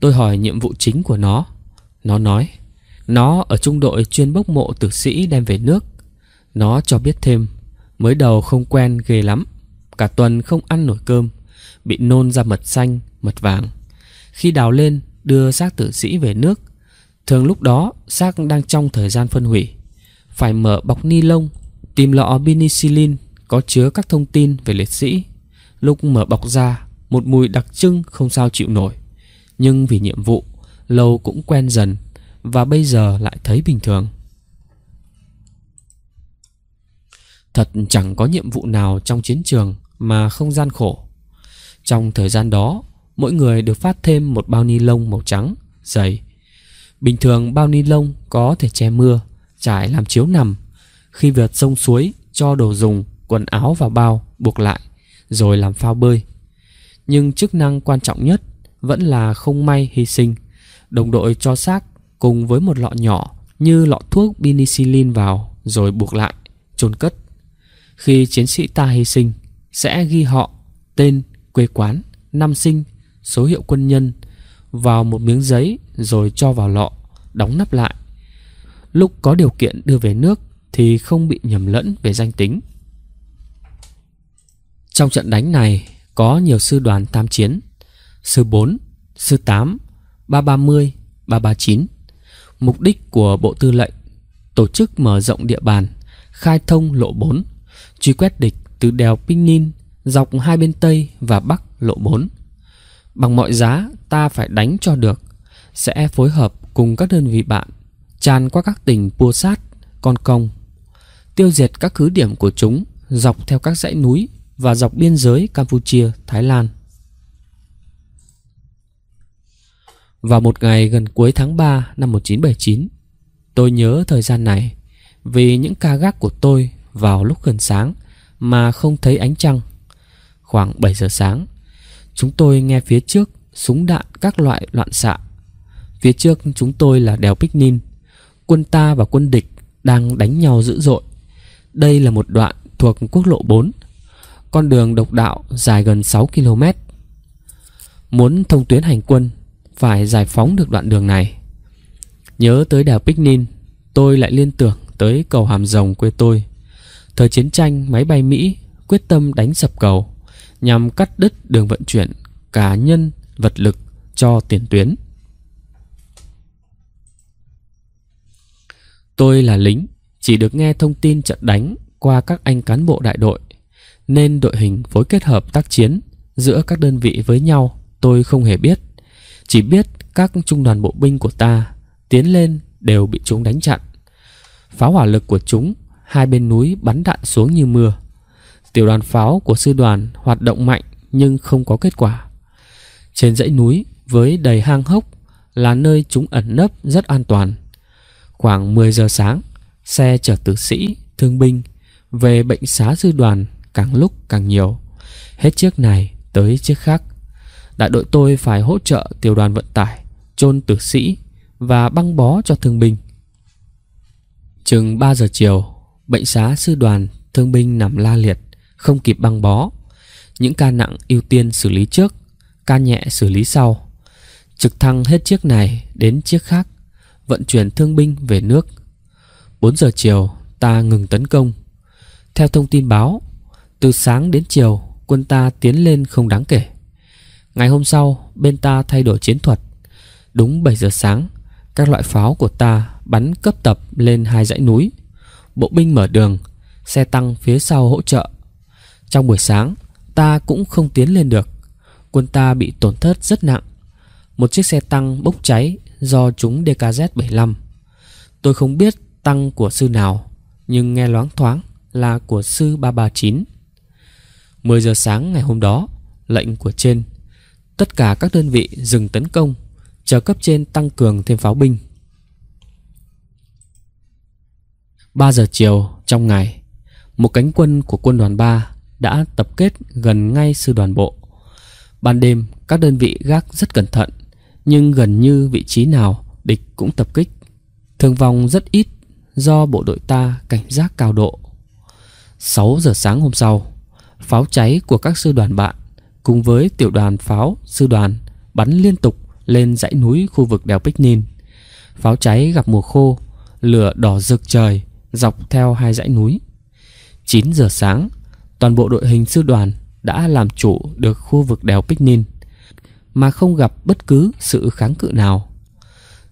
Tôi hỏi nhiệm vụ chính của nó. Nó nói, nó ở trung đội chuyên bốc mộ tử sĩ đem về nước. Nó cho biết thêm Mới đầu không quen ghê lắm Cả tuần không ăn nổi cơm Bị nôn ra mật xanh, mật vàng Khi đào lên đưa xác tử sĩ về nước Thường lúc đó xác đang trong thời gian phân hủy Phải mở bọc ni lông Tìm lọ penicillin có chứa các thông tin về liệt sĩ Lúc mở bọc ra Một mùi đặc trưng không sao chịu nổi Nhưng vì nhiệm vụ Lâu cũng quen dần Và bây giờ lại thấy bình thường Thật chẳng có nhiệm vụ nào trong chiến trường mà không gian khổ. Trong thời gian đó, mỗi người được phát thêm một bao ni lông màu trắng, dày. Bình thường bao ni lông có thể che mưa, trải làm chiếu nằm. Khi vượt sông suối, cho đồ dùng, quần áo vào bao, buộc lại, rồi làm phao bơi. Nhưng chức năng quan trọng nhất vẫn là không may hy sinh. Đồng đội cho xác cùng với một lọ nhỏ như lọ thuốc penicillin vào rồi buộc lại, chôn cất. Khi chiến sĩ ta hy sinh, sẽ ghi họ, tên, quê quán, năm sinh, số hiệu quân nhân vào một miếng giấy rồi cho vào lọ, đóng nắp lại. Lúc có điều kiện đưa về nước thì không bị nhầm lẫn về danh tính. Trong trận đánh này có nhiều sư đoàn tam chiến, sư 4, sư 8, 330, 339. Mục đích của Bộ Tư lệnh tổ chức mở rộng địa bàn, khai thông lộ 4 truy quét địch từ đèo Pinin dọc hai bên Tây và Bắc lộ 4. Bằng mọi giá, ta phải đánh cho được, sẽ phối hợp cùng các đơn vị bạn, tràn qua các tỉnh Pua Sát, Con Công, tiêu diệt các cứ điểm của chúng dọc theo các dãy núi và dọc biên giới Campuchia, Thái Lan. Vào một ngày gần cuối tháng 3 năm 1979, tôi nhớ thời gian này vì những ca gác của tôi vào lúc gần sáng mà không thấy ánh trăng. Khoảng 7 giờ sáng, chúng tôi nghe phía trước súng đạn các loại loạn xạ. Phía trước chúng tôi là đèo Bích Ninh. Quân ta và quân địch đang đánh nhau dữ dội. Đây là một đoạn thuộc quốc lộ 4, con đường độc đạo dài gần 6 km. Muốn thông tuyến hành quân, phải giải phóng được đoạn đường này. Nhớ tới đèo Bích Ninh, tôi lại liên tưởng tới cầu Hàm Rồng quê tôi. Thời chiến tranh, máy bay Mỹ quyết tâm đánh sập cầu nhằm cắt đứt đường vận chuyển cá nhân, vật lực cho tiền tuyến. Tôi là lính, chỉ được nghe thông tin trận đánh qua các anh cán bộ đại đội, nên đội hình phối kết hợp tác chiến giữa các đơn vị với nhau tôi không hề biết. Chỉ biết các trung đoàn bộ binh của ta tiến lên đều bị chúng đánh chặn. Pháo hỏa lực của chúng hai bên núi bắn đạn xuống như mưa. Tiểu đoàn pháo của sư đoàn hoạt động mạnh nhưng không có kết quả. Trên dãy núi với đầy hang hốc là nơi chúng ẩn nấp rất an toàn. Khoảng 10 giờ sáng, xe chở tử sĩ, thương binh về bệnh xá sư đoàn càng lúc càng nhiều. Hết chiếc này tới chiếc khác. Đại đội tôi phải hỗ trợ tiểu đoàn vận tải, chôn tử sĩ và băng bó cho thương binh. Chừng 3 giờ chiều, bệnh xá sư đoàn, thương binh nằm la liệt, không kịp băng bó. Những ca nặng ưu tiên xử lý trước, ca nhẹ xử lý sau. Trực thăng hết chiếc này đến chiếc khác, vận chuyển thương binh về nước. 4 giờ chiều, ta ngừng tấn công. Theo thông tin báo, từ sáng đến chiều, quân ta tiến lên không đáng kể. Ngày hôm sau, bên ta thay đổi chiến thuật. Đúng 7 giờ sáng, các loại pháo của ta bắn cấp tập lên hai dãy núi – bộ binh mở đường, xe tăng phía sau hỗ trợ. Trong buổi sáng, ta cũng không tiến lên được. Quân ta bị tổn thất rất nặng. Một chiếc xe tăng bốc cháy do chúng DKZ-75. Tôi không biết tăng của sư nào, nhưng nghe loáng thoáng là của sư 339. 10 giờ sáng ngày hôm đó, lệnh của trên, tất cả các đơn vị dừng tấn công, chờ cấp trên tăng cường thêm pháo binh. 3 giờ chiều trong ngày, một cánh quân của quân đoàn 3 đã tập kết gần ngay sư đoàn bộ. Ban đêm, các đơn vị gác rất cẩn thận, nhưng gần như vị trí nào địch cũng tập kích. Thương vong rất ít do bộ đội ta cảnh giác cao độ. 6 giờ sáng hôm sau, pháo cháy của các sư đoàn bạn cùng với tiểu đoàn pháo sư đoàn bắn liên tục lên dãy núi khu vực đèo Bích Ninh. Pháo cháy gặp mùa khô, lửa đỏ rực trời, dọc theo hai dãy núi. 9 giờ sáng, toàn bộ đội hình sư đoàn đã làm chủ được khu vực đèo Picnin mà không gặp bất cứ sự kháng cự nào.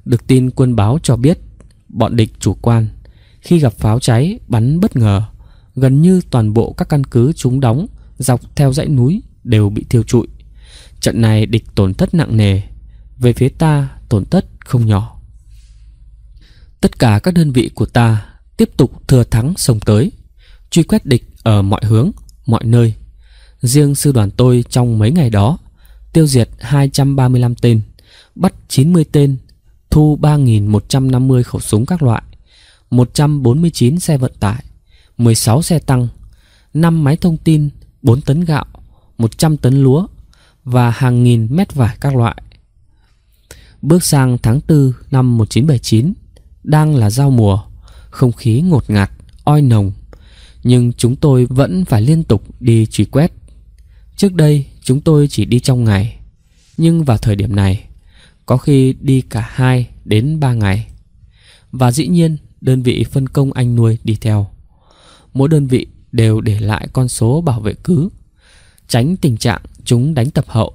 Được tin quân báo cho biết, bọn địch chủ quan khi gặp pháo cháy bắn bất ngờ, gần như toàn bộ các căn cứ chúng đóng dọc theo dãy núi đều bị thiêu trụi. Trận này địch tổn thất nặng nề, về phía ta tổn thất không nhỏ. Tất cả các đơn vị của ta tiếp tục thừa thắng sông tới, truy quét địch ở mọi hướng, mọi nơi. Riêng sư đoàn tôi trong mấy ngày đó, tiêu diệt 235 tên, bắt 90 tên, thu 3.150 khẩu súng các loại, 149 xe vận tải, 16 xe tăng, 5 máy thông tin, 4 tấn gạo, 100 tấn lúa và hàng nghìn mét vải các loại. Bước sang tháng 4 năm 1979, đang là giao mùa, không khí ngột ngạt, oi nồng. Nhưng chúng tôi vẫn phải liên tục đi truy quét. Trước đây chúng tôi chỉ đi trong ngày, nhưng vào thời điểm này có khi đi cả 2 đến 3 ngày. Và dĩ nhiên đơn vị phân công anh nuôi đi theo. Mỗi đơn vị đều để lại con số bảo vệ cứ, tránh tình trạng chúng đánh tập hậu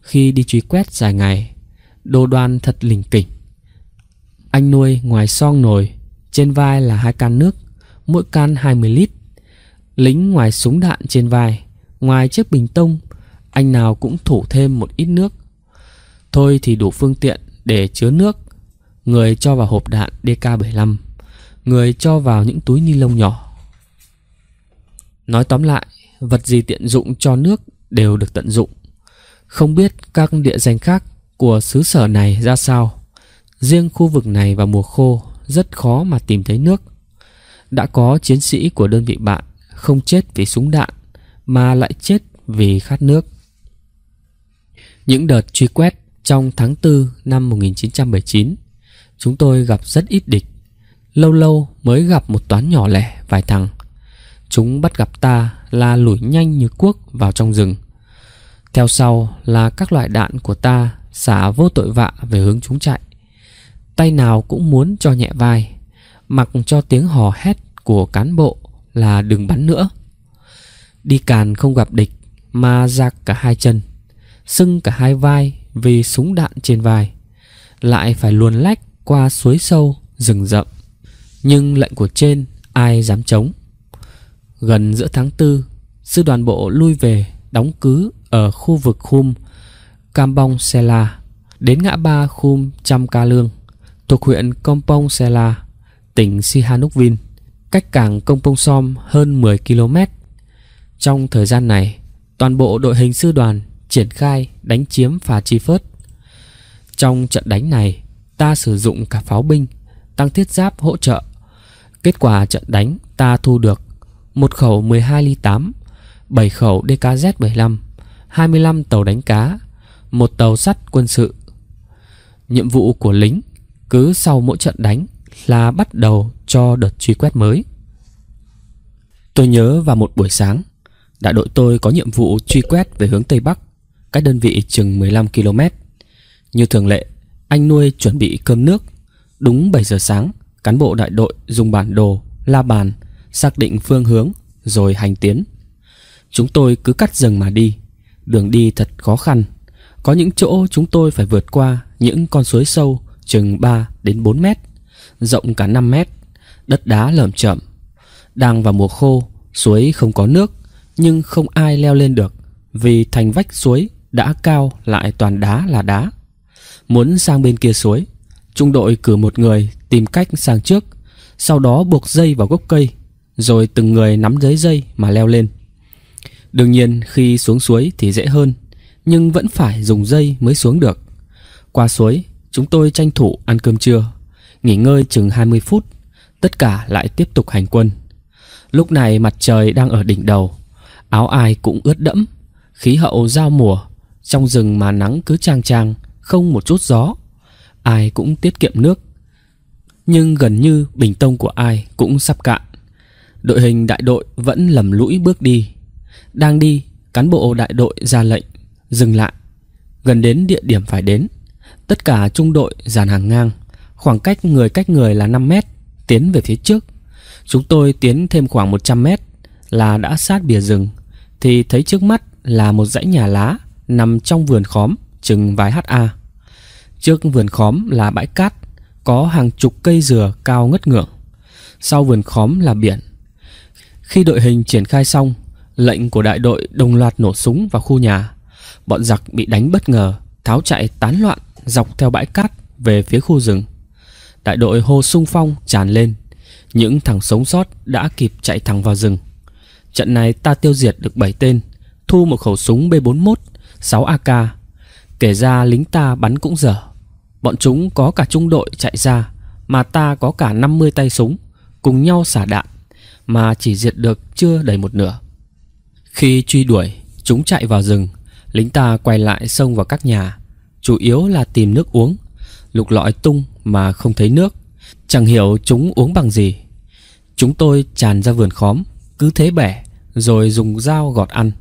khi đi truy quét dài ngày. Đồ đoan thật lình kỉnh. Anh nuôi ngoài song nồi trên vai là hai can nước, mỗi can 20 lít. Lính ngoài súng đạn trên vai, ngoài chiếc bình tông, anh nào cũng thủ thêm một ít nước. Thôi thì đủ phương tiện để chứa nước. Người cho vào hộp đạn DK75, người cho vào những túi ni lông nhỏ. Nói tóm lại, vật gì tiện dụng cho nước đều được tận dụng. Không biết các địa danh khác của xứ sở này ra sao. Riêng khu vực này vào mùa khô rất khó mà tìm thấy nước. Đã có chiến sĩ của đơn vị bạn không chết vì súng đạn mà lại chết vì khát nước. Những đợt truy quét trong tháng 4 năm 1979, chúng tôi gặp rất ít địch. Lâu lâu mới gặp một toán nhỏ lẻ vài thằng. Chúng bắt gặp ta là lủi nhanh như cuốc vào trong rừng. Theo sau là các loại đạn của ta xả vô tội vạ về hướng chúng chạy. Tay nào cũng muốn cho nhẹ vai Mặc cho tiếng hò hét của cán bộ là đừng bắn nữa Đi càn không gặp địch mà giặc cả hai chân Sưng cả hai vai vì súng đạn trên vai Lại phải luồn lách qua suối sâu, rừng rậm Nhưng lệnh của trên ai dám chống Gần giữa tháng tư sư đoàn bộ lui về đóng cứ ở khu vực khum Cambong Sela đến ngã ba khum Trăm Ca Lương thuộc huyện Kompong Sela, tỉnh Sihanoukville, cách cảng Kompong Som hơn 10 km. Trong thời gian này, toàn bộ đội hình sư đoàn triển khai đánh chiếm phà Chi Phớt. Trong trận đánh này, ta sử dụng cả pháo binh, tăng thiết giáp hỗ trợ. Kết quả trận đánh ta thu được một khẩu 12 ly 8, 7 khẩu DKZ-75, 25 tàu đánh cá, một tàu sắt quân sự. Nhiệm vụ của lính cứ sau mỗi trận đánh là bắt đầu cho đợt truy quét mới. Tôi nhớ vào một buổi sáng, đại đội tôi có nhiệm vụ truy quét về hướng Tây Bắc, cách đơn vị chừng 15 km. Như thường lệ, anh nuôi chuẩn bị cơm nước. Đúng 7 giờ sáng, cán bộ đại đội dùng bản đồ, la bàn, xác định phương hướng rồi hành tiến. Chúng tôi cứ cắt rừng mà đi, đường đi thật khó khăn. Có những chỗ chúng tôi phải vượt qua những con suối sâu chừng 3 đến 4 mét, rộng cả 5 mét, đất đá lởm chởm. Đang vào mùa khô, suối không có nước, nhưng không ai leo lên được vì thành vách suối đã cao lại toàn đá là đá. Muốn sang bên kia suối, trung đội cử một người tìm cách sang trước, sau đó buộc dây vào gốc cây, rồi từng người nắm dưới dây mà leo lên. Đương nhiên khi xuống suối thì dễ hơn, nhưng vẫn phải dùng dây mới xuống được. Qua suối Chúng tôi tranh thủ ăn cơm trưa, nghỉ ngơi chừng 20 phút, tất cả lại tiếp tục hành quân. Lúc này mặt trời đang ở đỉnh đầu, áo ai cũng ướt đẫm, khí hậu giao mùa, trong rừng mà nắng cứ trang trang, không một chút gió. Ai cũng tiết kiệm nước. Nhưng gần như bình tông của ai cũng sắp cạn. Đội hình đại đội vẫn lầm lũi bước đi. Đang đi, cán bộ đại đội ra lệnh, dừng lại. Gần đến địa điểm phải đến. Tất cả trung đội dàn hàng ngang, khoảng cách người cách người là 5 mét, tiến về phía trước. Chúng tôi tiến thêm khoảng 100 mét là đã sát bìa rừng, thì thấy trước mắt là một dãy nhà lá nằm trong vườn khóm chừng vài ha. Trước vườn khóm là bãi cát, có hàng chục cây dừa cao ngất ngưỡng. Sau vườn khóm là biển. Khi đội hình triển khai xong, lệnh của đại đội đồng loạt nổ súng vào khu nhà. Bọn giặc bị đánh bất ngờ, tháo chạy tán loạn dọc theo bãi cát về phía khu rừng. Đại đội Hồ Sung Phong tràn lên, những thằng sống sót đã kịp chạy thẳng vào rừng. Trận này ta tiêu diệt được 7 tên, thu một khẩu súng B41, 6 AK. Kể ra lính ta bắn cũng dở. Bọn chúng có cả trung đội chạy ra, mà ta có cả 50 tay súng, cùng nhau xả đạn, mà chỉ diệt được chưa đầy một nửa. Khi truy đuổi, chúng chạy vào rừng, lính ta quay lại xông vào các nhà, chủ yếu là tìm nước uống. Lục lọi tung mà không thấy nước, chẳng hiểu chúng uống bằng gì. Chúng tôi tràn ra vườn khóm, cứ thế bẻ, rồi dùng dao gọt ăn.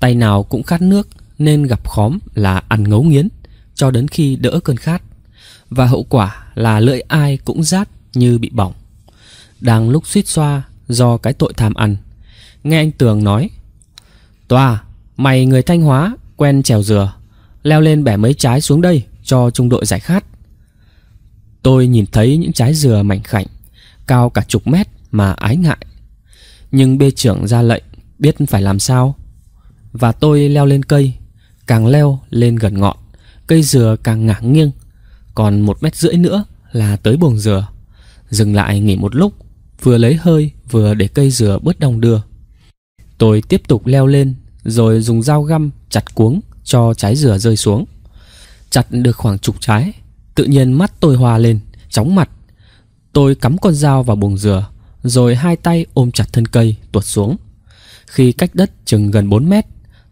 Tay nào cũng khát nước nên gặp khóm là ăn ngấu nghiến, cho đến khi đỡ cơn khát. Và hậu quả là lưỡi ai cũng rát như bị bỏng. Đang lúc suýt xoa do cái tội tham ăn, nghe anh Tường nói Tòa, mày người Thanh Hóa, quen trèo dừa Leo lên bẻ mấy trái xuống đây Cho trung đội giải khát Tôi nhìn thấy những trái dừa mảnh khảnh Cao cả chục mét mà ái ngại Nhưng bê trưởng ra lệnh Biết phải làm sao Và tôi leo lên cây Càng leo lên gần ngọn Cây dừa càng ngả nghiêng Còn một mét rưỡi nữa là tới buồng dừa Dừng lại nghỉ một lúc Vừa lấy hơi vừa để cây dừa bớt đong đưa Tôi tiếp tục leo lên Rồi dùng dao găm chặt cuống cho trái dừa rơi xuống. Chặt được khoảng chục trái, tự nhiên mắt tôi hoa lên, chóng mặt. Tôi cắm con dao vào buồng dừa, rồi hai tay ôm chặt thân cây tuột xuống. Khi cách đất chừng gần 4 mét,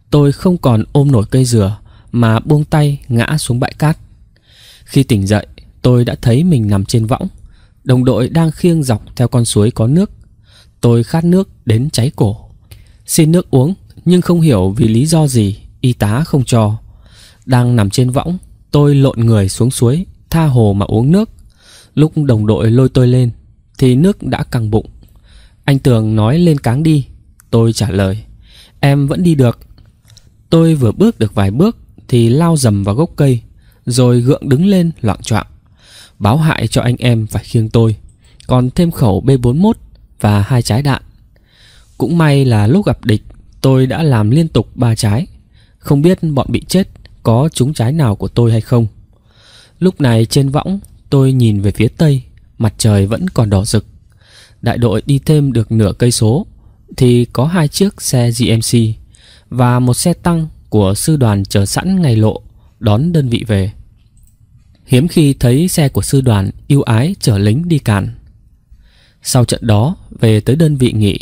tôi không còn ôm nổi cây dừa mà buông tay ngã xuống bãi cát. Khi tỉnh dậy, tôi đã thấy mình nằm trên võng. Đồng đội đang khiêng dọc theo con suối có nước. Tôi khát nước đến cháy cổ. Xin nước uống, nhưng không hiểu vì lý do gì y tá không cho. Đang nằm trên võng, tôi lộn người xuống suối, tha hồ mà uống nước. Lúc đồng đội lôi tôi lên, thì nước đã căng bụng. Anh Tường nói lên cáng đi, tôi trả lời, em vẫn đi được. Tôi vừa bước được vài bước thì lao dầm vào gốc cây, rồi gượng đứng lên loạn choạng. Báo hại cho anh em phải khiêng tôi, còn thêm khẩu B41 và hai trái đạn. Cũng may là lúc gặp địch, tôi đã làm liên tục ba trái. Không biết bọn bị chết có trúng trái nào của tôi hay không. Lúc này trên võng, tôi nhìn về phía tây, mặt trời vẫn còn đỏ rực. Đại đội đi thêm được nửa cây số thì có hai chiếc xe GMC và một xe tăng của sư đoàn chờ sẵn ngay lộ đón đơn vị về. Hiếm khi thấy xe của sư đoàn yêu ái chở lính đi càn. Sau trận đó, về tới đơn vị nghỉ,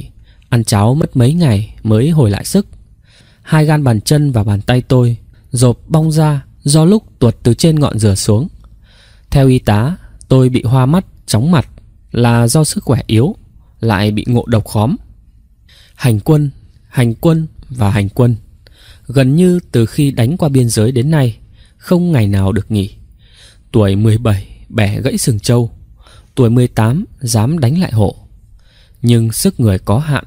ăn cháo mất mấy ngày mới hồi lại sức. Hai gan bàn chân và bàn tay tôi Rộp bong ra do lúc tuột từ trên ngọn dừa xuống Theo y tá tôi bị hoa mắt, chóng mặt Là do sức khỏe yếu Lại bị ngộ độc khóm Hành quân, hành quân và hành quân Gần như từ khi đánh qua biên giới đến nay Không ngày nào được nghỉ Tuổi 17 bẻ gãy sừng trâu Tuổi 18 dám đánh lại hộ Nhưng sức người có hạn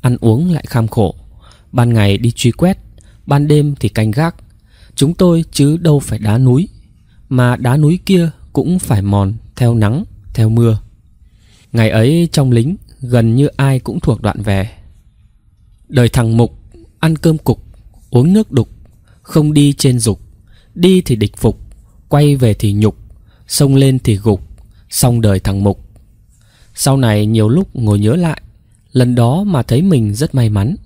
Ăn uống lại kham khổ Ban ngày đi truy quét, ban đêm thì canh gác. Chúng tôi chứ đâu phải đá núi, mà đá núi kia cũng phải mòn theo nắng, theo mưa. Ngày ấy trong lính gần như ai cũng thuộc đoạn về. Đời thằng Mục, ăn cơm cục, uống nước đục, không đi trên dục, đi thì địch phục, quay về thì nhục, sông lên thì gục, xong đời thằng Mục. Sau này nhiều lúc ngồi nhớ lại, lần đó mà thấy mình rất may mắn.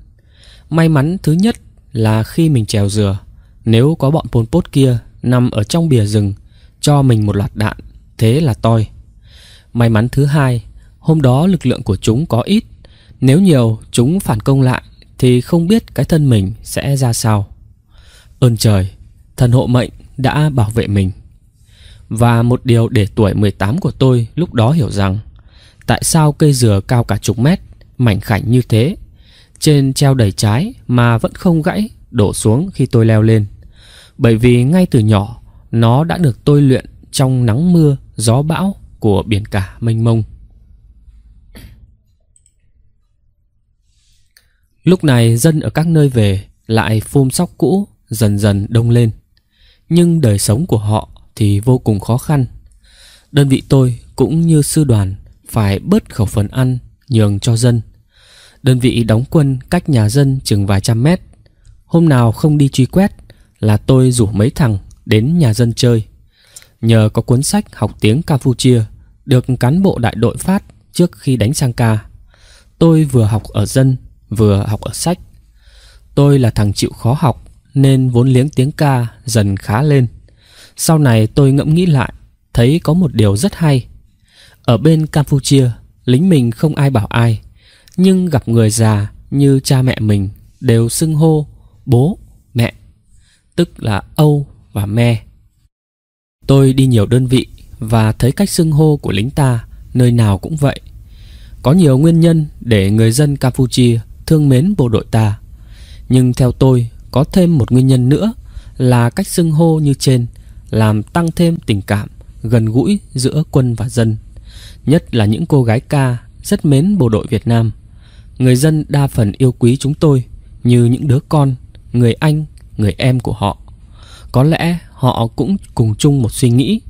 May mắn thứ nhất là khi mình trèo dừa, nếu có bọn Pol Pot kia nằm ở trong bìa rừng cho mình một loạt đạn, thế là toi. May mắn thứ hai, hôm đó lực lượng của chúng có ít, nếu nhiều chúng phản công lại thì không biết cái thân mình sẽ ra sao. Ơn trời, thần hộ mệnh đã bảo vệ mình. Và một điều để tuổi 18 của tôi lúc đó hiểu rằng Tại sao cây dừa cao cả chục mét Mảnh khảnh như thế trên treo đầy trái mà vẫn không gãy đổ xuống khi tôi leo lên. Bởi vì ngay từ nhỏ nó đã được tôi luyện trong nắng mưa, gió bão của biển cả mênh mông. Lúc này dân ở các nơi về lại phum sóc cũ dần dần đông lên. Nhưng đời sống của họ thì vô cùng khó khăn. Đơn vị tôi cũng như sư đoàn phải bớt khẩu phần ăn nhường cho dân – Đơn vị đóng quân cách nhà dân chừng vài trăm mét. Hôm nào không đi truy quét là tôi rủ mấy thằng đến nhà dân chơi. Nhờ có cuốn sách học tiếng Campuchia được cán bộ đại đội phát trước khi đánh sang ca. Tôi vừa học ở dân, vừa học ở sách. Tôi là thằng chịu khó học nên vốn liếng tiếng ca dần khá lên. Sau này tôi ngẫm nghĩ lại, thấy có một điều rất hay. Ở bên Campuchia, lính mình không ai bảo ai, nhưng gặp người già như cha mẹ mình đều xưng hô bố mẹ tức là âu và me tôi đi nhiều đơn vị và thấy cách xưng hô của lính ta nơi nào cũng vậy có nhiều nguyên nhân để người dân campuchia thương mến bộ đội ta nhưng theo tôi có thêm một nguyên nhân nữa là cách xưng hô như trên làm tăng thêm tình cảm gần gũi giữa quân và dân nhất là những cô gái ca rất mến bộ đội việt nam Người dân đa phần yêu quý chúng tôi như những đứa con, người anh, người em của họ. Có lẽ họ cũng cùng chung một suy nghĩ.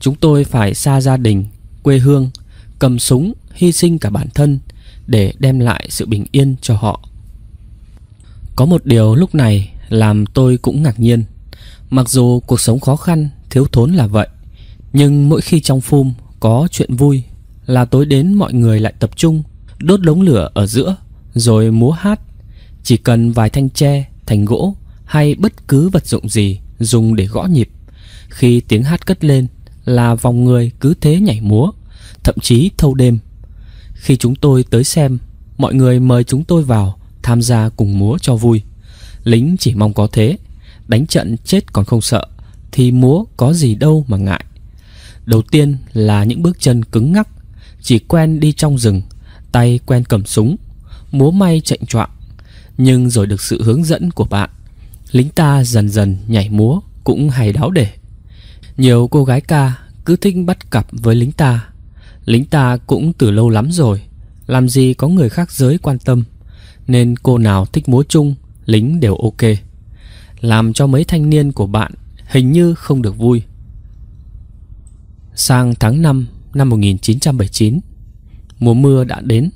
Chúng tôi phải xa gia đình, quê hương, cầm súng, hy sinh cả bản thân để đem lại sự bình yên cho họ. Có một điều lúc này làm tôi cũng ngạc nhiên. Mặc dù cuộc sống khó khăn, thiếu thốn là vậy, nhưng mỗi khi trong phum có chuyện vui là tối đến mọi người lại tập trung đốt đống lửa ở giữa rồi múa hát. Chỉ cần vài thanh tre, thành gỗ hay bất cứ vật dụng gì dùng để gõ nhịp. Khi tiếng hát cất lên là vòng người cứ thế nhảy múa, thậm chí thâu đêm. Khi chúng tôi tới xem, mọi người mời chúng tôi vào tham gia cùng múa cho vui. Lính chỉ mong có thế, đánh trận chết còn không sợ thì múa có gì đâu mà ngại. Đầu tiên là những bước chân cứng ngắc, chỉ quen đi trong rừng tay quen cầm súng, múa may chạy choạng. Nhưng rồi được sự hướng dẫn của bạn, lính ta dần dần nhảy múa cũng hay đáo để. Nhiều cô gái ca cứ thích bắt cặp với lính ta. Lính ta cũng từ lâu lắm rồi, làm gì có người khác giới quan tâm, nên cô nào thích múa chung, lính đều ok. Làm cho mấy thanh niên của bạn hình như không được vui. Sang tháng 5 năm 1979, Mùa mưa đã đến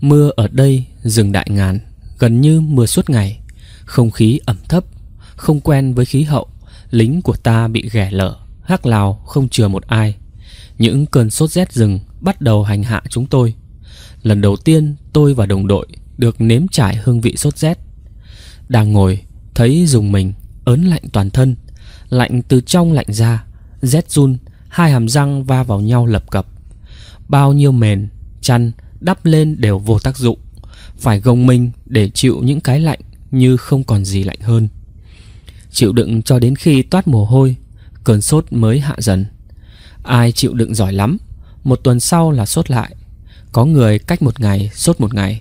Mưa ở đây rừng đại ngàn Gần như mưa suốt ngày Không khí ẩm thấp Không quen với khí hậu Lính của ta bị ghẻ lở Hắc lào không chừa một ai Những cơn sốt rét rừng bắt đầu hành hạ chúng tôi Lần đầu tiên tôi và đồng đội Được nếm trải hương vị sốt rét Đang ngồi Thấy dùng mình ớn lạnh toàn thân Lạnh từ trong lạnh ra Rét run Hai hàm răng va vào nhau lập cập Bao nhiêu mền chăn đắp lên đều vô tác dụng phải gồng mình để chịu những cái lạnh như không còn gì lạnh hơn chịu đựng cho đến khi toát mồ hôi cơn sốt mới hạ dần ai chịu đựng giỏi lắm một tuần sau là sốt lại có người cách một ngày sốt một ngày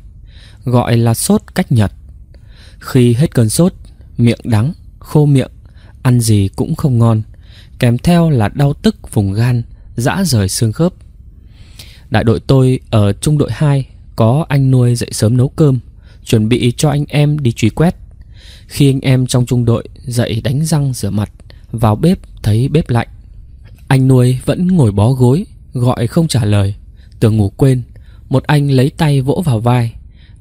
gọi là sốt cách nhật khi hết cơn sốt miệng đắng khô miệng ăn gì cũng không ngon kèm theo là đau tức vùng gan dã rời xương khớp Đại đội tôi ở trung đội 2 có anh nuôi dậy sớm nấu cơm, chuẩn bị cho anh em đi truy quét. Khi anh em trong trung đội dậy đánh răng rửa mặt, vào bếp thấy bếp lạnh. Anh nuôi vẫn ngồi bó gối, gọi không trả lời, tưởng ngủ quên. Một anh lấy tay vỗ vào vai,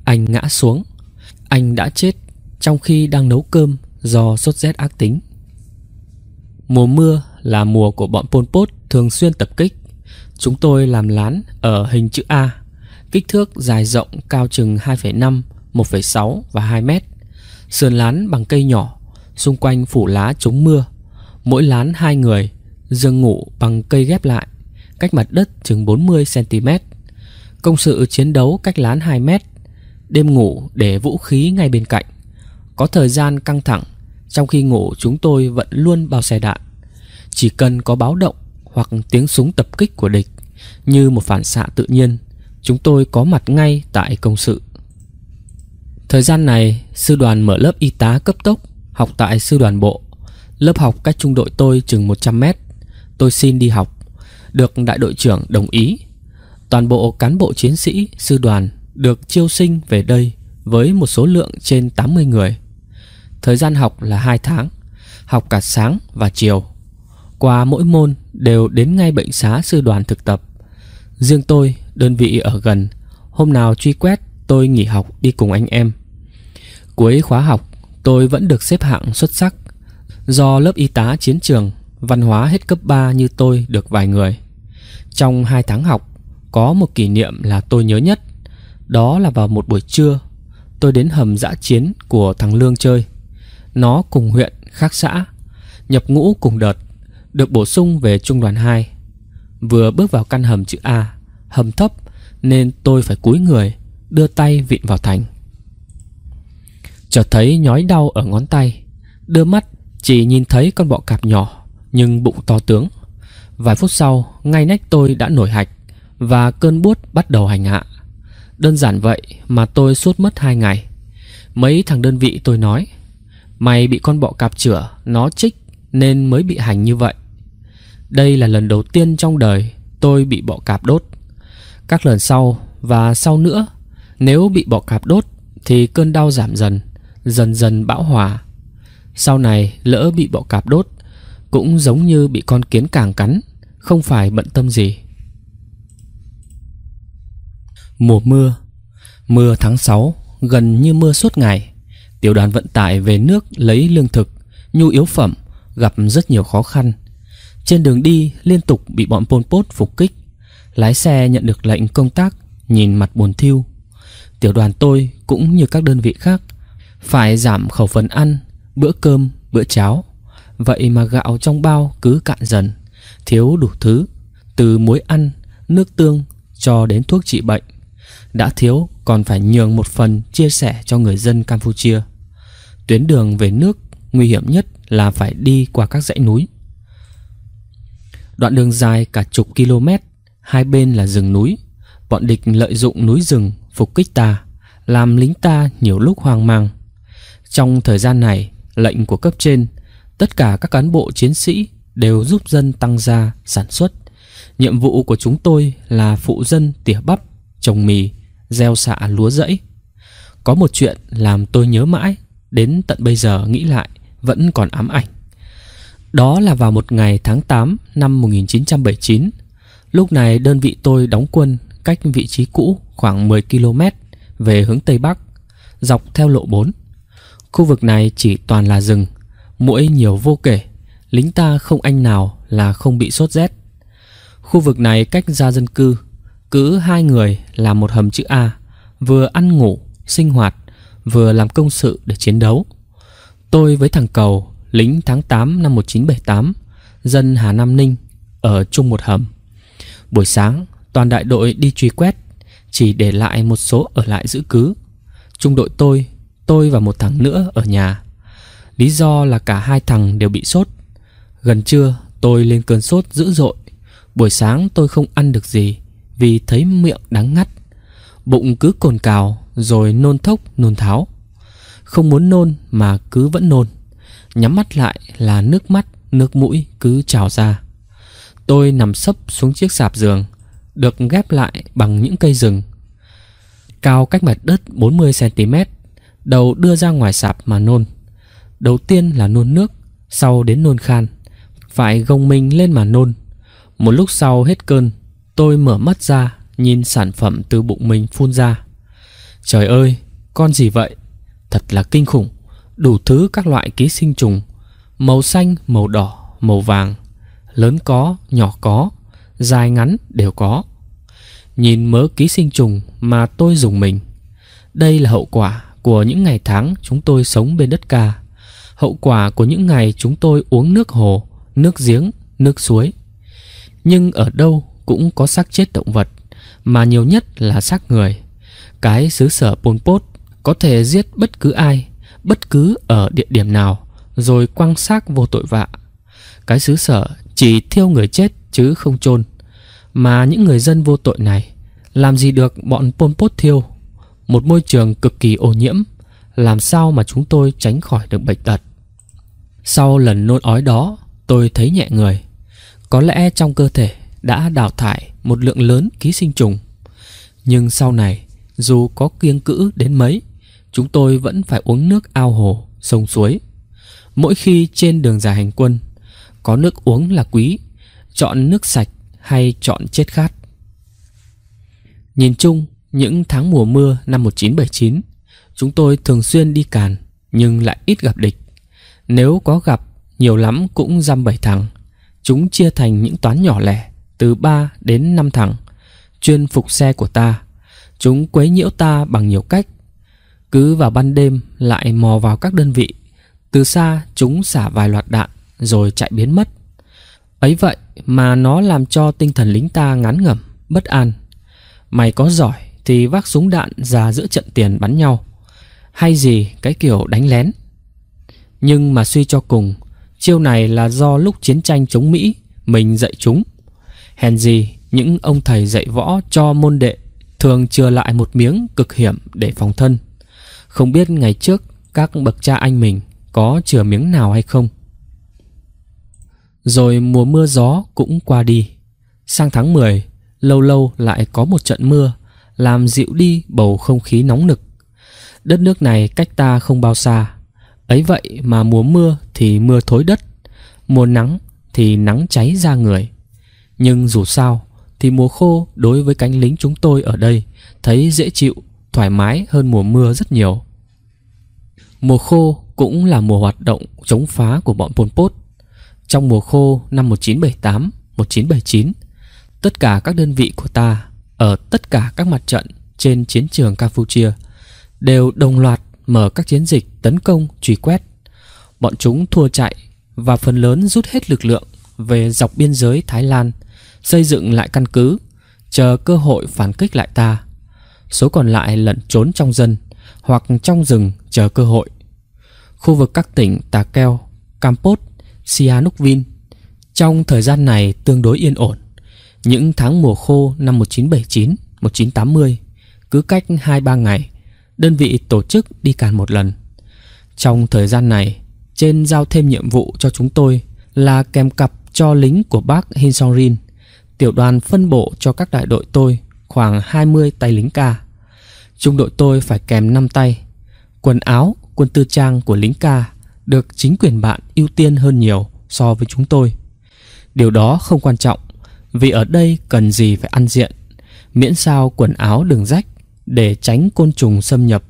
anh ngã xuống. Anh đã chết trong khi đang nấu cơm do sốt rét ác tính. Mùa mưa là mùa của bọn Pol Pot thường xuyên tập kích. Chúng tôi làm lán ở hình chữ A, kích thước dài rộng cao chừng 2,5, 1,6 và 2 mét. Sườn lán bằng cây nhỏ, xung quanh phủ lá chống mưa. Mỗi lán hai người, giường ngủ bằng cây ghép lại, cách mặt đất chừng 40 cm. Công sự chiến đấu cách lán 2 mét. Đêm ngủ để vũ khí ngay bên cạnh. Có thời gian căng thẳng, trong khi ngủ chúng tôi vẫn luôn bao xe đạn. Chỉ cần có báo động hoặc tiếng súng tập kích của địch như một phản xạ tự nhiên chúng tôi có mặt ngay tại công sự thời gian này sư đoàn mở lớp y tá cấp tốc học tại sư đoàn bộ lớp học cách trung đội tôi chừng 100 mét tôi xin đi học được đại đội trưởng đồng ý toàn bộ cán bộ chiến sĩ sư đoàn được chiêu sinh về đây với một số lượng trên 80 người thời gian học là 2 tháng học cả sáng và chiều qua mỗi môn đều đến ngay bệnh xá sư đoàn thực tập. Riêng tôi, đơn vị ở gần, hôm nào truy quét tôi nghỉ học đi cùng anh em. Cuối khóa học, tôi vẫn được xếp hạng xuất sắc. Do lớp y tá chiến trường, văn hóa hết cấp 3 như tôi được vài người. Trong 2 tháng học, có một kỷ niệm là tôi nhớ nhất. Đó là vào một buổi trưa, tôi đến hầm dã chiến của thằng Lương chơi. Nó cùng huyện, khác xã, nhập ngũ cùng đợt được bổ sung về trung đoàn 2. Vừa bước vào căn hầm chữ A, hầm thấp nên tôi phải cúi người, đưa tay vịn vào thành. Chợt thấy nhói đau ở ngón tay, đưa mắt chỉ nhìn thấy con bọ cạp nhỏ nhưng bụng to tướng. Vài phút sau, ngay nách tôi đã nổi hạch và cơn buốt bắt đầu hành hạ. Đơn giản vậy mà tôi suốt mất hai ngày. Mấy thằng đơn vị tôi nói, mày bị con bọ cạp chửa, nó chích nên mới bị hành như vậy. Đây là lần đầu tiên trong đời tôi bị bọ cạp đốt. Các lần sau và sau nữa, nếu bị bọ cạp đốt thì cơn đau giảm dần, dần dần bão hòa. Sau này lỡ bị bọ cạp đốt cũng giống như bị con kiến càng cắn, không phải bận tâm gì. Mùa mưa Mưa tháng 6 gần như mưa suốt ngày. Tiểu đoàn vận tải về nước lấy lương thực, nhu yếu phẩm gặp rất nhiều khó khăn trên đường đi liên tục bị bọn Pol Pot phục kích Lái xe nhận được lệnh công tác Nhìn mặt buồn thiêu Tiểu đoàn tôi cũng như các đơn vị khác Phải giảm khẩu phần ăn Bữa cơm, bữa cháo Vậy mà gạo trong bao cứ cạn dần Thiếu đủ thứ Từ muối ăn, nước tương Cho đến thuốc trị bệnh Đã thiếu còn phải nhường một phần Chia sẻ cho người dân Campuchia Tuyến đường về nước Nguy hiểm nhất là phải đi qua các dãy núi Đoạn đường dài cả chục km, hai bên là rừng núi. Bọn địch lợi dụng núi rừng phục kích ta, làm lính ta nhiều lúc hoang mang. Trong thời gian này, lệnh của cấp trên, tất cả các cán bộ chiến sĩ đều giúp dân tăng gia sản xuất. Nhiệm vụ của chúng tôi là phụ dân tỉa bắp, trồng mì, gieo xạ lúa rẫy. Có một chuyện làm tôi nhớ mãi, đến tận bây giờ nghĩ lại vẫn còn ám ảnh. Đó là vào một ngày tháng 8 năm 1979. Lúc này đơn vị tôi đóng quân cách vị trí cũ khoảng 10 km về hướng Tây Bắc, dọc theo lộ 4. Khu vực này chỉ toàn là rừng, mũi nhiều vô kể, lính ta không anh nào là không bị sốt rét. Khu vực này cách ra dân cư, cứ hai người là một hầm chữ A, vừa ăn ngủ, sinh hoạt, vừa làm công sự để chiến đấu. Tôi với thằng Cầu lính tháng 8 năm 1978, dân Hà Nam Ninh, ở chung một hầm. Buổi sáng, toàn đại đội đi truy quét, chỉ để lại một số ở lại giữ cứ. Trung đội tôi, tôi và một thằng nữa ở nhà. Lý do là cả hai thằng đều bị sốt. Gần trưa, tôi lên cơn sốt dữ dội. Buổi sáng tôi không ăn được gì vì thấy miệng đắng ngắt. Bụng cứ cồn cào rồi nôn thốc nôn tháo. Không muốn nôn mà cứ vẫn nôn. Nhắm mắt lại là nước mắt, nước mũi cứ trào ra. Tôi nằm sấp xuống chiếc sạp giường, được ghép lại bằng những cây rừng. Cao cách mặt đất 40cm, đầu đưa ra ngoài sạp mà nôn. Đầu tiên là nôn nước, sau đến nôn khan. Phải gồng mình lên mà nôn. Một lúc sau hết cơn, tôi mở mắt ra, nhìn sản phẩm từ bụng mình phun ra. Trời ơi, con gì vậy? Thật là kinh khủng đủ thứ các loại ký sinh trùng, màu xanh, màu đỏ, màu vàng, lớn có, nhỏ có, dài ngắn đều có. Nhìn mớ ký sinh trùng mà tôi dùng mình. Đây là hậu quả của những ngày tháng chúng tôi sống bên đất ca. Hậu quả của những ngày chúng tôi uống nước hồ, nước giếng, nước suối. Nhưng ở đâu cũng có xác chết động vật, mà nhiều nhất là xác người. Cái xứ sở Pol Pot có thể giết bất cứ ai, bất cứ ở địa điểm nào rồi quăng xác vô tội vạ. Cái xứ sở chỉ thiêu người chết chứ không chôn Mà những người dân vô tội này làm gì được bọn Pol Pot thiêu? Một môi trường cực kỳ ô nhiễm, làm sao mà chúng tôi tránh khỏi được bệnh tật? Sau lần nôn ói đó, tôi thấy nhẹ người. Có lẽ trong cơ thể đã đào thải một lượng lớn ký sinh trùng. Nhưng sau này, dù có kiêng cữ đến mấy chúng tôi vẫn phải uống nước ao hồ, sông suối. Mỗi khi trên đường dài hành quân, có nước uống là quý, chọn nước sạch hay chọn chết khát. Nhìn chung, những tháng mùa mưa năm 1979, chúng tôi thường xuyên đi càn nhưng lại ít gặp địch. Nếu có gặp, nhiều lắm cũng dăm bảy thằng. Chúng chia thành những toán nhỏ lẻ, từ 3 đến 5 thằng, chuyên phục xe của ta. Chúng quấy nhiễu ta bằng nhiều cách, cứ vào ban đêm lại mò vào các đơn vị Từ xa chúng xả vài loạt đạn Rồi chạy biến mất Ấy vậy mà nó làm cho tinh thần lính ta ngán ngẩm, bất an Mày có giỏi thì vác súng đạn ra giữa trận tiền bắn nhau Hay gì cái kiểu đánh lén Nhưng mà suy cho cùng Chiêu này là do lúc chiến tranh chống Mỹ Mình dạy chúng Hèn gì những ông thầy dạy võ cho môn đệ Thường chừa lại một miếng cực hiểm để phòng thân không biết ngày trước các bậc cha anh mình có chừa miếng nào hay không. Rồi mùa mưa gió cũng qua đi. Sang tháng 10, lâu lâu lại có một trận mưa, làm dịu đi bầu không khí nóng nực. Đất nước này cách ta không bao xa. Ấy vậy mà mùa mưa thì mưa thối đất, mùa nắng thì nắng cháy ra người. Nhưng dù sao thì mùa khô đối với cánh lính chúng tôi ở đây thấy dễ chịu, thoải mái hơn mùa mưa rất nhiều. Mùa khô cũng là mùa hoạt động chống phá của bọn Pol Pot. Trong mùa khô năm 1978-1979, tất cả các đơn vị của ta ở tất cả các mặt trận trên chiến trường Campuchia đều đồng loạt mở các chiến dịch tấn công truy quét. Bọn chúng thua chạy và phần lớn rút hết lực lượng về dọc biên giới Thái Lan, xây dựng lại căn cứ, chờ cơ hội phản kích lại ta. Số còn lại lẩn trốn trong dân hoặc trong rừng chờ cơ hội. Khu vực các tỉnh Tà Keo, Campot, Sihanoukville trong thời gian này tương đối yên ổn. Những tháng mùa khô năm 1979, 1980, cứ cách 2-3 ngày, đơn vị tổ chức đi càn một lần. Trong thời gian này, trên giao thêm nhiệm vụ cho chúng tôi là kèm cặp cho lính của bác Hinsonrin. Tiểu đoàn phân bổ cho các đại đội tôi khoảng 20 tay lính ca. Trung đội tôi phải kèm 5 tay, Quần áo, quân tư trang của lính ca được chính quyền bạn ưu tiên hơn nhiều so với chúng tôi. Điều đó không quan trọng, vì ở đây cần gì phải ăn diện, miễn sao quần áo đừng rách để tránh côn trùng xâm nhập,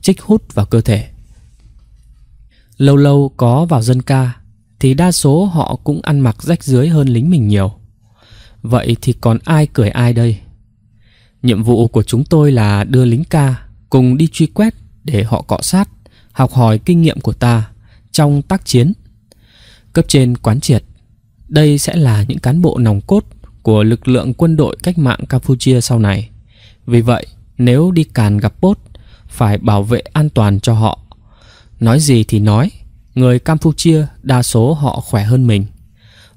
trích hút vào cơ thể. Lâu lâu có vào dân ca thì đa số họ cũng ăn mặc rách dưới hơn lính mình nhiều. Vậy thì còn ai cười ai đây? Nhiệm vụ của chúng tôi là đưa lính ca cùng đi truy quét để họ cọ sát, học hỏi kinh nghiệm của ta trong tác chiến. Cấp trên quán triệt, đây sẽ là những cán bộ nòng cốt của lực lượng quân đội cách mạng Campuchia sau này. Vì vậy, nếu đi càn gặp bốt, phải bảo vệ an toàn cho họ. Nói gì thì nói, người Campuchia đa số họ khỏe hơn mình.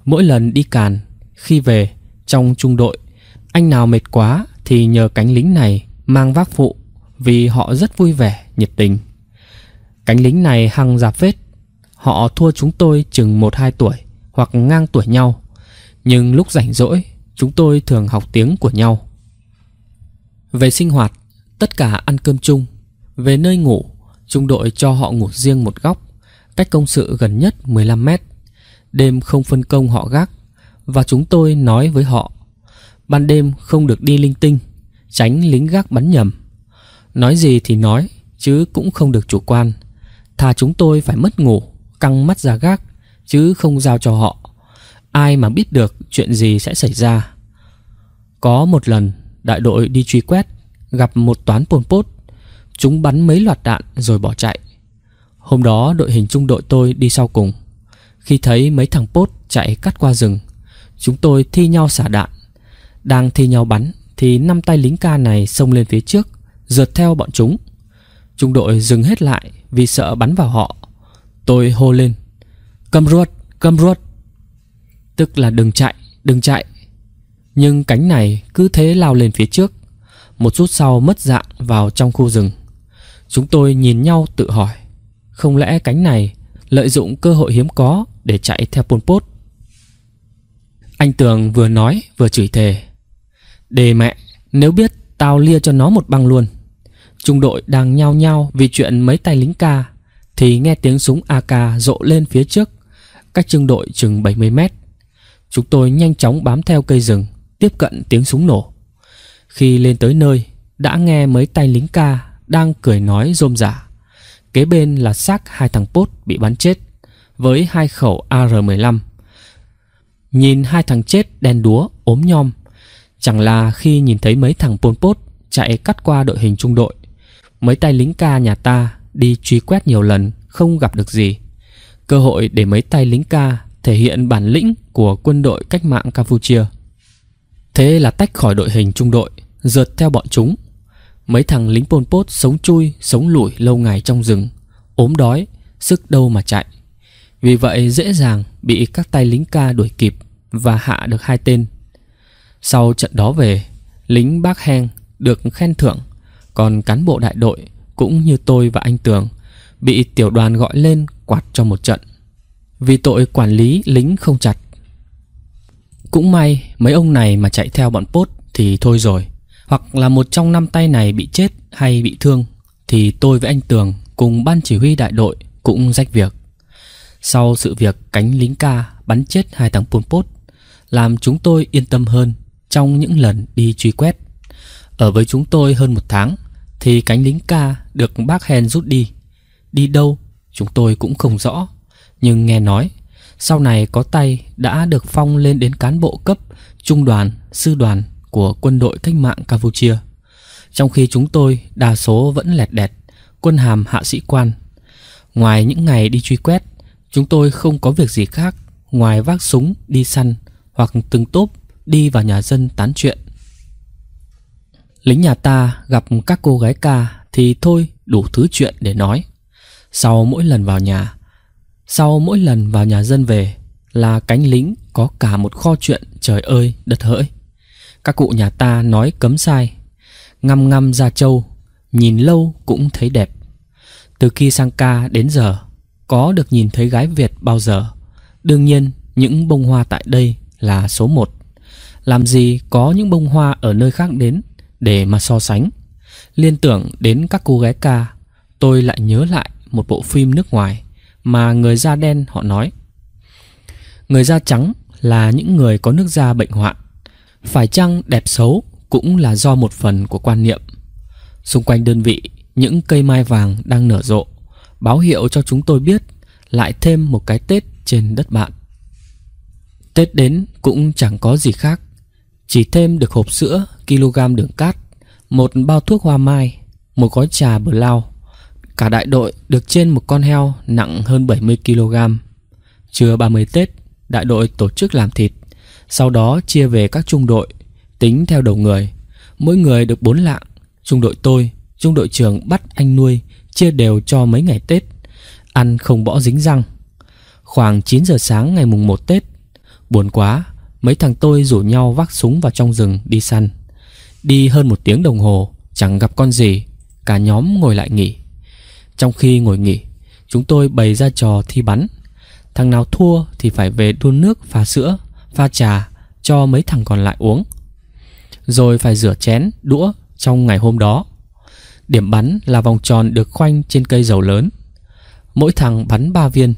Mỗi lần đi càn, khi về, trong trung đội, anh nào mệt quá thì nhờ cánh lính này mang vác phụ vì họ rất vui vẻ, nhiệt tình. Cánh lính này hăng giạp vết, họ thua chúng tôi chừng 1-2 tuổi hoặc ngang tuổi nhau, nhưng lúc rảnh rỗi chúng tôi thường học tiếng của nhau. Về sinh hoạt, tất cả ăn cơm chung, về nơi ngủ, trung đội cho họ ngủ riêng một góc, cách công sự gần nhất 15 mét. Đêm không phân công họ gác và chúng tôi nói với họ ban đêm không được đi linh tinh, tránh lính gác bắn nhầm. Nói gì thì nói, chứ cũng không được chủ quan. Thà chúng tôi phải mất ngủ, căng mắt ra gác, chứ không giao cho họ. Ai mà biết được chuyện gì sẽ xảy ra. Có một lần, đại đội đi truy quét, gặp một toán pồn pốt. Chúng bắn mấy loạt đạn rồi bỏ chạy. Hôm đó đội hình trung đội tôi đi sau cùng. Khi thấy mấy thằng pốt chạy cắt qua rừng, chúng tôi thi nhau xả đạn. Đang thi nhau bắn thì năm tay lính ca này xông lên phía trước rượt theo bọn chúng. Trung đội dừng hết lại vì sợ bắn vào họ. Tôi hô lên. Cầm ruột, cầm ruột. Tức là đừng chạy, đừng chạy. Nhưng cánh này cứ thế lao lên phía trước. Một chút sau mất dạng vào trong khu rừng. Chúng tôi nhìn nhau tự hỏi. Không lẽ cánh này lợi dụng cơ hội hiếm có để chạy theo Pol Pot? Anh Tường vừa nói vừa chửi thề. Đề mẹ, nếu biết tao lia cho nó một băng luôn. Trung đội đang nhao nhao vì chuyện mấy tay lính ca Thì nghe tiếng súng AK rộ lên phía trước Cách trung đội chừng 70 mét Chúng tôi nhanh chóng bám theo cây rừng Tiếp cận tiếng súng nổ Khi lên tới nơi Đã nghe mấy tay lính ca Đang cười nói rôm rả Kế bên là xác hai thằng Pốt bị bắn chết Với hai khẩu AR-15 Nhìn hai thằng chết đen đúa, ốm nhom Chẳng là khi nhìn thấy mấy thằng Pol Pot chạy cắt qua đội hình trung đội Mấy tay lính ca nhà ta đi truy quét nhiều lần không gặp được gì. Cơ hội để mấy tay lính ca thể hiện bản lĩnh của quân đội cách mạng Campuchia. Thế là tách khỏi đội hình trung đội, rượt theo bọn chúng. Mấy thằng lính Pol Pot sống chui, sống lủi lâu ngày trong rừng, ốm đói, sức đâu mà chạy. Vì vậy dễ dàng bị các tay lính ca đuổi kịp và hạ được hai tên. Sau trận đó về, lính Bác Heng được khen thưởng còn cán bộ đại đội cũng như tôi và anh Tường bị tiểu đoàn gọi lên quạt cho một trận vì tội quản lý lính không chặt. Cũng may mấy ông này mà chạy theo bọn Pốt thì thôi rồi hoặc là một trong năm tay này bị chết hay bị thương thì tôi với anh Tường cùng ban chỉ huy đại đội cũng rách việc. Sau sự việc cánh lính ca bắn chết hai thằng pôn pốt làm chúng tôi yên tâm hơn trong những lần đi truy quét. Ở với chúng tôi hơn một tháng thì cánh lính ca được bác Hen rút đi. Đi đâu chúng tôi cũng không rõ, nhưng nghe nói sau này có tay đã được phong lên đến cán bộ cấp trung đoàn, sư đoàn của quân đội cách mạng Campuchia. Trong khi chúng tôi đa số vẫn lẹt đẹt, quân hàm hạ sĩ quan. Ngoài những ngày đi truy quét, chúng tôi không có việc gì khác ngoài vác súng đi săn hoặc từng tốp đi vào nhà dân tán chuyện. Lính nhà ta gặp các cô gái ca thì thôi đủ thứ chuyện để nói. Sau mỗi lần vào nhà, sau mỗi lần vào nhà dân về là cánh lính có cả một kho chuyện trời ơi đất hỡi. Các cụ nhà ta nói cấm sai, ngăm ngăm ra châu, nhìn lâu cũng thấy đẹp. Từ khi sang ca đến giờ, có được nhìn thấy gái Việt bao giờ? Đương nhiên, những bông hoa tại đây là số một. Làm gì có những bông hoa ở nơi khác đến để mà so sánh. Liên tưởng đến các cô gái ca, tôi lại nhớ lại một bộ phim nước ngoài mà người da đen họ nói. Người da trắng là những người có nước da bệnh hoạn. Phải chăng đẹp xấu cũng là do một phần của quan niệm. Xung quanh đơn vị, những cây mai vàng đang nở rộ, báo hiệu cho chúng tôi biết lại thêm một cái Tết trên đất bạn. Tết đến cũng chẳng có gì khác chỉ thêm được hộp sữa, kg đường cát, một bao thuốc hoa mai, một gói trà bờ lao. Cả đại đội được trên một con heo nặng hơn 70 kg. Trưa 30 Tết, đại đội tổ chức làm thịt, sau đó chia về các trung đội, tính theo đầu người. Mỗi người được 4 lạng, trung đội tôi, trung đội trưởng bắt anh nuôi, chia đều cho mấy ngày Tết, ăn không bỏ dính răng. Khoảng 9 giờ sáng ngày mùng 1 Tết, buồn quá, mấy thằng tôi rủ nhau vác súng vào trong rừng đi săn. Đi hơn một tiếng đồng hồ, chẳng gặp con gì, cả nhóm ngồi lại nghỉ. Trong khi ngồi nghỉ, chúng tôi bày ra trò thi bắn. Thằng nào thua thì phải về đun nước pha sữa, pha trà cho mấy thằng còn lại uống. Rồi phải rửa chén, đũa trong ngày hôm đó. Điểm bắn là vòng tròn được khoanh trên cây dầu lớn. Mỗi thằng bắn ba viên.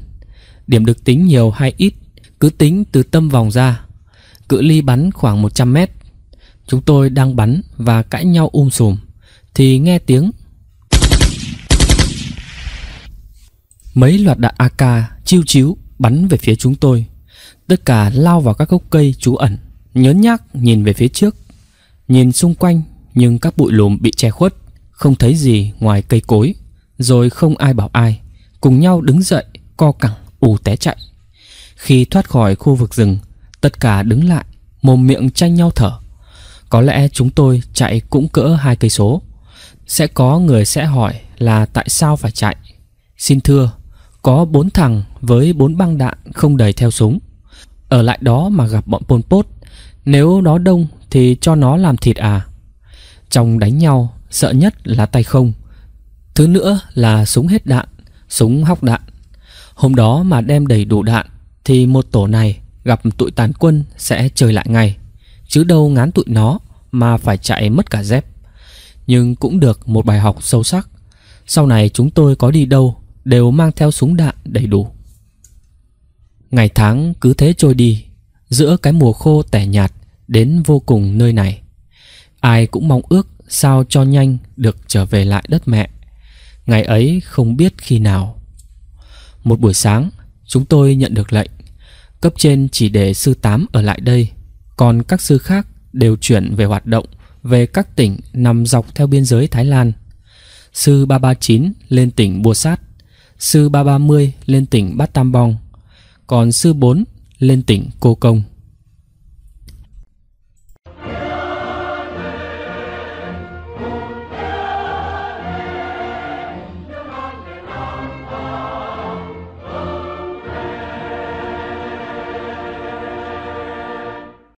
Điểm được tính nhiều hay ít, cứ tính từ tâm vòng ra Cự ly bắn khoảng 100 mét Chúng tôi đang bắn và cãi nhau um sùm Thì nghe tiếng Mấy loạt đạn AK chiêu chiếu bắn về phía chúng tôi Tất cả lao vào các gốc cây trú ẩn Nhớn nhác nhìn về phía trước Nhìn xung quanh nhưng các bụi lùm bị che khuất Không thấy gì ngoài cây cối Rồi không ai bảo ai Cùng nhau đứng dậy co cẳng ù té chạy Khi thoát khỏi khu vực rừng Tất cả đứng lại, mồm miệng tranh nhau thở. Có lẽ chúng tôi chạy cũng cỡ hai cây số. Sẽ có người sẽ hỏi là tại sao phải chạy. Xin thưa, có bốn thằng với bốn băng đạn không đầy theo súng. Ở lại đó mà gặp bọn Pol Pot, nếu nó đông thì cho nó làm thịt à. Trong đánh nhau, sợ nhất là tay không. Thứ nữa là súng hết đạn, súng hóc đạn. Hôm đó mà đem đầy đủ đạn thì một tổ này gặp tụi tàn quân sẽ chơi lại ngay chứ đâu ngán tụi nó mà phải chạy mất cả dép nhưng cũng được một bài học sâu sắc sau này chúng tôi có đi đâu đều mang theo súng đạn đầy đủ ngày tháng cứ thế trôi đi giữa cái mùa khô tẻ nhạt đến vô cùng nơi này ai cũng mong ước sao cho nhanh được trở về lại đất mẹ ngày ấy không biết khi nào một buổi sáng chúng tôi nhận được lệnh Cấp trên chỉ để sư tám ở lại đây, còn các sư khác đều chuyển về hoạt động về các tỉnh nằm dọc theo biên giới Thái Lan. Sư ba ba chín lên tỉnh Bua Sát, sư ba ba mươi lên tỉnh Bát Tam Bong, còn sư bốn lên tỉnh Cô Công.